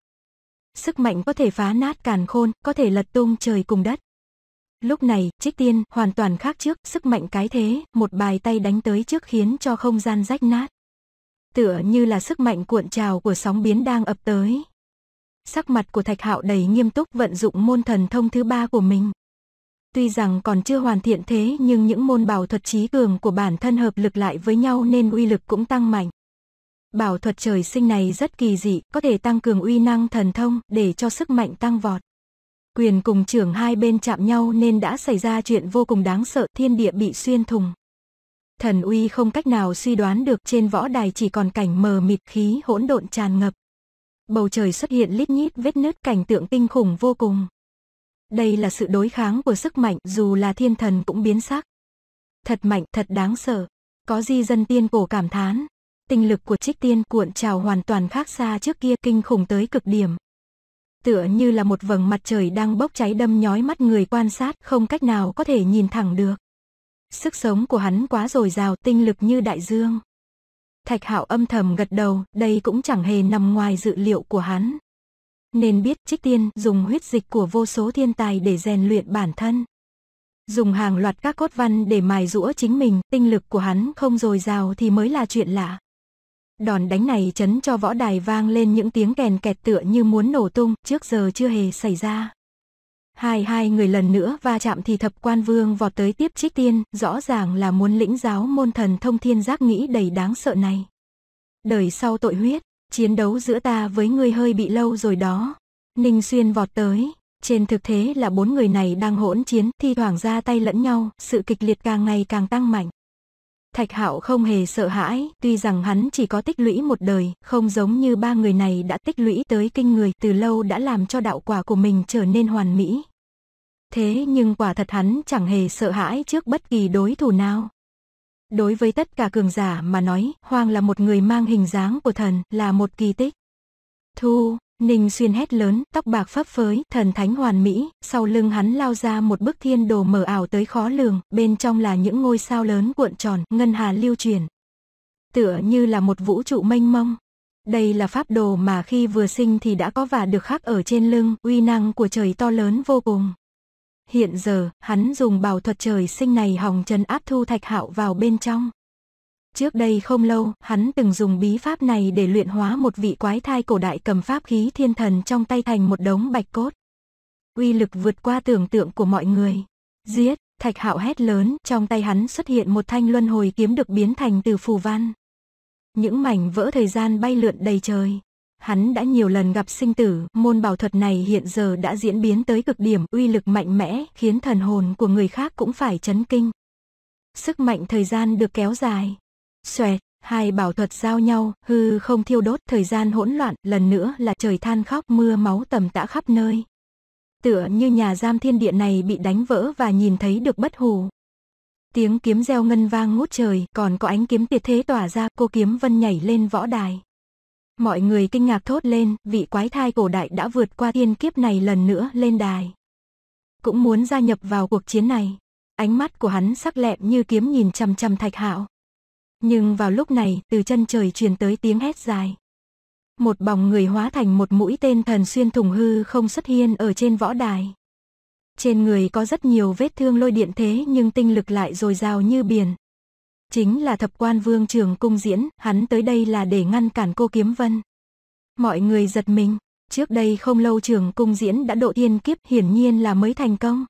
sức mạnh có thể phá nát càn khôn, có thể lật tung trời cùng đất. Lúc này, trích tiên, hoàn toàn khác trước, sức mạnh cái thế, một bài tay đánh tới trước khiến cho không gian rách nát. Tựa như là sức mạnh cuộn trào của sóng biến đang ập tới. Sắc mặt của thạch hạo đầy nghiêm túc vận dụng môn thần thông thứ ba của mình. Tuy rằng còn chưa hoàn thiện thế nhưng những môn bảo thuật trí cường của bản thân hợp lực lại với nhau nên uy lực cũng tăng mạnh. Bảo thuật trời sinh này rất kỳ dị, có thể tăng cường uy năng thần thông để cho sức mạnh tăng vọt. Quyền cùng trưởng hai bên chạm nhau nên đã xảy ra chuyện vô cùng đáng sợ, thiên địa bị xuyên thùng. Thần uy không cách nào suy đoán được trên võ đài chỉ còn cảnh mờ mịt khí hỗn độn tràn ngập. Bầu trời xuất hiện lít nhít vết nứt cảnh tượng kinh khủng vô cùng. Đây là sự đối kháng của sức mạnh dù là thiên thần cũng biến sắc. Thật mạnh, thật đáng sợ. Có di dân tiên cổ cảm thán tinh lực của trích tiên cuộn trào hoàn toàn khác xa trước kia kinh khủng tới cực điểm. Tựa như là một vầng mặt trời đang bốc cháy đâm nhói mắt người quan sát không cách nào có thể nhìn thẳng được. Sức sống của hắn quá dồi dào tinh lực như đại dương. Thạch hạo âm thầm gật đầu, đây cũng chẳng hề nằm ngoài dự liệu của hắn. Nên biết trích tiên dùng huyết dịch của vô số thiên tài để rèn luyện bản thân. Dùng hàng loạt các cốt văn để mài rũa chính mình, tinh lực của hắn không dồi dào thì mới là chuyện lạ. Đòn đánh này chấn cho võ đài vang lên những tiếng kèn kẹt tựa như muốn nổ tung, trước giờ chưa hề xảy ra. Hai hai người lần nữa va chạm thì thập quan vương vọt tới tiếp trích tiên, rõ ràng là muốn lĩnh giáo môn thần thông thiên giác nghĩ đầy đáng sợ này. Đời sau tội huyết, chiến đấu giữa ta với ngươi hơi bị lâu rồi đó. Ninh Xuyên vọt tới, trên thực thế là bốn người này đang hỗn chiến, thi thoảng ra tay lẫn nhau, sự kịch liệt càng ngày càng tăng mạnh. Thạch Hạo không hề sợ hãi, tuy rằng hắn chỉ có tích lũy một đời, không giống như ba người này đã tích lũy tới kinh người từ lâu đã làm cho đạo quả của mình trở nên hoàn mỹ. Thế nhưng quả thật hắn chẳng hề sợ hãi trước bất kỳ đối thủ nào. Đối với tất cả cường giả mà nói, Hoàng là một người mang hình dáng của thần, là một kỳ tích. Thu, Ninh xuyên hét lớn, tóc bạc phấp phới, thần thánh hoàn mỹ, sau lưng hắn lao ra một bức thiên đồ mờ ảo tới khó lường, bên trong là những ngôi sao lớn cuộn tròn, ngân hà lưu truyền. Tựa như là một vũ trụ mênh mông. Đây là pháp đồ mà khi vừa sinh thì đã có và được khắc ở trên lưng, uy năng của trời to lớn vô cùng. Hiện giờ, hắn dùng bảo thuật trời sinh này hòng trấn áp thu thạch hạo vào bên trong. Trước đây không lâu, hắn từng dùng bí pháp này để luyện hóa một vị quái thai cổ đại cầm pháp khí thiên thần trong tay thành một đống bạch cốt. Uy lực vượt qua tưởng tượng của mọi người. Giết, thạch hạo hét lớn, trong tay hắn xuất hiện một thanh luân hồi kiếm được biến thành từ phù văn. Những mảnh vỡ thời gian bay lượn đầy trời. Hắn đã nhiều lần gặp sinh tử, môn bảo thuật này hiện giờ đã diễn biến tới cực điểm, uy lực mạnh mẽ, khiến thần hồn của người khác cũng phải chấn kinh. Sức mạnh thời gian được kéo dài, Xoẹt, hai bảo thuật giao nhau, hư không thiêu đốt, thời gian hỗn loạn, lần nữa là trời than khóc mưa máu tầm tã khắp nơi. Tựa như nhà giam thiên địa này bị đánh vỡ và nhìn thấy được bất hù. Tiếng kiếm reo ngân vang ngút trời, còn có ánh kiếm tiệt thế tỏa ra, cô kiếm vân nhảy lên võ đài. Mọi người kinh ngạc thốt lên, vị quái thai cổ đại đã vượt qua thiên kiếp này lần nữa lên đài. Cũng muốn gia nhập vào cuộc chiến này. Ánh mắt của hắn sắc lẹm như kiếm nhìn chằm chằm Thạch Hạo. Nhưng vào lúc này, từ chân trời truyền tới tiếng hét dài. Một bóng người hóa thành một mũi tên thần xuyên thủng hư không xuất hiện ở trên võ đài. Trên người có rất nhiều vết thương lôi điện thế nhưng tinh lực lại dồi dào như biển. Chính là thập quan vương trường cung diễn, hắn tới đây là để ngăn cản cô kiếm vân. Mọi người giật mình, trước đây không lâu trường cung diễn đã độ thiên kiếp hiển nhiên là mới thành công.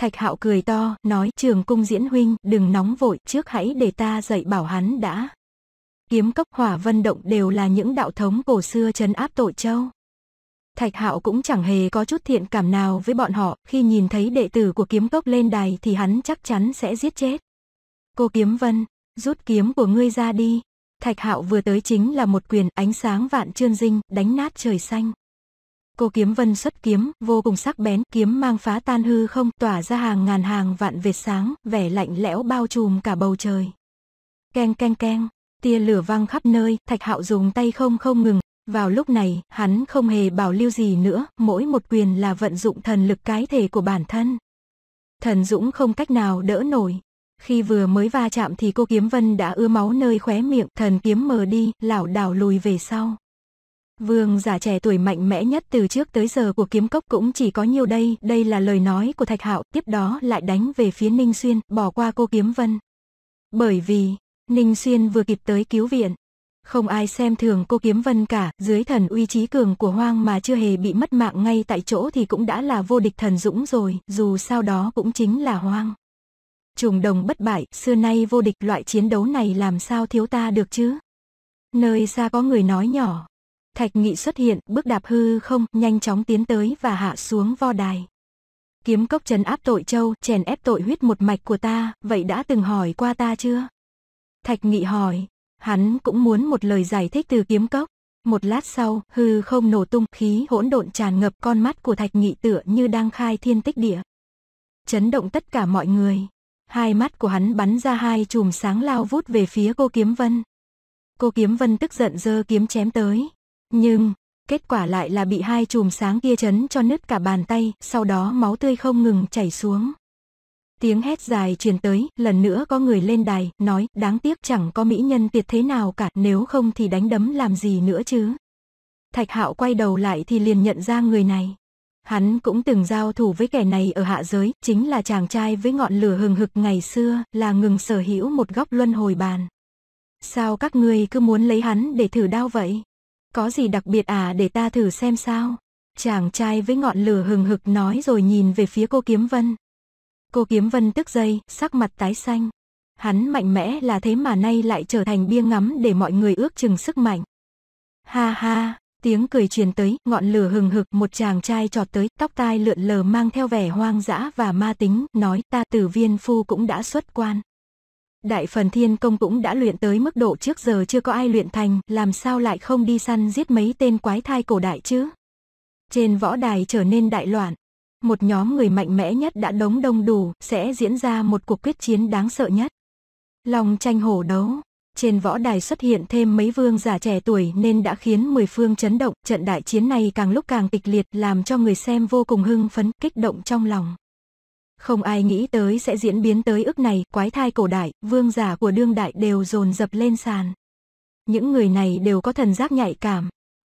Thạch hạo cười to, nói trường cung diễn huynh, đừng nóng vội, trước hãy để ta dạy bảo hắn đã. Kiếm cốc hỏa vân động đều là những đạo thống cổ xưa trấn áp tội châu. Thạch hạo cũng chẳng hề có chút thiện cảm nào với bọn họ, khi nhìn thấy đệ tử của kiếm cốc lên đài thì hắn chắc chắn sẽ giết chết. Cô kiếm vân, rút kiếm của ngươi ra đi. Thạch hạo vừa tới chính là một quyền ánh sáng vạn trương dinh, đánh nát trời xanh. Cô kiếm vân xuất kiếm, vô cùng sắc bén, kiếm mang phá tan hư không, tỏa ra hàng ngàn hàng vạn vệt sáng, vẻ lạnh lẽo bao trùm cả bầu trời. Keng keng keng, tia lửa vang khắp nơi, Thạch Hạo dùng tay không không ngừng, vào lúc này, hắn không hề bảo lưu gì nữa, mỗi một quyền là vận dụng thần lực cái thể của bản thân. Thần Dũng không cách nào đỡ nổi. Khi vừa mới va chạm thì cô Kiếm Vân đã ưa máu nơi khóe miệng, thần kiếm mờ đi, lảo đảo lùi về sau. Vương giả trẻ tuổi mạnh mẽ nhất từ trước tới giờ của kiếm cốc cũng chỉ có nhiều đây, đây là lời nói của Thạch Hạo, tiếp đó lại đánh về phía Ninh Xuyên, bỏ qua cô Kiếm Vân. Bởi vì, Ninh Xuyên vừa kịp tới cứu viện. Không ai xem thường cô Kiếm Vân cả, dưới thần uy trí cường của Hoang mà chưa hề bị mất mạng ngay tại chỗ thì cũng đã là vô địch thần dũng rồi, dù sao đó cũng chính là Hoang. Trùng đồng bất bại, xưa nay vô địch loại chiến đấu này làm sao thiếu ta được chứ? Nơi xa có người nói nhỏ. Thạch Nghị xuất hiện, bước đạp hư không, nhanh chóng tiến tới và hạ xuống vo đài. Kiếm cốc trấn áp tội châu, chèn ép tội huyết một mạch của ta, vậy đã từng hỏi qua ta chưa? Thạch Nghị hỏi, hắn cũng muốn một lời giải thích từ kiếm cốc. Một lát sau, hư không nổ tung, khí hỗn độn tràn ngập con mắt của Thạch Nghị tựa như đang khai thiên tích địa. Chấn động tất cả mọi người. Hai mắt của hắn bắn ra hai chùm sáng lao vút về phía cô Kiếm Vân. Cô Kiếm Vân tức giận giơ kiếm chém tới, nhưng, kết quả lại là bị hai chùm sáng kia chấn cho nứt cả bàn tay, sau đó máu tươi không ngừng chảy xuống. Tiếng hét dài truyền tới, lần nữa có người lên đài, nói, đáng tiếc chẳng có mỹ nhân tuyệt thế nào cả, nếu không thì đánh đấm làm gì nữa chứ. Thạch hạo quay đầu lại thì liền nhận ra người này. Hắn cũng từng giao thủ với kẻ này ở hạ giới, chính là chàng trai với ngọn lửa hừng hực ngày xưa, là ngừng sở hữu một góc luân hồi bàn. Sao các ngươi cứ muốn lấy hắn để thử đao vậy? Có gì đặc biệt à để ta thử xem sao? Chàng trai với ngọn lửa hừng hực nói rồi nhìn về phía cô Kiếm Vân. Cô Kiếm Vân tức dây, sắc mặt tái xanh. Hắn mạnh mẽ là thế mà nay lại trở thành bia ngắm để mọi người ước chừng sức mạnh. Ha ha, tiếng cười truyền tới, ngọn lửa hừng hực một chàng trai trọt tới, tóc tai lượn lờ mang theo vẻ hoang dã và ma tính, nói ta tử viên phu cũng đã xuất quan. Đại phần thiên công cũng đã luyện tới mức độ trước giờ chưa có ai luyện thành, làm sao lại không đi săn giết mấy tên quái thai cổ đại chứ? Trên võ đài trở nên đại loạn, một nhóm người mạnh mẽ nhất đã đống đông đủ, sẽ diễn ra một cuộc quyết chiến đáng sợ nhất. Lòng tranh hổ đấu, trên võ đài xuất hiện thêm mấy vương giả trẻ tuổi nên đã khiến mười phương chấn động, trận đại chiến này càng lúc càng kịch liệt làm cho người xem vô cùng hưng phấn, kích động trong lòng. Không ai nghĩ tới sẽ diễn biến tới ức này, quái thai cổ đại, vương giả của đương đại đều dồn dập lên sàn. Những người này đều có thần giác nhạy cảm.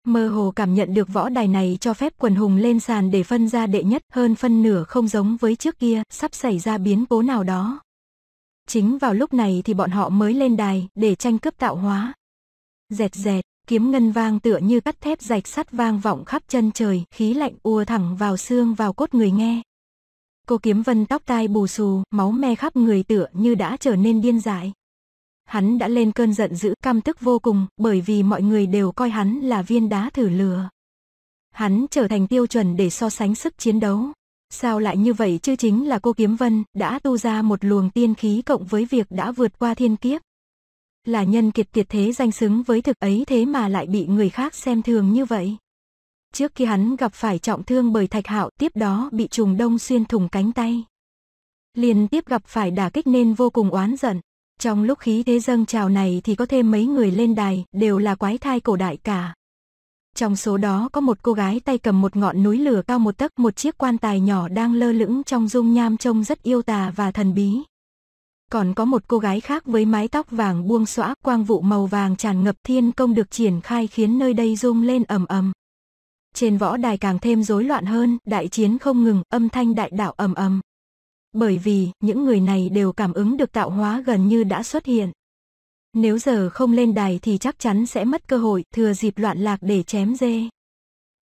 Mơ hồ cảm nhận được võ đài này cho phép quần hùng lên sàn để phân ra đệ nhất hơn phân nửa không giống với trước kia, sắp xảy ra biến cố nào đó. Chính vào lúc này thì bọn họ mới lên đài để tranh cướp tạo hóa. Dẹt dẹt, kiếm ngân vang tựa như cắt thép rạch sắt vang vọng khắp chân trời, khí lạnh ùa thẳng vào xương vào cốt người nghe. Cô Kiếm Vân tóc tai bù xù, máu me khắp người tựa như đã trở nên điên dại. Hắn đã lên cơn giận dữ căm tức vô cùng, bởi vì mọi người đều coi hắn là viên đá thử lừa. Hắn trở thành tiêu chuẩn để so sánh sức chiến đấu. Sao lại như vậy chứ chính là cô Kiếm Vân đã tu ra một luồng tiên khí cộng với việc đã vượt qua thiên kiếp. Là nhân kiệt kiệt thế danh xứng với thực ấy thế mà lại bị người khác xem thường như vậy trước khi hắn gặp phải trọng thương bởi Thạch Hạo, tiếp đó bị trùng đông xuyên thủng cánh tay. Liên tiếp gặp phải đả kích nên vô cùng oán giận. Trong lúc khí thế dâng trào này thì có thêm mấy người lên đài, đều là quái thai cổ đại cả. Trong số đó có một cô gái tay cầm một ngọn núi lửa cao một tấc, một chiếc quan tài nhỏ đang lơ lửng trong dung nham trông rất yêu tà và thần bí. Còn có một cô gái khác với mái tóc vàng buông xõa, quang vụ màu vàng tràn ngập thiên công được triển khai khiến nơi đây rung lên ầm ầm. Trên võ đài càng thêm rối loạn hơn, đại chiến không ngừng, âm thanh đại đảo ầm ầm. Bởi vì, những người này đều cảm ứng được tạo hóa gần như đã xuất hiện. Nếu giờ không lên đài thì chắc chắn sẽ mất cơ hội, thừa dịp loạn lạc để chém dê.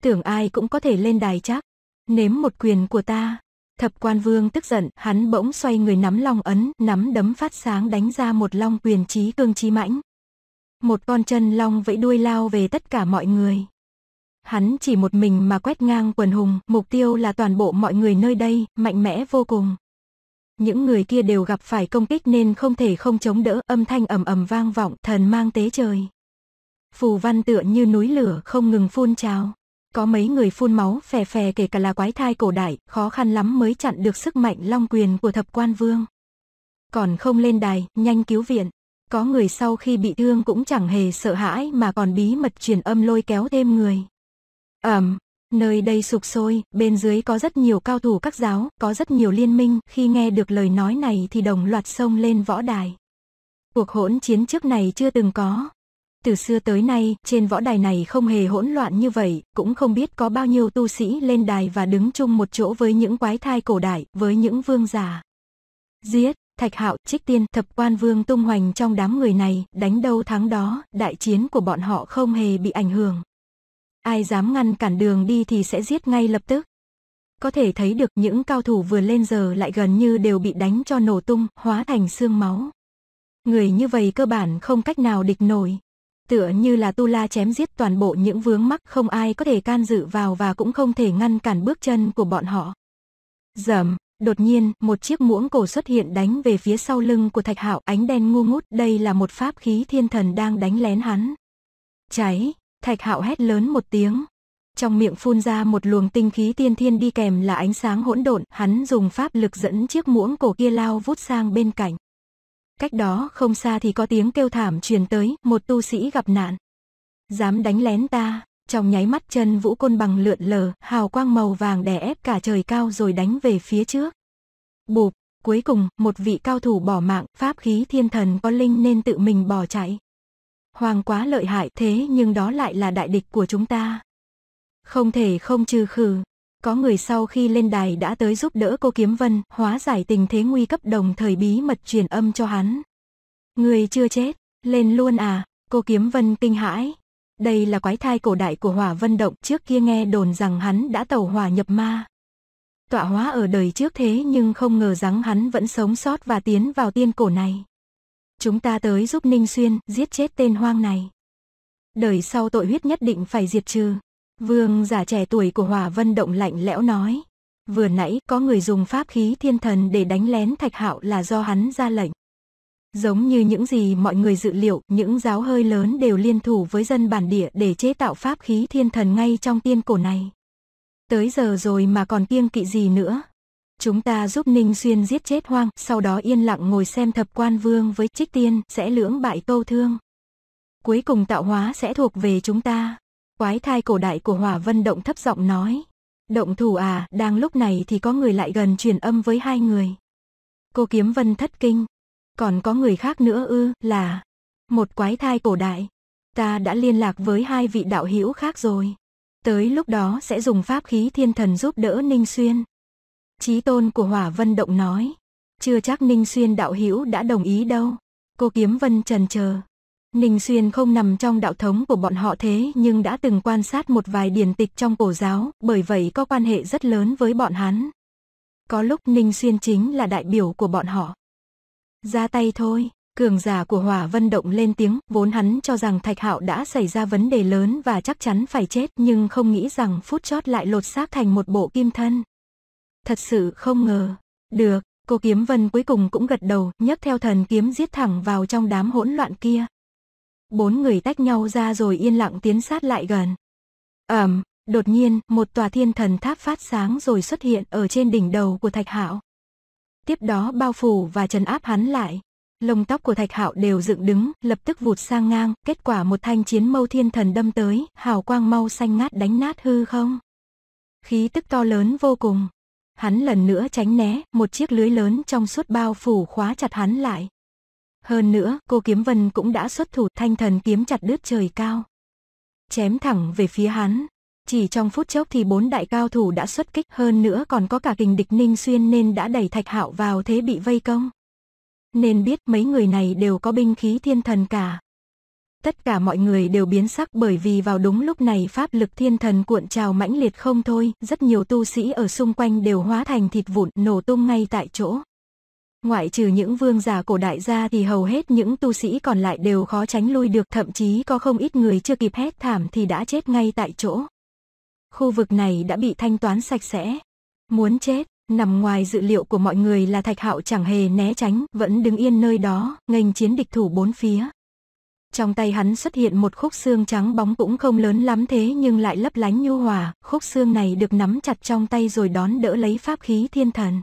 Tưởng ai cũng có thể lên đài chắc. Nếm một quyền của ta. Thập quan vương tức giận, hắn bỗng xoay người nắm long ấn, nắm đấm phát sáng đánh ra một long quyền trí cương trí mãnh. Một con chân long vẫy đuôi lao về tất cả mọi người. Hắn chỉ một mình mà quét ngang quần hùng, mục tiêu là toàn bộ mọi người nơi đây, mạnh mẽ vô cùng. Những người kia đều gặp phải công kích nên không thể không chống đỡ, âm thanh ầm ầm vang vọng, thần mang tế trời. Phù văn tựa như núi lửa không ngừng phun trào. Có mấy người phun máu phè phè kể cả là quái thai cổ đại, khó khăn lắm mới chặn được sức mạnh long quyền của thập quan vương. Còn không lên đài, nhanh cứu viện. Có người sau khi bị thương cũng chẳng hề sợ hãi mà còn bí mật truyền âm lôi kéo thêm người ẩm Nơi đây sục sôi, bên dưới có rất nhiều cao thủ các giáo, có rất nhiều liên minh, khi nghe được lời nói này thì đồng loạt xông lên võ đài. Cuộc hỗn chiến trước này chưa từng có. Từ xưa tới nay, trên võ đài này không hề hỗn loạn như vậy, cũng không biết có bao nhiêu tu sĩ lên đài và đứng chung một chỗ với những quái thai cổ đại, với những vương giả. Giết, Thạch Hạo, Trích Tiên, Thập Quan Vương tung hoành trong đám người này, đánh đâu thắng đó, đại chiến của bọn họ không hề bị ảnh hưởng. Ai dám ngăn cản đường đi thì sẽ giết ngay lập tức. Có thể thấy được những cao thủ vừa lên giờ lại gần như đều bị đánh cho nổ tung, hóa thành xương máu. Người như vậy cơ bản không cách nào địch nổi. Tựa như là Tu La chém giết toàn bộ những vướng mắc không ai có thể can dự vào và cũng không thể ngăn cản bước chân của bọn họ. Dầm, Đột nhiên, một chiếc muỗng cổ xuất hiện đánh về phía sau lưng của Thạch Hạo, ánh đen ngu ngút, đây là một pháp khí thiên thần đang đánh lén hắn. Cháy, Thạch Hạo hét lớn một tiếng. Trong miệng phun ra một luồng tinh khí tiên thiên đi kèm là ánh sáng hỗn độn, hắn dùng pháp lực dẫn chiếc muỗng cổ kia lao vút sang bên cạnh. Cách đó không xa thì có tiếng kêu thảm truyền tới, một tu sĩ gặp nạn. Dám đánh lén ta, trong nháy mắt chân vũ côn bằng lượn lờ, hào quang màu vàng đè ép cả trời cao rồi đánh về phía trước. Bụp, cuối cùng, một vị cao thủ bỏ mạng, pháp khí thiên thần có linh nên tự mình bỏ chạy. Hoàng quá lợi hại thế nhưng đó lại là đại địch của chúng ta. Không thể không trừ khử. Có người sau khi lên đài đã tới giúp đỡ cô Kiếm Vân hóa giải tình thế nguy cấp đồng thời bí mật truyền âm cho hắn. Người chưa chết, lên luôn à, cô Kiếm Vân kinh hãi. Đây là quái thai cổ đại của Hỏa Vân Động trước kia nghe đồn rằng hắn đã tàu hỏa nhập ma. Tọa hóa ở đời trước thế nhưng không ngờ rằng hắn vẫn sống sót và tiến vào tiên cổ này. Chúng ta tới giúp Ninh Xuyên giết chết tên hoang này. Đời sau tội huyết nhất định phải diệt trừ. Vương giả trẻ tuổi của Hòa Vân Động lạnh lẽo nói. Vừa nãy có người dùng pháp khí thiên thần để đánh lén Thạch Hạo là do hắn ra lệnh. Giống như những gì mọi người dự liệu, những giáo hơi lớn đều liên thủ với dân bản địa để chế tạo pháp khí thiên thần ngay trong tiên cổ này. Tới giờ rồi mà còn kiêng kỵ gì nữa. Chúng ta giúp Ninh Xuyên giết chết hoang, sau đó yên lặng ngồi xem thập quan vương với trích tiên sẽ lưỡng bại tô thương. Cuối cùng tạo hóa sẽ thuộc về chúng ta. Quái thai cổ đại của Hỏa Vân Động thấp giọng nói. Động thủ à, đang lúc này thì có người lại gần truyền âm với hai người. Cô Kiếm Vân thất kinh. Còn có người khác nữa ư, là một quái thai cổ đại. Ta đã liên lạc với hai vị đạo hữu khác rồi. Tới lúc đó sẽ dùng pháp khí thiên thần giúp đỡ Ninh Xuyên. Chí tôn của Hỏa Vân Động nói, chưa chắc Ninh Xuyên đạo hữu đã đồng ý đâu. Cô Kiếm Vân trần chờ. Ninh Xuyên không nằm trong đạo thống của bọn họ thế nhưng đã từng quan sát một vài điển tịch trong cổ giáo, bởi vậy có quan hệ rất lớn với bọn hắn. Có lúc Ninh Xuyên chính là đại biểu của bọn họ. Ra tay thôi, cường giả của Hỏa Vân Động lên tiếng, vốn hắn cho rằng Thạch Hạo đã xảy ra vấn đề lớn và chắc chắn phải chết nhưng không nghĩ rằng phút chót lại lột xác thành một bộ kim thân thật sự không ngờ. Được, cô kiếm vân cuối cùng cũng gật đầu, nhấc theo thần kiếm giết thẳng vào trong đám hỗn loạn kia. Bốn người tách nhau ra rồi yên lặng tiến sát lại gần. Ẩm, um, đột nhiên, một tòa thiên thần tháp phát sáng rồi xuất hiện ở trên đỉnh đầu của Thạch Hạo. Tiếp đó bao phủ và trần áp hắn lại. Lông tóc của Thạch Hạo đều dựng đứng, lập tức vụt sang ngang, kết quả một thanh chiến mâu thiên thần đâm tới, hào quang mau xanh ngát đánh nát hư không. Khí tức to lớn vô cùng, hắn lần nữa tránh né, một chiếc lưới lớn trong suốt bao phủ khóa chặt hắn lại. Hơn nữa, cô Kiếm Vân cũng đã xuất thủ thanh thần kiếm chặt đứt trời cao. Chém thẳng về phía hắn. Chỉ trong phút chốc thì bốn đại cao thủ đã xuất kích hơn nữa còn có cả kình địch Ninh Xuyên nên đã đẩy Thạch Hạo vào thế bị vây công. Nên biết mấy người này đều có binh khí thiên thần cả tất cả mọi người đều biến sắc bởi vì vào đúng lúc này pháp lực thiên thần cuộn trào mãnh liệt không thôi, rất nhiều tu sĩ ở xung quanh đều hóa thành thịt vụn nổ tung ngay tại chỗ. Ngoại trừ những vương giả cổ đại ra thì hầu hết những tu sĩ còn lại đều khó tránh lui được thậm chí có không ít người chưa kịp hét thảm thì đã chết ngay tại chỗ. Khu vực này đã bị thanh toán sạch sẽ. Muốn chết, nằm ngoài dự liệu của mọi người là thạch hạo chẳng hề né tránh, vẫn đứng yên nơi đó, nghênh chiến địch thủ bốn phía. Trong tay hắn xuất hiện một khúc xương trắng bóng cũng không lớn lắm thế nhưng lại lấp lánh nhu hòa, khúc xương này được nắm chặt trong tay rồi đón đỡ lấy pháp khí thiên thần.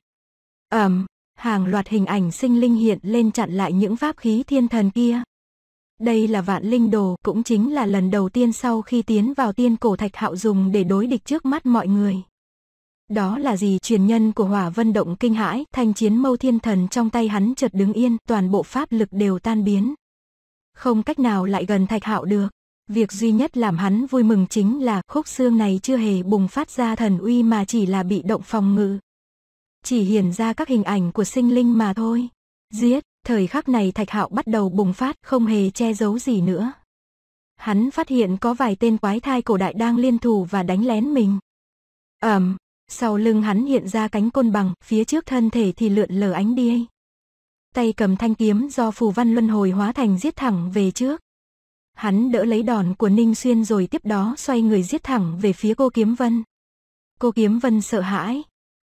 Ẩm, um, hàng loạt hình ảnh sinh linh hiện lên chặn lại những pháp khí thiên thần kia. Đây là vạn linh đồ, cũng chính là lần đầu tiên sau khi tiến vào tiên cổ thạch hạo dùng để đối địch trước mắt mọi người. Đó là gì truyền nhân của hỏa vân động kinh hãi, thanh chiến mâu thiên thần trong tay hắn chợt đứng yên, toàn bộ pháp lực đều tan biến không cách nào lại gần Thạch Hạo được. Việc duy nhất làm hắn vui mừng chính là khúc xương này chưa hề bùng phát ra thần uy mà chỉ là bị động phòng ngự. Chỉ hiển ra các hình ảnh của sinh linh mà thôi. Giết, thời khắc này Thạch Hạo bắt đầu bùng phát không hề che giấu gì nữa. Hắn phát hiện có vài tên quái thai cổ đại đang liên thủ và đánh lén mình. Ẩm, um, sau lưng hắn hiện ra cánh côn bằng, phía trước thân thể thì lượn lờ ánh đi tay cầm thanh kiếm do phù văn luân hồi hóa thành giết thẳng về trước. Hắn đỡ lấy đòn của Ninh Xuyên rồi tiếp đó xoay người giết thẳng về phía cô Kiếm Vân. Cô Kiếm Vân sợ hãi.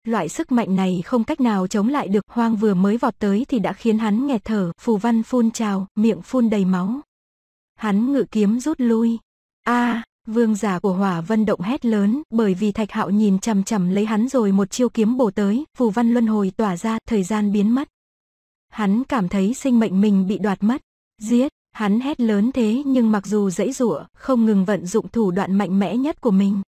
Loại sức mạnh này không cách nào chống lại được hoang vừa mới vọt tới thì đã khiến hắn nghẹt thở, phù văn phun trào, miệng phun đầy máu. Hắn ngự kiếm rút lui. a à, vương giả của hỏa vân động hét lớn bởi vì thạch hạo nhìn chằm chằm lấy hắn rồi một chiêu kiếm bổ tới, phù văn luân hồi tỏa ra, thời gian biến mất. Hắn cảm thấy sinh mệnh mình bị đoạt mất. Giết, hắn hét lớn thế nhưng mặc dù dãy rủa, không ngừng vận dụng thủ đoạn mạnh mẽ nhất của mình.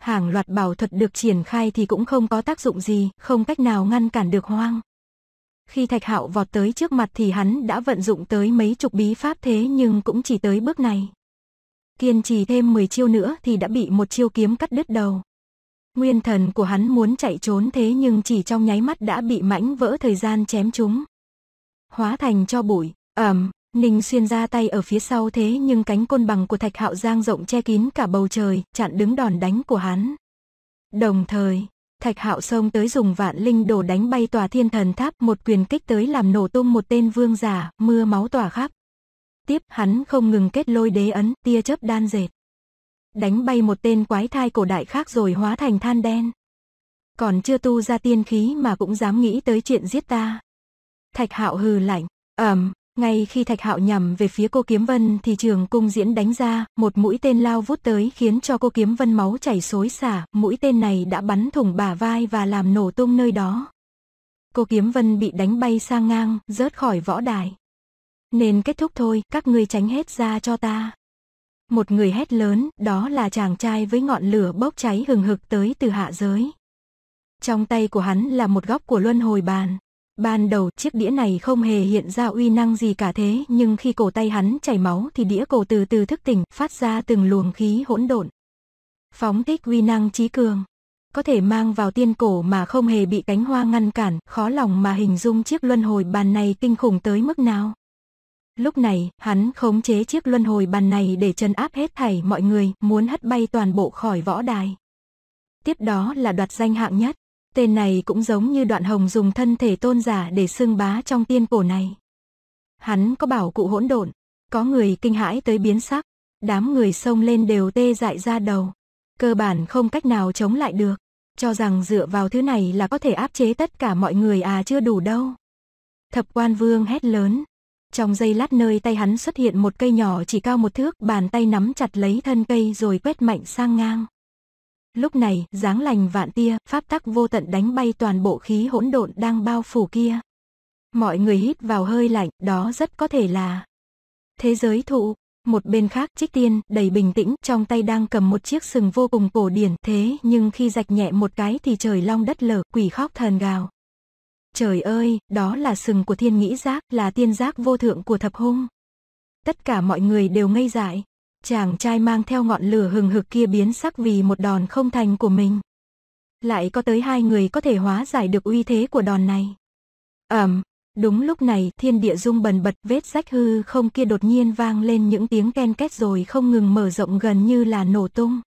Hàng loạt bảo thuật được triển khai thì cũng không có tác dụng gì, không cách nào ngăn cản được hoang. Khi Thạch Hạo vọt tới trước mặt thì hắn đã vận dụng tới mấy chục bí pháp thế nhưng cũng chỉ tới bước này. Kiên trì thêm 10 chiêu nữa thì đã bị một chiêu kiếm cắt đứt đầu. Nguyên thần của hắn muốn chạy trốn thế nhưng chỉ trong nháy mắt đã bị mãnh vỡ thời gian chém chúng hóa thành cho bụi. Ẩm, Ninh xuyên ra tay ở phía sau thế nhưng cánh côn bằng của Thạch Hạo Giang rộng che kín cả bầu trời, chặn đứng đòn đánh của hắn. Đồng thời, Thạch Hạo xông tới dùng vạn linh đồ đánh bay tòa thiên thần tháp một quyền kích tới làm nổ tung một tên vương giả, mưa máu tỏa khắp. Tiếp hắn không ngừng kết lôi đế ấn, tia chớp đan dệt. Đánh bay một tên quái thai cổ đại khác rồi hóa thành than đen. Còn chưa tu ra tiên khí mà cũng dám nghĩ tới chuyện giết ta. Thạch Hạo hừ lạnh, Ẩm. ngay khi Thạch Hạo nhằm về phía cô Kiếm Vân thì trường cung diễn đánh ra, một mũi tên lao vút tới khiến cho cô Kiếm Vân máu chảy xối xả, mũi tên này đã bắn thủng bả vai và làm nổ tung nơi đó. Cô Kiếm Vân bị đánh bay sang ngang, rớt khỏi võ đài. Nên kết thúc thôi, các ngươi tránh hết ra cho ta. Một người hét lớn, đó là chàng trai với ngọn lửa bốc cháy hừng hực tới từ hạ giới. Trong tay của hắn là một góc của luân hồi bàn, Ban đầu chiếc đĩa này không hề hiện ra uy năng gì cả thế nhưng khi cổ tay hắn chảy máu thì đĩa cổ từ từ thức tỉnh phát ra từng luồng khí hỗn độn. Phóng thích uy năng trí cường. Có thể mang vào tiên cổ mà không hề bị cánh hoa ngăn cản, khó lòng mà hình dung chiếc luân hồi bàn này kinh khủng tới mức nào. Lúc này, hắn khống chế chiếc luân hồi bàn này để trấn áp hết thảy mọi người, muốn hất bay toàn bộ khỏi võ đài. Tiếp đó là đoạt danh hạng nhất. Tên này cũng giống như đoạn hồng dùng thân thể tôn giả để xưng bá trong tiên cổ này. Hắn có bảo cụ hỗn độn, có người kinh hãi tới biến sắc, đám người xông lên đều tê dại ra đầu. Cơ bản không cách nào chống lại được, cho rằng dựa vào thứ này là có thể áp chế tất cả mọi người à chưa đủ đâu. Thập quan vương hét lớn. Trong giây lát nơi tay hắn xuất hiện một cây nhỏ chỉ cao một thước, bàn tay nắm chặt lấy thân cây rồi quét mạnh sang ngang. Lúc này, dáng lành vạn tia, pháp tắc vô tận đánh bay toàn bộ khí hỗn độn đang bao phủ kia. Mọi người hít vào hơi lạnh, đó rất có thể là thế giới thụ. Một bên khác, Trích Tiên, đầy bình tĩnh, trong tay đang cầm một chiếc sừng vô cùng cổ điển, thế nhưng khi rạch nhẹ một cái thì trời long đất lở, quỷ khóc thần gào. Trời ơi, đó là sừng của thiên nghĩ giác, là tiên giác vô thượng của thập hung. Tất cả mọi người đều ngây dại chàng trai mang theo ngọn lửa hừng hực kia biến sắc vì một đòn không thành của mình. Lại có tới hai người có thể hóa giải được uy thế của đòn này. Ẩm, um, đúng lúc này thiên địa rung bần bật vết rách hư không kia đột nhiên vang lên những tiếng ken két rồi không ngừng mở rộng gần như là nổ tung.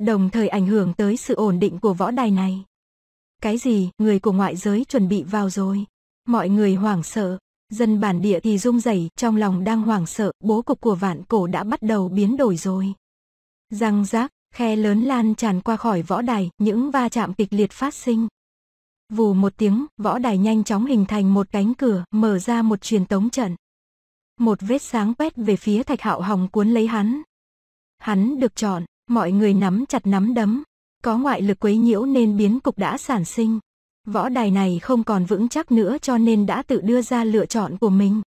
Đồng thời ảnh hưởng tới sự ổn định của võ đài này. Cái gì, người của ngoại giới chuẩn bị vào rồi. Mọi người hoảng sợ, Dân bản địa thì rung rẩy, trong lòng đang hoảng sợ, bố cục của vạn cổ đã bắt đầu biến đổi rồi. Răng rác, khe lớn lan tràn qua khỏi võ đài, những va chạm kịch liệt phát sinh. Vù một tiếng, võ đài nhanh chóng hình thành một cánh cửa, mở ra một truyền tống trận. Một vết sáng quét về phía thạch hạo hồng cuốn lấy hắn. Hắn được chọn, mọi người nắm chặt nắm đấm. Có ngoại lực quấy nhiễu nên biến cục đã sản sinh. Võ đài này không còn vững chắc nữa cho nên đã tự đưa ra lựa chọn của mình.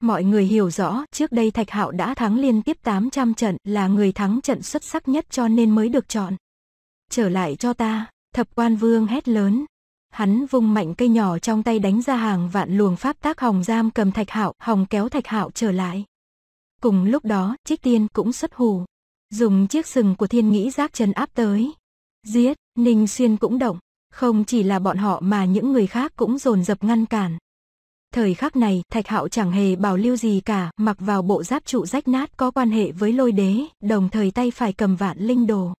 Mọi người hiểu rõ, trước đây Thạch Hạo đã thắng liên tiếp 800 trận, là người thắng trận xuất sắc nhất cho nên mới được chọn. Trở lại cho ta, thập quan vương hét lớn. Hắn vung mạnh cây nhỏ trong tay đánh ra hàng vạn luồng pháp tác hồng giam cầm Thạch Hạo, hồng kéo Thạch Hạo trở lại. Cùng lúc đó, Trích Tiên cũng xuất hù, dùng chiếc sừng của Thiên Nghĩ Giác chân áp tới. Giết, Ninh Xuyên cũng động, không chỉ là bọn họ mà những người khác cũng dồn dập ngăn cản. Thời khắc này, Thạch Hạo chẳng hề bảo lưu gì cả, mặc vào bộ giáp trụ rách nát có quan hệ với lôi đế, đồng thời tay phải cầm vạn linh đồ.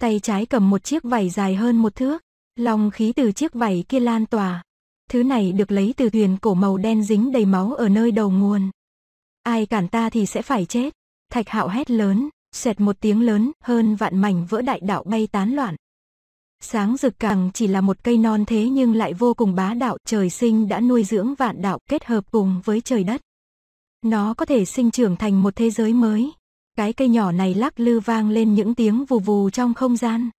Tay trái cầm một chiếc vảy dài hơn một thước, lòng khí từ chiếc vảy kia lan tỏa. Thứ này được lấy từ thuyền cổ màu đen dính đầy máu ở nơi đầu nguồn. Ai cản ta thì sẽ phải chết. Thạch Hạo hét lớn, xẹt một tiếng lớn, hơn vạn mảnh vỡ đại đạo bay tán loạn. Sáng rực càng chỉ là một cây non thế nhưng lại vô cùng bá đạo, trời sinh đã nuôi dưỡng vạn đạo kết hợp cùng với trời đất. Nó có thể sinh trưởng thành một thế giới mới. Cái cây nhỏ này lắc lư vang lên những tiếng vù vù trong không gian.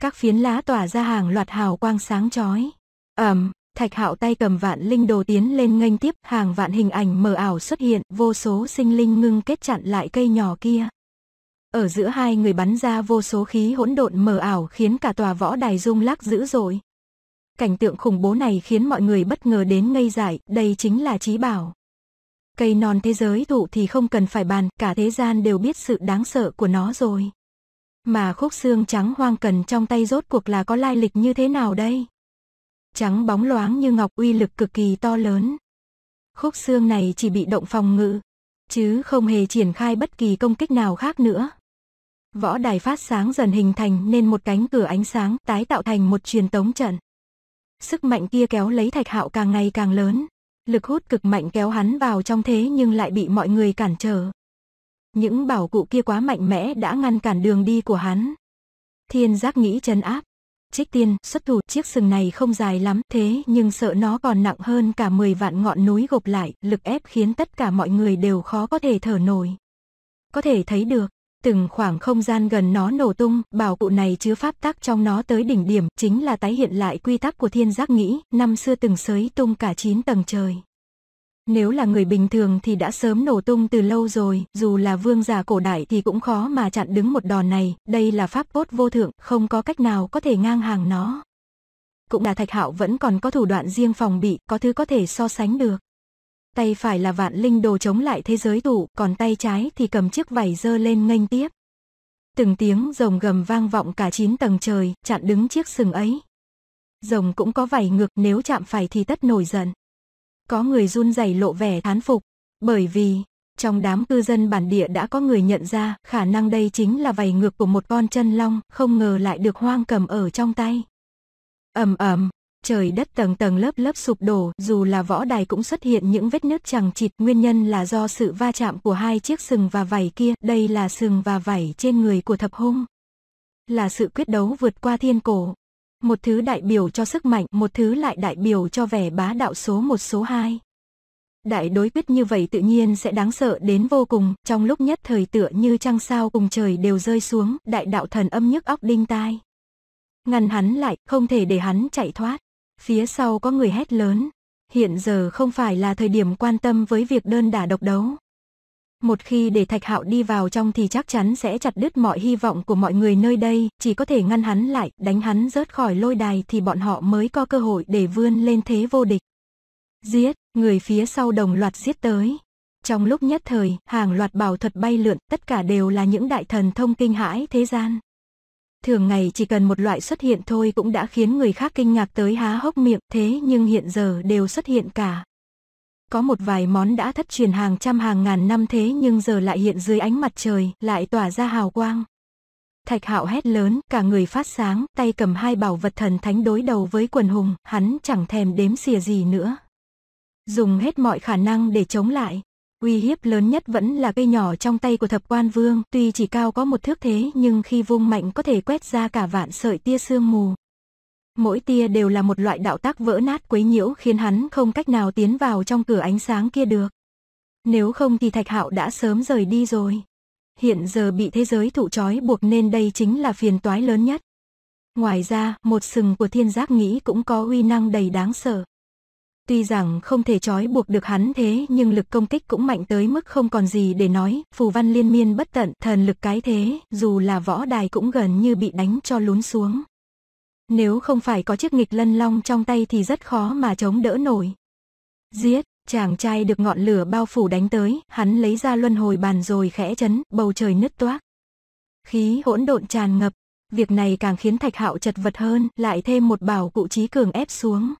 Các phiến lá tỏa ra hàng loạt hào quang sáng chói. Ẩm, Thạch Hạo tay cầm vạn linh đồ tiến lên nghênh tiếp, hàng vạn hình ảnh mờ ảo xuất hiện, vô số sinh linh ngưng kết chặn lại cây nhỏ kia. Ở giữa hai người bắn ra vô số khí hỗn độn mờ ảo khiến cả tòa võ đài rung lắc dữ dội. Cảnh tượng khủng bố này khiến mọi người bất ngờ đến ngây dại, đây chính là trí bảo. Cây non thế giới thụ thì không cần phải bàn, cả thế gian đều biết sự đáng sợ của nó rồi. Mà khúc xương trắng hoang cần trong tay rốt cuộc là có lai lịch như thế nào đây? Trắng bóng loáng như ngọc uy lực cực kỳ to lớn. Khúc xương này chỉ bị động phòng ngự, chứ không hề triển khai bất kỳ công kích nào khác nữa. Võ đài phát sáng dần hình thành nên một cánh cửa ánh sáng tái tạo thành một truyền tống trận. Sức mạnh kia kéo lấy thạch hạo càng ngày càng lớn. Lực hút cực mạnh kéo hắn vào trong thế nhưng lại bị mọi người cản trở. Những bảo cụ kia quá mạnh mẽ đã ngăn cản đường đi của hắn. Thiên giác nghĩ chân áp. Trích tiên xuất thủ chiếc sừng này không dài lắm thế nhưng sợ nó còn nặng hơn cả 10 vạn ngọn núi gộp lại. Lực ép khiến tất cả mọi người đều khó có thể thở nổi. Có thể thấy được, từng khoảng không gian gần nó nổ tung, bảo cụ này chứa pháp tắc trong nó tới đỉnh điểm, chính là tái hiện lại quy tắc của thiên giác nghĩ, năm xưa từng sới tung cả 9 tầng trời. Nếu là người bình thường thì đã sớm nổ tung từ lâu rồi, dù là vương giả cổ đại thì cũng khó mà chặn đứng một đòn này, đây là pháp cốt vô thượng, không có cách nào có thể ngang hàng nó. Cũng là thạch hạo vẫn còn có thủ đoạn riêng phòng bị, có thứ có thể so sánh được. Tay phải là vạn linh đồ chống lại thế giới tủ, còn tay trái thì cầm chiếc vảy dơ lên nghênh tiếp. Từng tiếng rồng gầm vang vọng cả chín tầng trời, chặn đứng chiếc sừng ấy. Rồng cũng có vảy ngược, nếu chạm phải thì tất nổi giận. Có người run rẩy lộ vẻ thán phục, bởi vì trong đám cư dân bản địa đã có người nhận ra khả năng đây chính là vảy ngược của một con chân long, không ngờ lại được hoang cầm ở trong tay. Ầm ầm, trời đất tầng tầng lớp lớp sụp đổ, dù là võ đài cũng xuất hiện những vết nứt chẳng chịt, nguyên nhân là do sự va chạm của hai chiếc sừng và vảy kia, đây là sừng và vảy trên người của thập hung. Là sự quyết đấu vượt qua thiên cổ. Một thứ đại biểu cho sức mạnh, một thứ lại đại biểu cho vẻ bá đạo số một số hai. Đại đối quyết như vậy tự nhiên sẽ đáng sợ đến vô cùng, trong lúc nhất thời tựa như trăng sao cùng trời đều rơi xuống, đại đạo thần âm nhức óc đinh tai. Ngăn hắn lại, không thể để hắn chạy thoát. Phía sau có người hét lớn. Hiện giờ không phải là thời điểm quan tâm với việc đơn đả độc đấu. Một khi để Thạch Hạo đi vào trong thì chắc chắn sẽ chặt đứt mọi hy vọng của mọi người nơi đây, chỉ có thể ngăn hắn lại, đánh hắn rớt khỏi lôi đài thì bọn họ mới có cơ hội để vươn lên thế vô địch. Giết, người phía sau đồng loạt giết tới. Trong lúc nhất thời, hàng loạt bảo thuật bay lượn, tất cả đều là những đại thần thông kinh hãi thế gian thường ngày chỉ cần một loại xuất hiện thôi cũng đã khiến người khác kinh ngạc tới há hốc miệng, thế nhưng hiện giờ đều xuất hiện cả. Có một vài món đã thất truyền hàng trăm hàng ngàn năm thế nhưng giờ lại hiện dưới ánh mặt trời, lại tỏa ra hào quang. Thạch hạo hét lớn, cả người phát sáng, tay cầm hai bảo vật thần thánh đối đầu với quần hùng, hắn chẳng thèm đếm xìa gì nữa. Dùng hết mọi khả năng để chống lại. Uy hiếp lớn nhất vẫn là cây nhỏ trong tay của thập quan vương, tuy chỉ cao có một thước thế nhưng khi vung mạnh có thể quét ra cả vạn sợi tia sương mù. Mỗi tia đều là một loại đạo tác vỡ nát quấy nhiễu khiến hắn không cách nào tiến vào trong cửa ánh sáng kia được. Nếu không thì Thạch Hạo đã sớm rời đi rồi. Hiện giờ bị thế giới thụ trói buộc nên đây chính là phiền toái lớn nhất. Ngoài ra, một sừng của thiên giác nghĩ cũng có uy năng đầy đáng sợ. Tuy rằng không thể trói buộc được hắn thế nhưng lực công kích cũng mạnh tới mức không còn gì để nói, phù văn liên miên bất tận, thần lực cái thế, dù là võ đài cũng gần như bị đánh cho lún xuống. Nếu không phải có chiếc nghịch lân long trong tay thì rất khó mà chống đỡ nổi. Giết, chàng trai được ngọn lửa bao phủ đánh tới, hắn lấy ra luân hồi bàn rồi khẽ chấn, bầu trời nứt toác. Khí hỗn độn tràn ngập, việc này càng khiến Thạch Hạo chật vật hơn, lại thêm một bảo cụ trí cường ép xuống.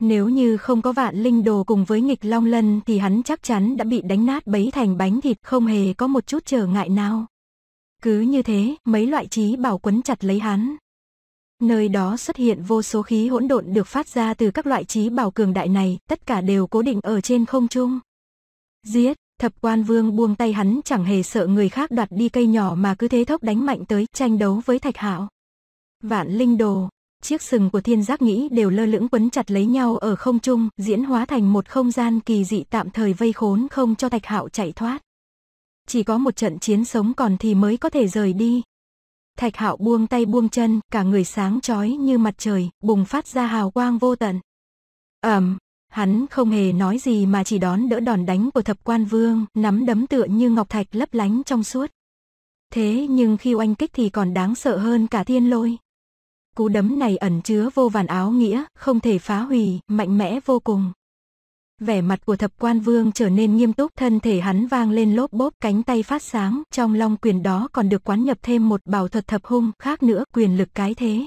Nếu như không có vạn linh đồ cùng với nghịch long lân thì hắn chắc chắn đã bị đánh nát bấy thành bánh thịt không hề có một chút trở ngại nào. Cứ như thế, mấy loại trí bảo quấn chặt lấy hắn. Nơi đó xuất hiện vô số khí hỗn độn được phát ra từ các loại trí bảo cường đại này, tất cả đều cố định ở trên không trung. Giết, thập quan vương buông tay hắn chẳng hề sợ người khác đoạt đi cây nhỏ mà cứ thế thốc đánh mạnh tới tranh đấu với thạch hạo. Vạn linh đồ, Chiếc sừng của thiên giác nghĩ đều lơ lửng quấn chặt lấy nhau ở không trung, diễn hóa thành một không gian kỳ dị tạm thời vây khốn không cho Thạch Hạo chạy thoát. Chỉ có một trận chiến sống còn thì mới có thể rời đi. Thạch Hạo buông tay buông chân, cả người sáng chói như mặt trời, bùng phát ra hào quang vô tận. Ầm, um, hắn không hề nói gì mà chỉ đón đỡ đòn đánh của Thập Quan Vương, nắm đấm tựa như ngọc thạch lấp lánh trong suốt. Thế nhưng khi oanh kích thì còn đáng sợ hơn cả thiên lôi. Cú đấm này ẩn chứa vô vàn áo nghĩa, không thể phá hủy, mạnh mẽ vô cùng. Vẻ mặt của thập quan vương trở nên nghiêm túc, thân thể hắn vang lên lốp bốp, cánh tay phát sáng, trong long quyền đó còn được quán nhập thêm một bảo thuật thập hung, khác nữa, quyền lực cái thế.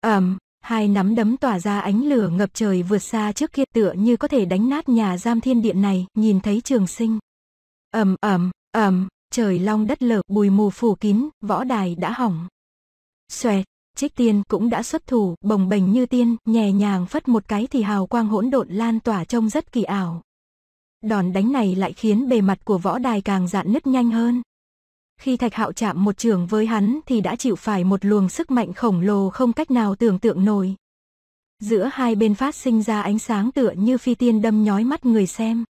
Ẩm, um, hai nắm đấm tỏa ra ánh lửa ngập trời vượt xa trước kia tựa như có thể đánh nát nhà giam thiên điện này, nhìn thấy trường sinh. Ẩm um, Ẩm, Ẩm, trời long đất lở, bùi mù phủ kín, võ đài đã hỏng. Xoẹt, Trích tiên cũng đã xuất thủ, bồng bềnh như tiên, nhẹ nhàng phất một cái thì hào quang hỗn độn lan tỏa trông rất kỳ ảo. Đòn đánh này lại khiến bề mặt của võ đài càng dạn nứt nhanh hơn. Khi Thạch Hạo chạm một trường với hắn thì đã chịu phải một luồng sức mạnh khổng lồ không cách nào tưởng tượng nổi. Giữa hai bên phát sinh ra ánh sáng tựa như phi tiên đâm nhói mắt người xem.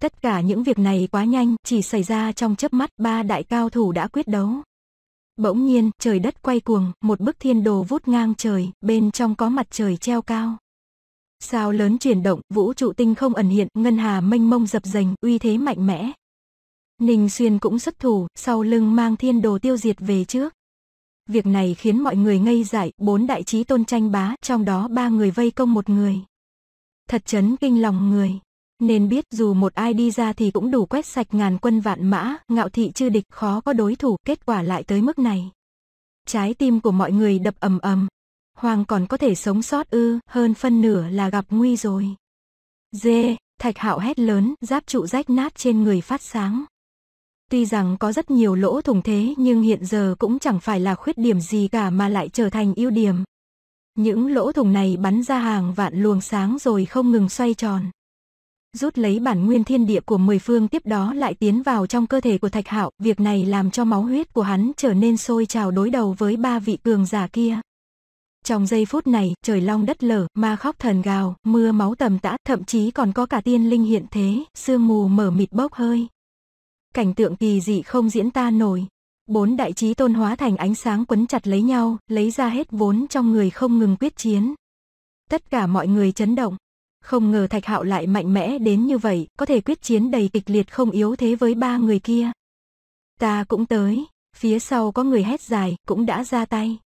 Tất cả những việc này quá nhanh, chỉ xảy ra trong chớp mắt ba đại cao thủ đã quyết đấu. Bỗng nhiên, trời đất quay cuồng, một bức thiên đồ vút ngang trời, bên trong có mặt trời treo cao. Sao lớn chuyển động, vũ trụ tinh không ẩn hiện, ngân hà mênh mông dập dềnh, uy thế mạnh mẽ. Ninh Xuyên cũng xuất thủ, sau lưng mang thiên đồ tiêu diệt về trước. Việc này khiến mọi người ngây dại, bốn đại trí tôn tranh bá, trong đó ba người vây công một người. Thật chấn kinh lòng người nên biết dù một ai đi ra thì cũng đủ quét sạch ngàn quân vạn mã, ngạo thị chư địch khó có đối thủ, kết quả lại tới mức này. Trái tim của mọi người đập ầm ầm. Hoàng còn có thể sống sót ư, hơn phân nửa là gặp nguy rồi. Dê, thạch hạo hét lớn, giáp trụ rách nát trên người phát sáng. Tuy rằng có rất nhiều lỗ thủng thế nhưng hiện giờ cũng chẳng phải là khuyết điểm gì cả mà lại trở thành ưu điểm. Những lỗ thủng này bắn ra hàng vạn luồng sáng rồi không ngừng xoay tròn rút lấy bản nguyên thiên địa của mười phương tiếp đó lại tiến vào trong cơ thể của Thạch Hạo, việc này làm cho máu huyết của hắn trở nên sôi trào đối đầu với ba vị cường giả kia. Trong giây phút này, trời long đất lở, ma khóc thần gào, mưa máu tầm tã, thậm chí còn có cả tiên linh hiện thế, sương mù mở mịt bốc hơi. Cảnh tượng kỳ dị không diễn ta nổi. Bốn đại trí tôn hóa thành ánh sáng quấn chặt lấy nhau, lấy ra hết vốn trong người không ngừng quyết chiến. Tất cả mọi người chấn động, không ngờ Thạch Hạo lại mạnh mẽ đến như vậy, có thể quyết chiến đầy kịch liệt không yếu thế với ba người kia. Ta cũng tới, phía sau có người hét dài, cũng đã ra tay.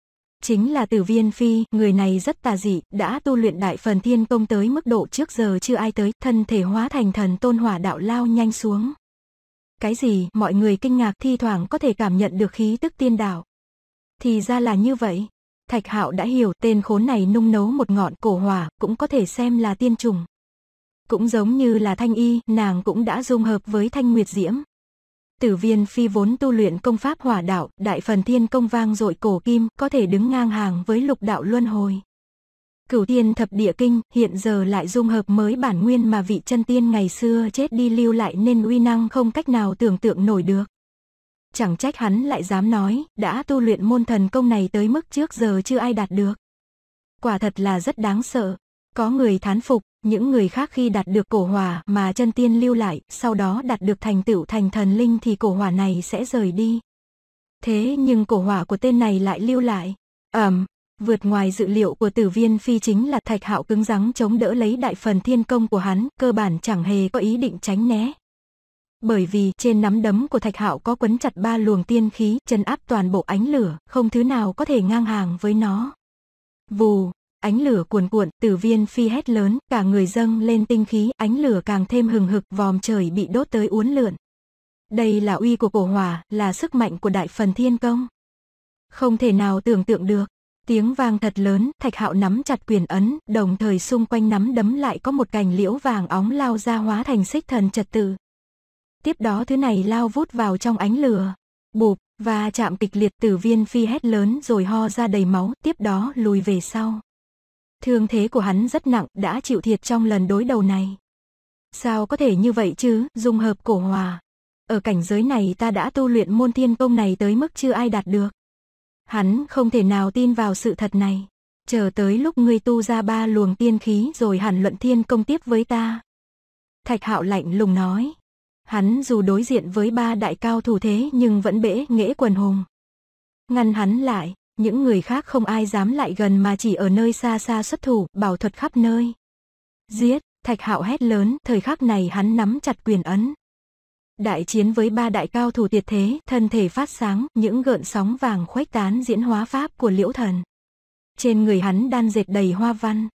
Chính là tử viên phi, người này rất tà dị, đã tu luyện đại phần thiên công tới mức độ trước giờ chưa ai tới, thân thể hóa thành thần tôn hỏa đạo lao nhanh xuống. Cái gì, mọi người kinh ngạc thi thoảng có thể cảm nhận được khí tức tiên đạo. Thì ra là như vậy. Thạch Hạo đã hiểu tên khốn này nung nấu một ngọn cổ hỏa cũng có thể xem là tiên trùng. Cũng giống như là Thanh Y, nàng cũng đã dung hợp với Thanh Nguyệt Diễm. Tử viên phi vốn tu luyện công pháp hỏa đạo, đại phần thiên công vang dội cổ kim, có thể đứng ngang hàng với lục đạo luân hồi. Cửu Thiên thập địa kinh, hiện giờ lại dung hợp mới bản nguyên mà vị chân tiên ngày xưa chết đi lưu lại nên uy năng không cách nào tưởng tượng nổi được. Chẳng trách hắn lại dám nói, đã tu luyện môn thần công này tới mức trước giờ chưa ai đạt được. Quả thật là rất đáng sợ. Có người thán phục, những người khác khi đạt được cổ hỏa mà chân tiên lưu lại, sau đó đạt được thành tựu thành thần linh thì cổ hỏa này sẽ rời đi. Thế nhưng cổ hỏa của tên này lại lưu lại. Ẩm, um, vượt ngoài dự liệu của tử viên phi chính là thạch hạo cứng rắn chống đỡ lấy đại phần thiên công của hắn, cơ bản chẳng hề có ý định tránh né, bởi vì trên nắm đấm của Thạch Hạo có quấn chặt ba luồng tiên khí, chân áp toàn bộ ánh lửa, không thứ nào có thể ngang hàng với nó. Vù, ánh lửa cuồn cuộn, Tử Viên phi hét lớn, cả người dâng lên tinh khí, ánh lửa càng thêm hừng hực, vòm trời bị đốt tới uốn lượn. Đây là uy của cổ hỏa, là sức mạnh của đại phần thiên công. Không thể nào tưởng tượng được. Tiếng vang thật lớn, Thạch Hạo nắm chặt quyền ấn, đồng thời xung quanh nắm đấm lại có một cành liễu vàng óng lao ra hóa thành xích thần trật tự, Tiếp đó thứ này lao vút vào trong ánh lửa. Bụp, và chạm kịch liệt tử viên phi hét lớn rồi ho ra đầy máu, tiếp đó lùi về sau. Thương thế của hắn rất nặng, đã chịu thiệt trong lần đối đầu này. Sao có thể như vậy chứ, dung hợp cổ hòa. Ở cảnh giới này ta đã tu luyện môn thiên công này tới mức chưa ai đạt được. Hắn không thể nào tin vào sự thật này. Chờ tới lúc ngươi tu ra ba luồng tiên khí rồi hẳn luận thiên công tiếp với ta. Thạch hạo lạnh lùng nói. Hắn dù đối diện với ba đại cao thủ thế nhưng vẫn bể nghễ quần hùng. Ngăn hắn lại, những người khác không ai dám lại gần mà chỉ ở nơi xa xa xuất thủ, bảo thuật khắp nơi. Giết, thạch hạo hét lớn, thời khắc này hắn nắm chặt quyền ấn. Đại chiến với ba đại cao thủ tuyệt thế, thân thể phát sáng, những gợn sóng vàng khuếch tán diễn hóa pháp của liễu thần. Trên người hắn đan dệt đầy hoa văn,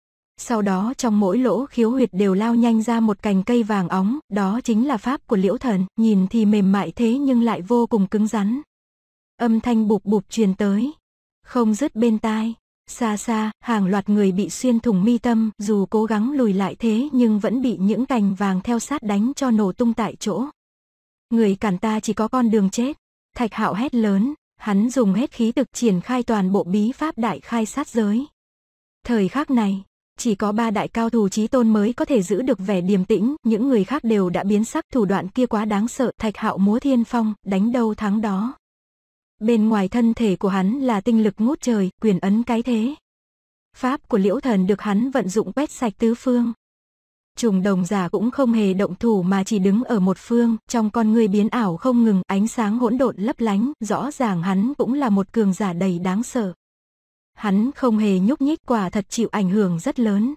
sau đó trong mỗi lỗ khiếu huyệt đều lao nhanh ra một cành cây vàng óng, đó chính là pháp của liễu thần, nhìn thì mềm mại thế nhưng lại vô cùng cứng rắn. Âm thanh bụp bụp truyền tới, không dứt bên tai. Xa xa, hàng loạt người bị xuyên thủng mi tâm, dù cố gắng lùi lại thế nhưng vẫn bị những cành vàng theo sát đánh cho nổ tung tại chỗ. Người cản ta chỉ có con đường chết. Thạch hạo hét lớn, hắn dùng hết khí lực triển khai toàn bộ bí pháp đại khai sát giới. Thời khắc này, chỉ có ba đại cao thủ trí tôn mới có thể giữ được vẻ điềm tĩnh, những người khác đều đã biến sắc thủ đoạn kia quá đáng sợ, thạch hạo múa thiên phong, đánh đâu thắng đó. Bên ngoài thân thể của hắn là tinh lực ngút trời, quyền ấn cái thế. Pháp của liễu thần được hắn vận dụng quét sạch tứ phương. Trùng đồng giả cũng không hề động thủ mà chỉ đứng ở một phương, trong con người biến ảo không ngừng, ánh sáng hỗn độn lấp lánh, rõ ràng hắn cũng là một cường giả đầy đáng sợ. Hắn không hề nhúc nhích quả thật chịu ảnh hưởng rất lớn.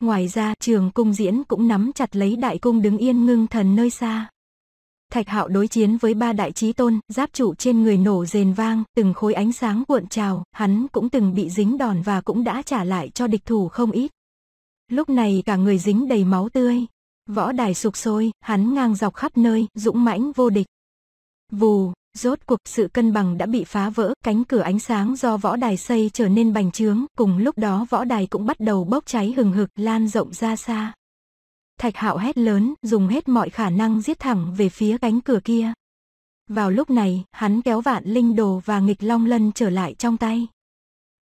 Ngoài ra trường cung diễn cũng nắm chặt lấy đại cung đứng yên ngưng thần nơi xa. Thạch hạo đối chiến với ba đại trí tôn, giáp trụ trên người nổ rền vang, từng khối ánh sáng cuộn trào, hắn cũng từng bị dính đòn và cũng đã trả lại cho địch thủ không ít. Lúc này cả người dính đầy máu tươi, võ đài sụp sôi, hắn ngang dọc khắp nơi, dũng mãnh vô địch. Vù, Rốt cuộc sự cân bằng đã bị phá vỡ, cánh cửa ánh sáng do võ đài xây trở nên bành trướng, cùng lúc đó võ đài cũng bắt đầu bốc cháy hừng hực, lan rộng ra xa. Thạch hạo hét lớn, dùng hết mọi khả năng giết thẳng về phía cánh cửa kia. Vào lúc này, hắn kéo vạn linh đồ và nghịch long lân trở lại trong tay.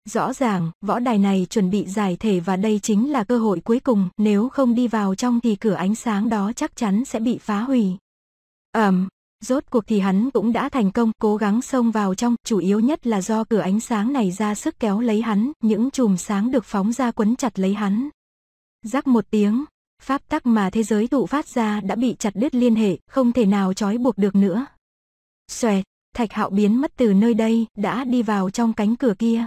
Rõ ràng, võ đài này chuẩn bị giải thể và đây chính là cơ hội cuối cùng, nếu không đi vào trong thì cửa ánh sáng đó chắc chắn sẽ bị phá hủy. ầm um, Rốt cuộc thì hắn cũng đã thành công, cố gắng xông vào trong, chủ yếu nhất là do cửa ánh sáng này ra sức kéo lấy hắn, những chùm sáng được phóng ra quấn chặt lấy hắn. Rắc một tiếng, pháp tắc mà thế giới tụ phát ra đã bị chặt đứt liên hệ, không thể nào trói buộc được nữa. Xoẹt, thạch hạo biến mất từ nơi đây, đã đi vào trong cánh cửa kia.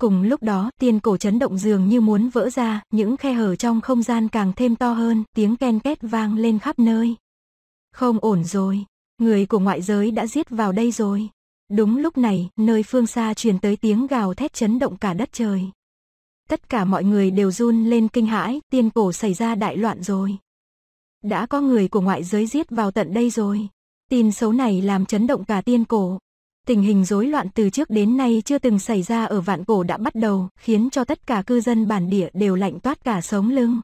Cùng lúc đó, tiền cổ chấn động dường như muốn vỡ ra, những khe hở trong không gian càng thêm to hơn, tiếng ken két vang lên khắp nơi. Không ổn rồi, Người của ngoại giới đã giết vào đây rồi. Đúng lúc này, nơi phương xa truyền tới tiếng gào thét chấn động cả đất trời. Tất cả mọi người đều run lên kinh hãi, tiên cổ xảy ra đại loạn rồi. Đã có người của ngoại giới giết vào tận đây rồi. Tin xấu này làm chấn động cả tiên cổ. Tình hình rối loạn từ trước đến nay chưa từng xảy ra ở vạn cổ đã bắt đầu, khiến cho tất cả cư dân bản địa đều lạnh toát cả sống lưng.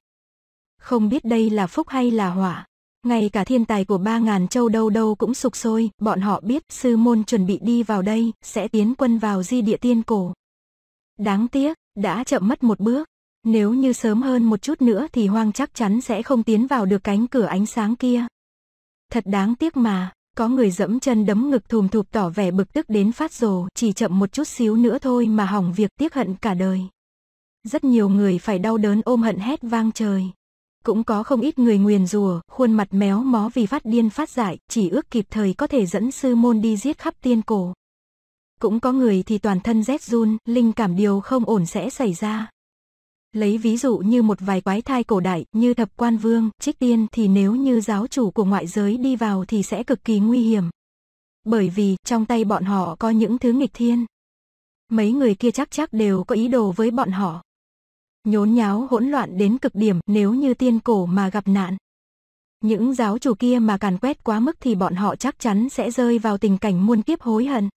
Không biết đây là phúc hay là hỏa. Ngay cả thiên tài của ba ngàn châu đâu đâu cũng sục sôi, bọn họ biết sư môn chuẩn bị đi vào đây, sẽ tiến quân vào di địa tiên cổ. Đáng tiếc, đã chậm mất một bước. Nếu như sớm hơn một chút nữa thì hoang chắc chắn sẽ không tiến vào được cánh cửa ánh sáng kia. Thật đáng tiếc mà, có người dẫm chân đấm ngực thùm thụp tỏ vẻ bực tức đến phát rồ, chỉ chậm một chút xíu nữa thôi mà hỏng việc tiếc hận cả đời. Rất nhiều người phải đau đớn ôm hận hét vang trời. Cũng có không ít người nguyền rùa, khuôn mặt méo mó vì phát điên phát dại, chỉ ước kịp thời có thể dẫn sư môn đi giết khắp tiên cổ. Cũng có người thì toàn thân rét run, linh cảm điều không ổn sẽ xảy ra. Lấy ví dụ như một vài quái thai cổ đại, như thập quan vương, trích tiên thì nếu như giáo chủ của ngoại giới đi vào thì sẽ cực kỳ nguy hiểm. Bởi vì, trong tay bọn họ có những thứ nghịch thiên. Mấy người kia chắc chắc đều có ý đồ với bọn họ nhốn nháo hỗn loạn đến cực điểm nếu như tiên cổ mà gặp nạn. Những giáo chủ kia mà càn quét quá mức thì bọn họ chắc chắn sẽ rơi vào tình cảnh muôn kiếp hối hận.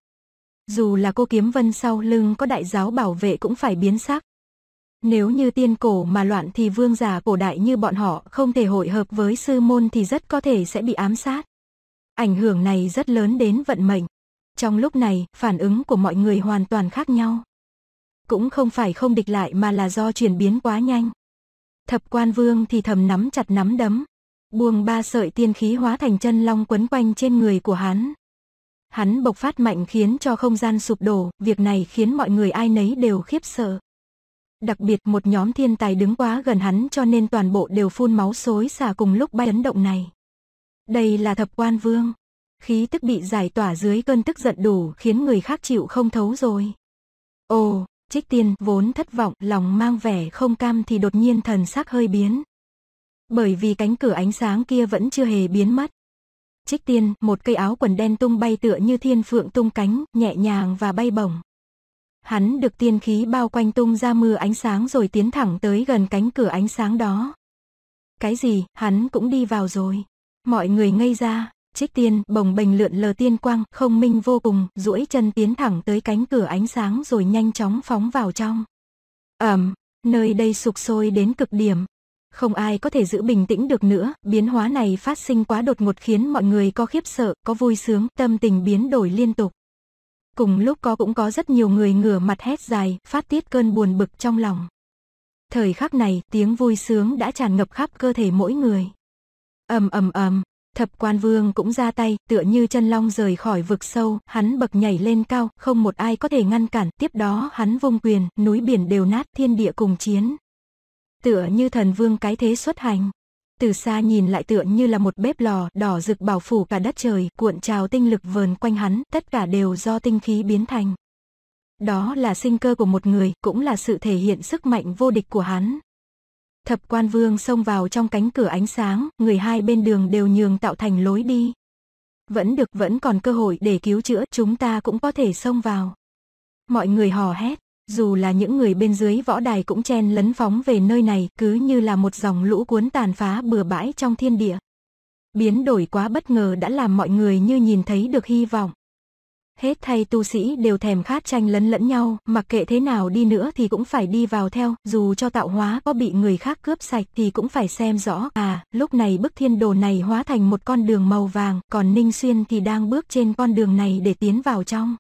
Dù là cô kiếm vân sau lưng có đại giáo bảo vệ cũng phải biến sắc. Nếu như tiên cổ mà loạn thì vương giả cổ đại như bọn họ không thể hội hợp với sư môn thì rất có thể sẽ bị ám sát. Ảnh hưởng này rất lớn đến vận mệnh. Trong lúc này, phản ứng của mọi người hoàn toàn khác nhau cũng không phải không địch lại mà là do chuyển biến quá nhanh. Thập quan vương thì thầm nắm chặt nắm đấm, buông ba sợi tiên khí hóa thành chân long quấn quanh trên người của hắn. Hắn bộc phát mạnh khiến cho không gian sụp đổ, việc này khiến mọi người ai nấy đều khiếp sợ. Đặc biệt một nhóm thiên tài đứng quá gần hắn cho nên toàn bộ đều phun máu xối xả cùng lúc bay ấn động này. Đây là thập quan vương. Khí tức bị giải tỏa dưới cơn tức giận đủ khiến người khác chịu không thấu rồi. Ồ, Trích tiên vốn thất vọng, lòng mang vẻ không cam thì đột nhiên thần sắc hơi biến. Bởi vì cánh cửa ánh sáng kia vẫn chưa hề biến mất. Trích tiên, một cây áo quần đen tung bay tựa như thiên phượng tung cánh, nhẹ nhàng và bay bổng. Hắn được tiên khí bao quanh tung ra mưa ánh sáng rồi tiến thẳng tới gần cánh cửa ánh sáng đó. Cái gì, hắn cũng đi vào rồi. Mọi người ngây ra, trích tiên bồng bềnh lượn lờ tiên quang không minh vô cùng duỗi chân tiến thẳng tới cánh cửa ánh sáng rồi nhanh chóng phóng vào trong ẩm nơi đây sục sôi đến cực điểm không ai có thể giữ bình tĩnh được nữa biến hóa này phát sinh quá đột ngột khiến mọi người có khiếp sợ có vui sướng tâm tình biến đổi liên tục cùng lúc có cũng có rất nhiều người ngửa mặt hét dài phát tiết cơn buồn bực trong lòng thời khắc này tiếng vui sướng đã tràn ngập khắp cơ thể mỗi người ầm ầm ầm Thập quan vương cũng ra tay, tựa như chân long rời khỏi vực sâu, hắn bậc nhảy lên cao, không một ai có thể ngăn cản, tiếp đó hắn vung quyền, núi biển đều nát, thiên địa cùng chiến. Tựa như thần vương cái thế xuất hành. Từ xa nhìn lại tựa như là một bếp lò, đỏ rực bảo phủ cả đất trời, cuộn trào tinh lực vờn quanh hắn, tất cả đều do tinh khí biến thành. Đó là sinh cơ của một người, cũng là sự thể hiện sức mạnh vô địch của hắn, Thập quan vương xông vào trong cánh cửa ánh sáng, người hai bên đường đều nhường tạo thành lối đi. Vẫn được vẫn còn cơ hội để cứu chữa, chúng ta cũng có thể xông vào. Mọi người hò hét, dù là những người bên dưới võ đài cũng chen lấn phóng về nơi này cứ như là một dòng lũ cuốn tàn phá bừa bãi trong thiên địa. Biến đổi quá bất ngờ đã làm mọi người như nhìn thấy được hy vọng. Hết thay tu sĩ đều thèm khát tranh lấn lẫn nhau, mặc kệ thế nào đi nữa thì cũng phải đi vào theo, dù cho tạo hóa có bị người khác cướp sạch thì cũng phải xem rõ. À, lúc này bức thiên đồ này hóa thành một con đường màu vàng, còn Ninh Xuyên thì đang bước trên con đường này để tiến vào trong.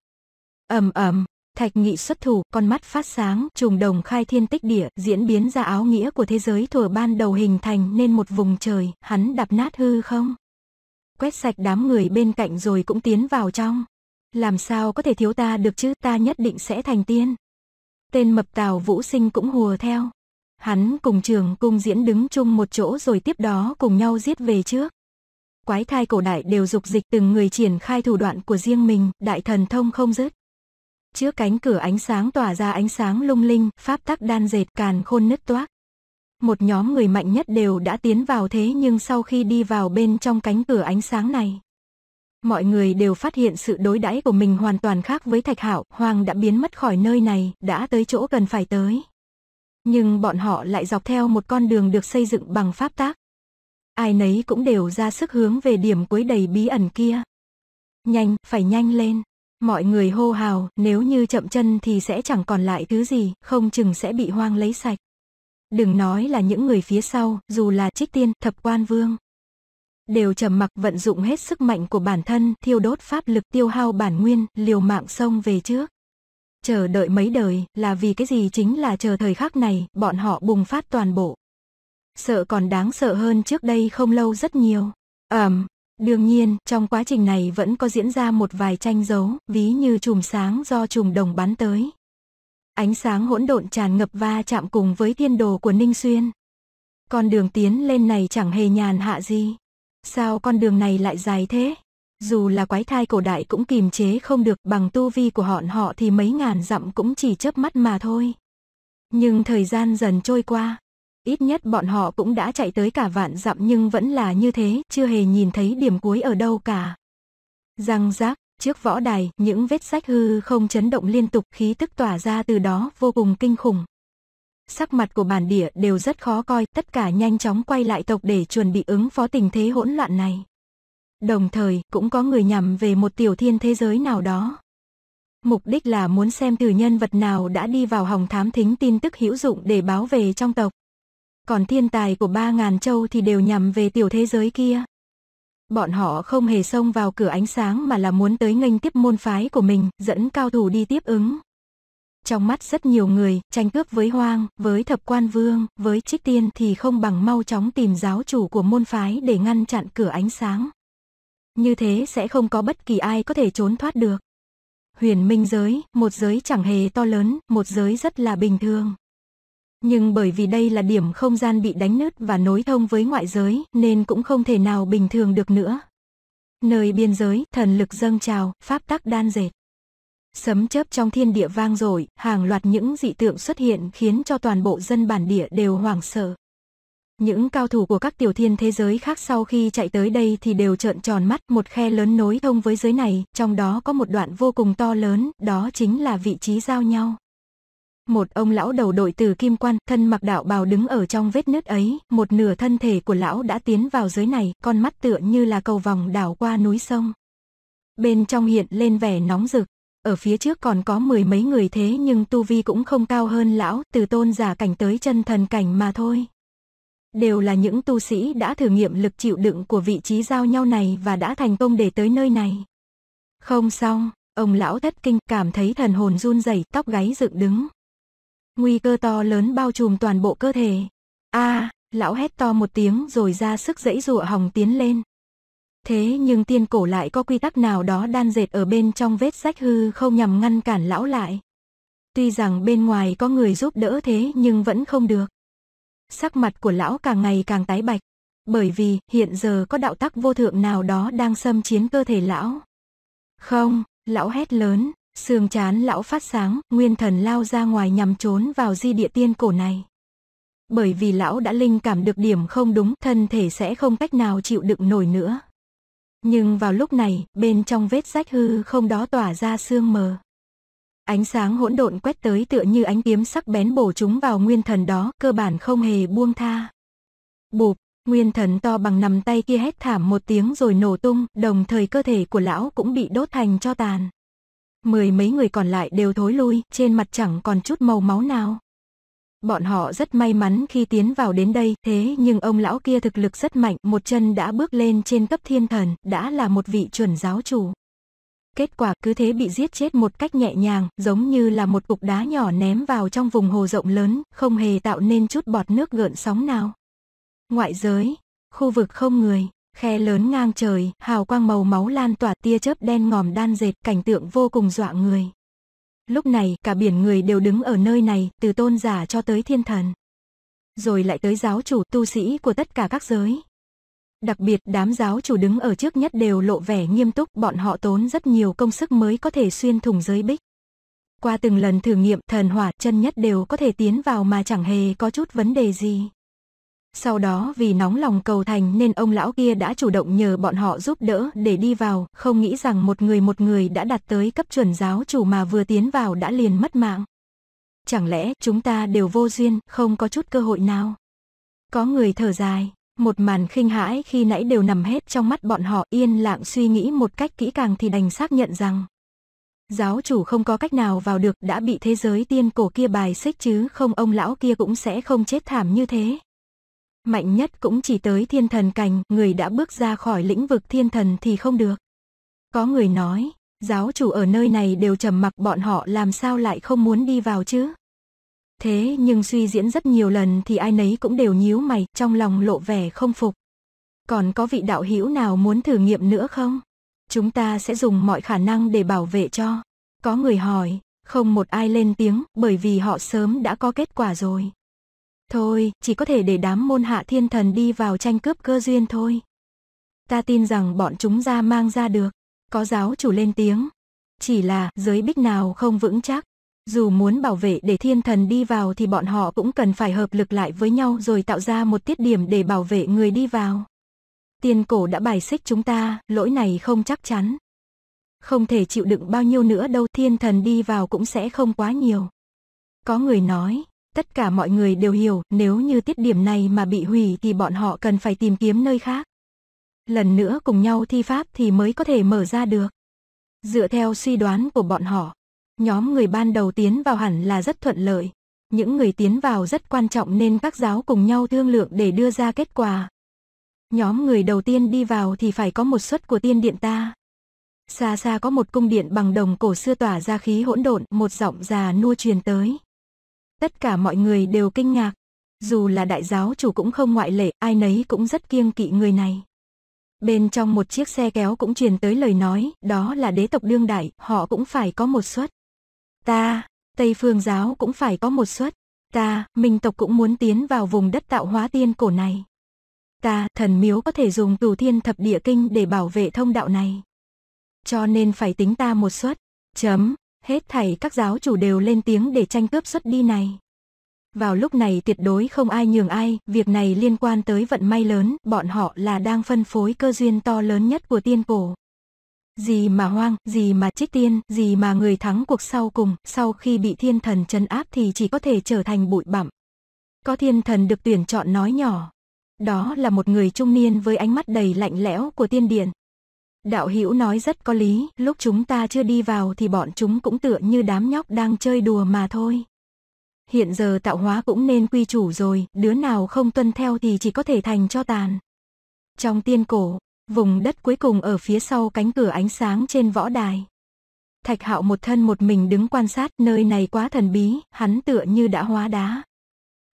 ầm ầm Thạch nghị xuất thủ, con mắt phát sáng, trùng đồng khai thiên tích địa, diễn biến ra áo nghĩa của thế giới thừa ban đầu hình thành nên một vùng trời, hắn đạp nát hư không. Quét sạch đám người bên cạnh rồi cũng tiến vào trong làm sao có thể thiếu ta được chứ, ta nhất định sẽ thành tiên. Tên mập tàu Vũ Sinh cũng hùa theo. Hắn cùng trường cung diễn đứng chung một chỗ rồi tiếp đó cùng nhau giết về trước. Quái thai cổ đại đều dục dịch từng người triển khai thủ đoạn của riêng mình, đại thần thông không dứt. Trước cánh cửa ánh sáng tỏa ra ánh sáng lung linh, pháp tắc đan dệt càn khôn nứt toác. Một nhóm người mạnh nhất đều đã tiến vào thế nhưng sau khi đi vào bên trong cánh cửa ánh sáng này, mọi người đều phát hiện sự đối đãi của mình hoàn toàn khác với Thạch Hạo, Hoàng đã biến mất khỏi nơi này, đã tới chỗ cần phải tới. Nhưng bọn họ lại dọc theo một con đường được xây dựng bằng pháp tác. Ai nấy cũng đều ra sức hướng về điểm cuối đầy bí ẩn kia. Nhanh, phải nhanh lên. Mọi người hô hào, nếu như chậm chân thì sẽ chẳng còn lại thứ gì, không chừng sẽ bị hoang lấy sạch. Đừng nói là những người phía sau, dù là trích tiên, thập quan vương đều trầm mặc vận dụng hết sức mạnh của bản thân, thiêu đốt pháp lực tiêu hao bản nguyên, liều mạng xông về trước. Chờ đợi mấy đời, là vì cái gì chính là chờ thời khắc này, bọn họ bùng phát toàn bộ. Sợ còn đáng sợ hơn trước đây không lâu rất nhiều. Ẩm, um, Đương nhiên, trong quá trình này vẫn có diễn ra một vài tranh dấu, ví như chùm sáng do chùm đồng bắn tới. Ánh sáng hỗn độn tràn ngập va chạm cùng với thiên đồ của Ninh Xuyên. Con đường tiến lên này chẳng hề nhàn hạ gì. Sao con đường này lại dài thế? Dù là quái thai cổ đại cũng kìm chế không được bằng tu vi của họn họ thì mấy ngàn dặm cũng chỉ chớp mắt mà thôi. Nhưng thời gian dần trôi qua, ít nhất bọn họ cũng đã chạy tới cả vạn dặm nhưng vẫn là như thế, chưa hề nhìn thấy điểm cuối ở đâu cả. Răng rác, trước võ đài, những vết sách hư không chấn động liên tục khí tức tỏa ra từ đó vô cùng kinh khủng sắc mặt của bản địa đều rất khó coi, tất cả nhanh chóng quay lại tộc để chuẩn bị ứng phó tình thế hỗn loạn này. Đồng thời, cũng có người nhằm về một tiểu thiên thế giới nào đó. Mục đích là muốn xem từ nhân vật nào đã đi vào hòng thám thính tin tức hữu dụng để báo về trong tộc. Còn thiên tài của ba ngàn châu thì đều nhằm về tiểu thế giới kia. Bọn họ không hề xông vào cửa ánh sáng mà là muốn tới nghênh tiếp môn phái của mình, dẫn cao thủ đi tiếp ứng. Trong mắt rất nhiều người, tranh cướp với Hoang, với Thập Quan Vương, với Trích Tiên thì không bằng mau chóng tìm giáo chủ của môn phái để ngăn chặn cửa ánh sáng. Như thế sẽ không có bất kỳ ai có thể trốn thoát được. Huyền minh giới, một giới chẳng hề to lớn, một giới rất là bình thường. Nhưng bởi vì đây là điểm không gian bị đánh nứt và nối thông với ngoại giới nên cũng không thể nào bình thường được nữa. Nơi biên giới, thần lực dâng trào, pháp tắc đan dệt. Sấm chớp trong thiên địa vang rồi, hàng loạt những dị tượng xuất hiện khiến cho toàn bộ dân bản địa đều hoảng sợ. Những cao thủ của các tiểu thiên thế giới khác sau khi chạy tới đây thì đều trợn tròn mắt một khe lớn nối thông với giới này, trong đó có một đoạn vô cùng to lớn, đó chính là vị trí giao nhau. Một ông lão đầu đội từ kim quan, thân mặc đạo bào đứng ở trong vết nứt ấy, một nửa thân thể của lão đã tiến vào giới này, con mắt tựa như là cầu vòng đảo qua núi sông. Bên trong hiện lên vẻ nóng rực, ở phía trước còn có mười mấy người thế nhưng tu vi cũng không cao hơn lão, từ tôn giả cảnh tới chân thần cảnh mà thôi. Đều là những tu sĩ đã thử nghiệm lực chịu đựng của vị trí giao nhau này và đã thành công để tới nơi này. Không xong, ông lão thất kinh cảm thấy thần hồn run rẩy tóc gáy dựng đứng. Nguy cơ to lớn bao trùm toàn bộ cơ thể. a à, lão hét to một tiếng rồi ra sức dãy rụa hồng tiến lên. Thế nhưng tiên cổ lại có quy tắc nào đó đan dệt ở bên trong vết sách hư không nhằm ngăn cản lão lại. Tuy rằng bên ngoài có người giúp đỡ thế nhưng vẫn không được. Sắc mặt của lão càng ngày càng tái bạch, bởi vì hiện giờ có đạo tắc vô thượng nào đó đang xâm chiến cơ thể lão. Không, lão hét lớn, xương chán lão phát sáng, nguyên thần lao ra ngoài nhằm trốn vào di địa tiên cổ này. Bởi vì lão đã linh cảm được điểm không đúng, thân thể sẽ không cách nào chịu đựng nổi nữa. Nhưng vào lúc này, bên trong vết rách hư không đó tỏa ra sương mờ. Ánh sáng hỗn độn quét tới tựa như ánh kiếm sắc bén bổ chúng vào nguyên thần đó, cơ bản không hề buông tha. Bụp, nguyên thần to bằng nằm tay kia hét thảm một tiếng rồi nổ tung, đồng thời cơ thể của lão cũng bị đốt thành cho tàn. Mười mấy người còn lại đều thối lui, trên mặt chẳng còn chút màu máu nào. Bọn họ rất may mắn khi tiến vào đến đây, thế nhưng ông lão kia thực lực rất mạnh, một chân đã bước lên trên cấp thiên thần, đã là một vị chuẩn giáo chủ. Kết quả cứ thế bị giết chết một cách nhẹ nhàng, giống như là một cục đá nhỏ ném vào trong vùng hồ rộng lớn, không hề tạo nên chút bọt nước gợn sóng nào. Ngoại giới, khu vực không người, khe lớn ngang trời, hào quang màu máu lan tỏa tia chớp đen ngòm đan dệt, cảnh tượng vô cùng dọa người. Lúc này, cả biển người đều đứng ở nơi này, từ tôn giả cho tới thiên thần. Rồi lại tới giáo chủ tu sĩ của tất cả các giới. Đặc biệt đám giáo chủ đứng ở trước nhất đều lộ vẻ nghiêm túc, bọn họ tốn rất nhiều công sức mới có thể xuyên thủng giới bích. Qua từng lần thử nghiệm, thần hỏa chân nhất đều có thể tiến vào mà chẳng hề có chút vấn đề gì. Sau đó vì nóng lòng cầu thành nên ông lão kia đã chủ động nhờ bọn họ giúp đỡ để đi vào, không nghĩ rằng một người một người đã đạt tới cấp chuẩn giáo chủ mà vừa tiến vào đã liền mất mạng. Chẳng lẽ chúng ta đều vô duyên, không có chút cơ hội nào? Có người thở dài, một màn khinh hãi khi nãy đều nằm hết trong mắt bọn họ yên lặng suy nghĩ một cách kỹ càng thì đành xác nhận rằng giáo chủ không có cách nào vào được đã bị thế giới tiên cổ kia bài xích chứ không ông lão kia cũng sẽ không chết thảm như thế mạnh nhất cũng chỉ tới thiên thần cảnh, người đã bước ra khỏi lĩnh vực thiên thần thì không được. Có người nói, giáo chủ ở nơi này đều trầm mặc bọn họ làm sao lại không muốn đi vào chứ? Thế nhưng suy diễn rất nhiều lần thì ai nấy cũng đều nhíu mày, trong lòng lộ vẻ không phục. Còn có vị đạo hữu nào muốn thử nghiệm nữa không? Chúng ta sẽ dùng mọi khả năng để bảo vệ cho. Có người hỏi, không một ai lên tiếng bởi vì họ sớm đã có kết quả rồi. Thôi, chỉ có thể để đám môn hạ thiên thần đi vào tranh cướp cơ duyên thôi. Ta tin rằng bọn chúng ra mang ra được. Có giáo chủ lên tiếng. Chỉ là giới bích nào không vững chắc. Dù muốn bảo vệ để thiên thần đi vào thì bọn họ cũng cần phải hợp lực lại với nhau rồi tạo ra một tiết điểm để bảo vệ người đi vào. tiên cổ đã bài xích chúng ta, lỗi này không chắc chắn. Không thể chịu đựng bao nhiêu nữa đâu thiên thần đi vào cũng sẽ không quá nhiều. Có người nói, Tất cả mọi người đều hiểu, nếu như tiết điểm này mà bị hủy thì bọn họ cần phải tìm kiếm nơi khác. Lần nữa cùng nhau thi pháp thì mới có thể mở ra được. Dựa theo suy đoán của bọn họ, nhóm người ban đầu tiến vào hẳn là rất thuận lợi. Những người tiến vào rất quan trọng nên các giáo cùng nhau thương lượng để đưa ra kết quả. Nhóm người đầu tiên đi vào thì phải có một suất của tiên điện ta. Xa xa có một cung điện bằng đồng cổ xưa tỏa ra khí hỗn độn, một giọng già nua truyền tới. Tất cả mọi người đều kinh ngạc. Dù là đại giáo chủ cũng không ngoại lệ, ai nấy cũng rất kiêng kỵ người này. Bên trong một chiếc xe kéo cũng truyền tới lời nói, đó là đế tộc đương đại, họ cũng phải có một suất. Ta, Tây phương giáo cũng phải có một suất. Ta, minh tộc cũng muốn tiến vào vùng đất tạo hóa tiên cổ này. Ta, thần miếu có thể dùng tù thiên thập địa kinh để bảo vệ thông đạo này. Cho nên phải tính ta một suất. Chấm, hết thảy các giáo chủ đều lên tiếng để tranh cướp xuất đi này. Vào lúc này tuyệt đối không ai nhường ai, việc này liên quan tới vận may lớn, bọn họ là đang phân phối cơ duyên to lớn nhất của tiên cổ. Gì mà hoang, gì mà trích tiên, gì mà người thắng cuộc sau cùng, sau khi bị thiên thần chân áp thì chỉ có thể trở thành bụi bặm. Có thiên thần được tuyển chọn nói nhỏ. Đó là một người trung niên với ánh mắt đầy lạnh lẽo của tiên điện, Đạo Hữu nói rất có lý, lúc chúng ta chưa đi vào thì bọn chúng cũng tựa như đám nhóc đang chơi đùa mà thôi. Hiện giờ tạo hóa cũng nên quy chủ rồi, đứa nào không tuân theo thì chỉ có thể thành cho tàn. Trong tiên cổ, vùng đất cuối cùng ở phía sau cánh cửa ánh sáng trên võ đài. Thạch Hạo một thân một mình đứng quan sát, nơi này quá thần bí, hắn tựa như đã hóa đá.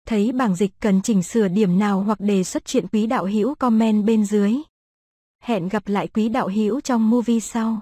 Thấy bảng dịch cần chỉnh sửa điểm nào hoặc đề xuất chuyện quý đạo hữu comment bên dưới, Hẹn gặp lại quý đạo hữu trong movie sau.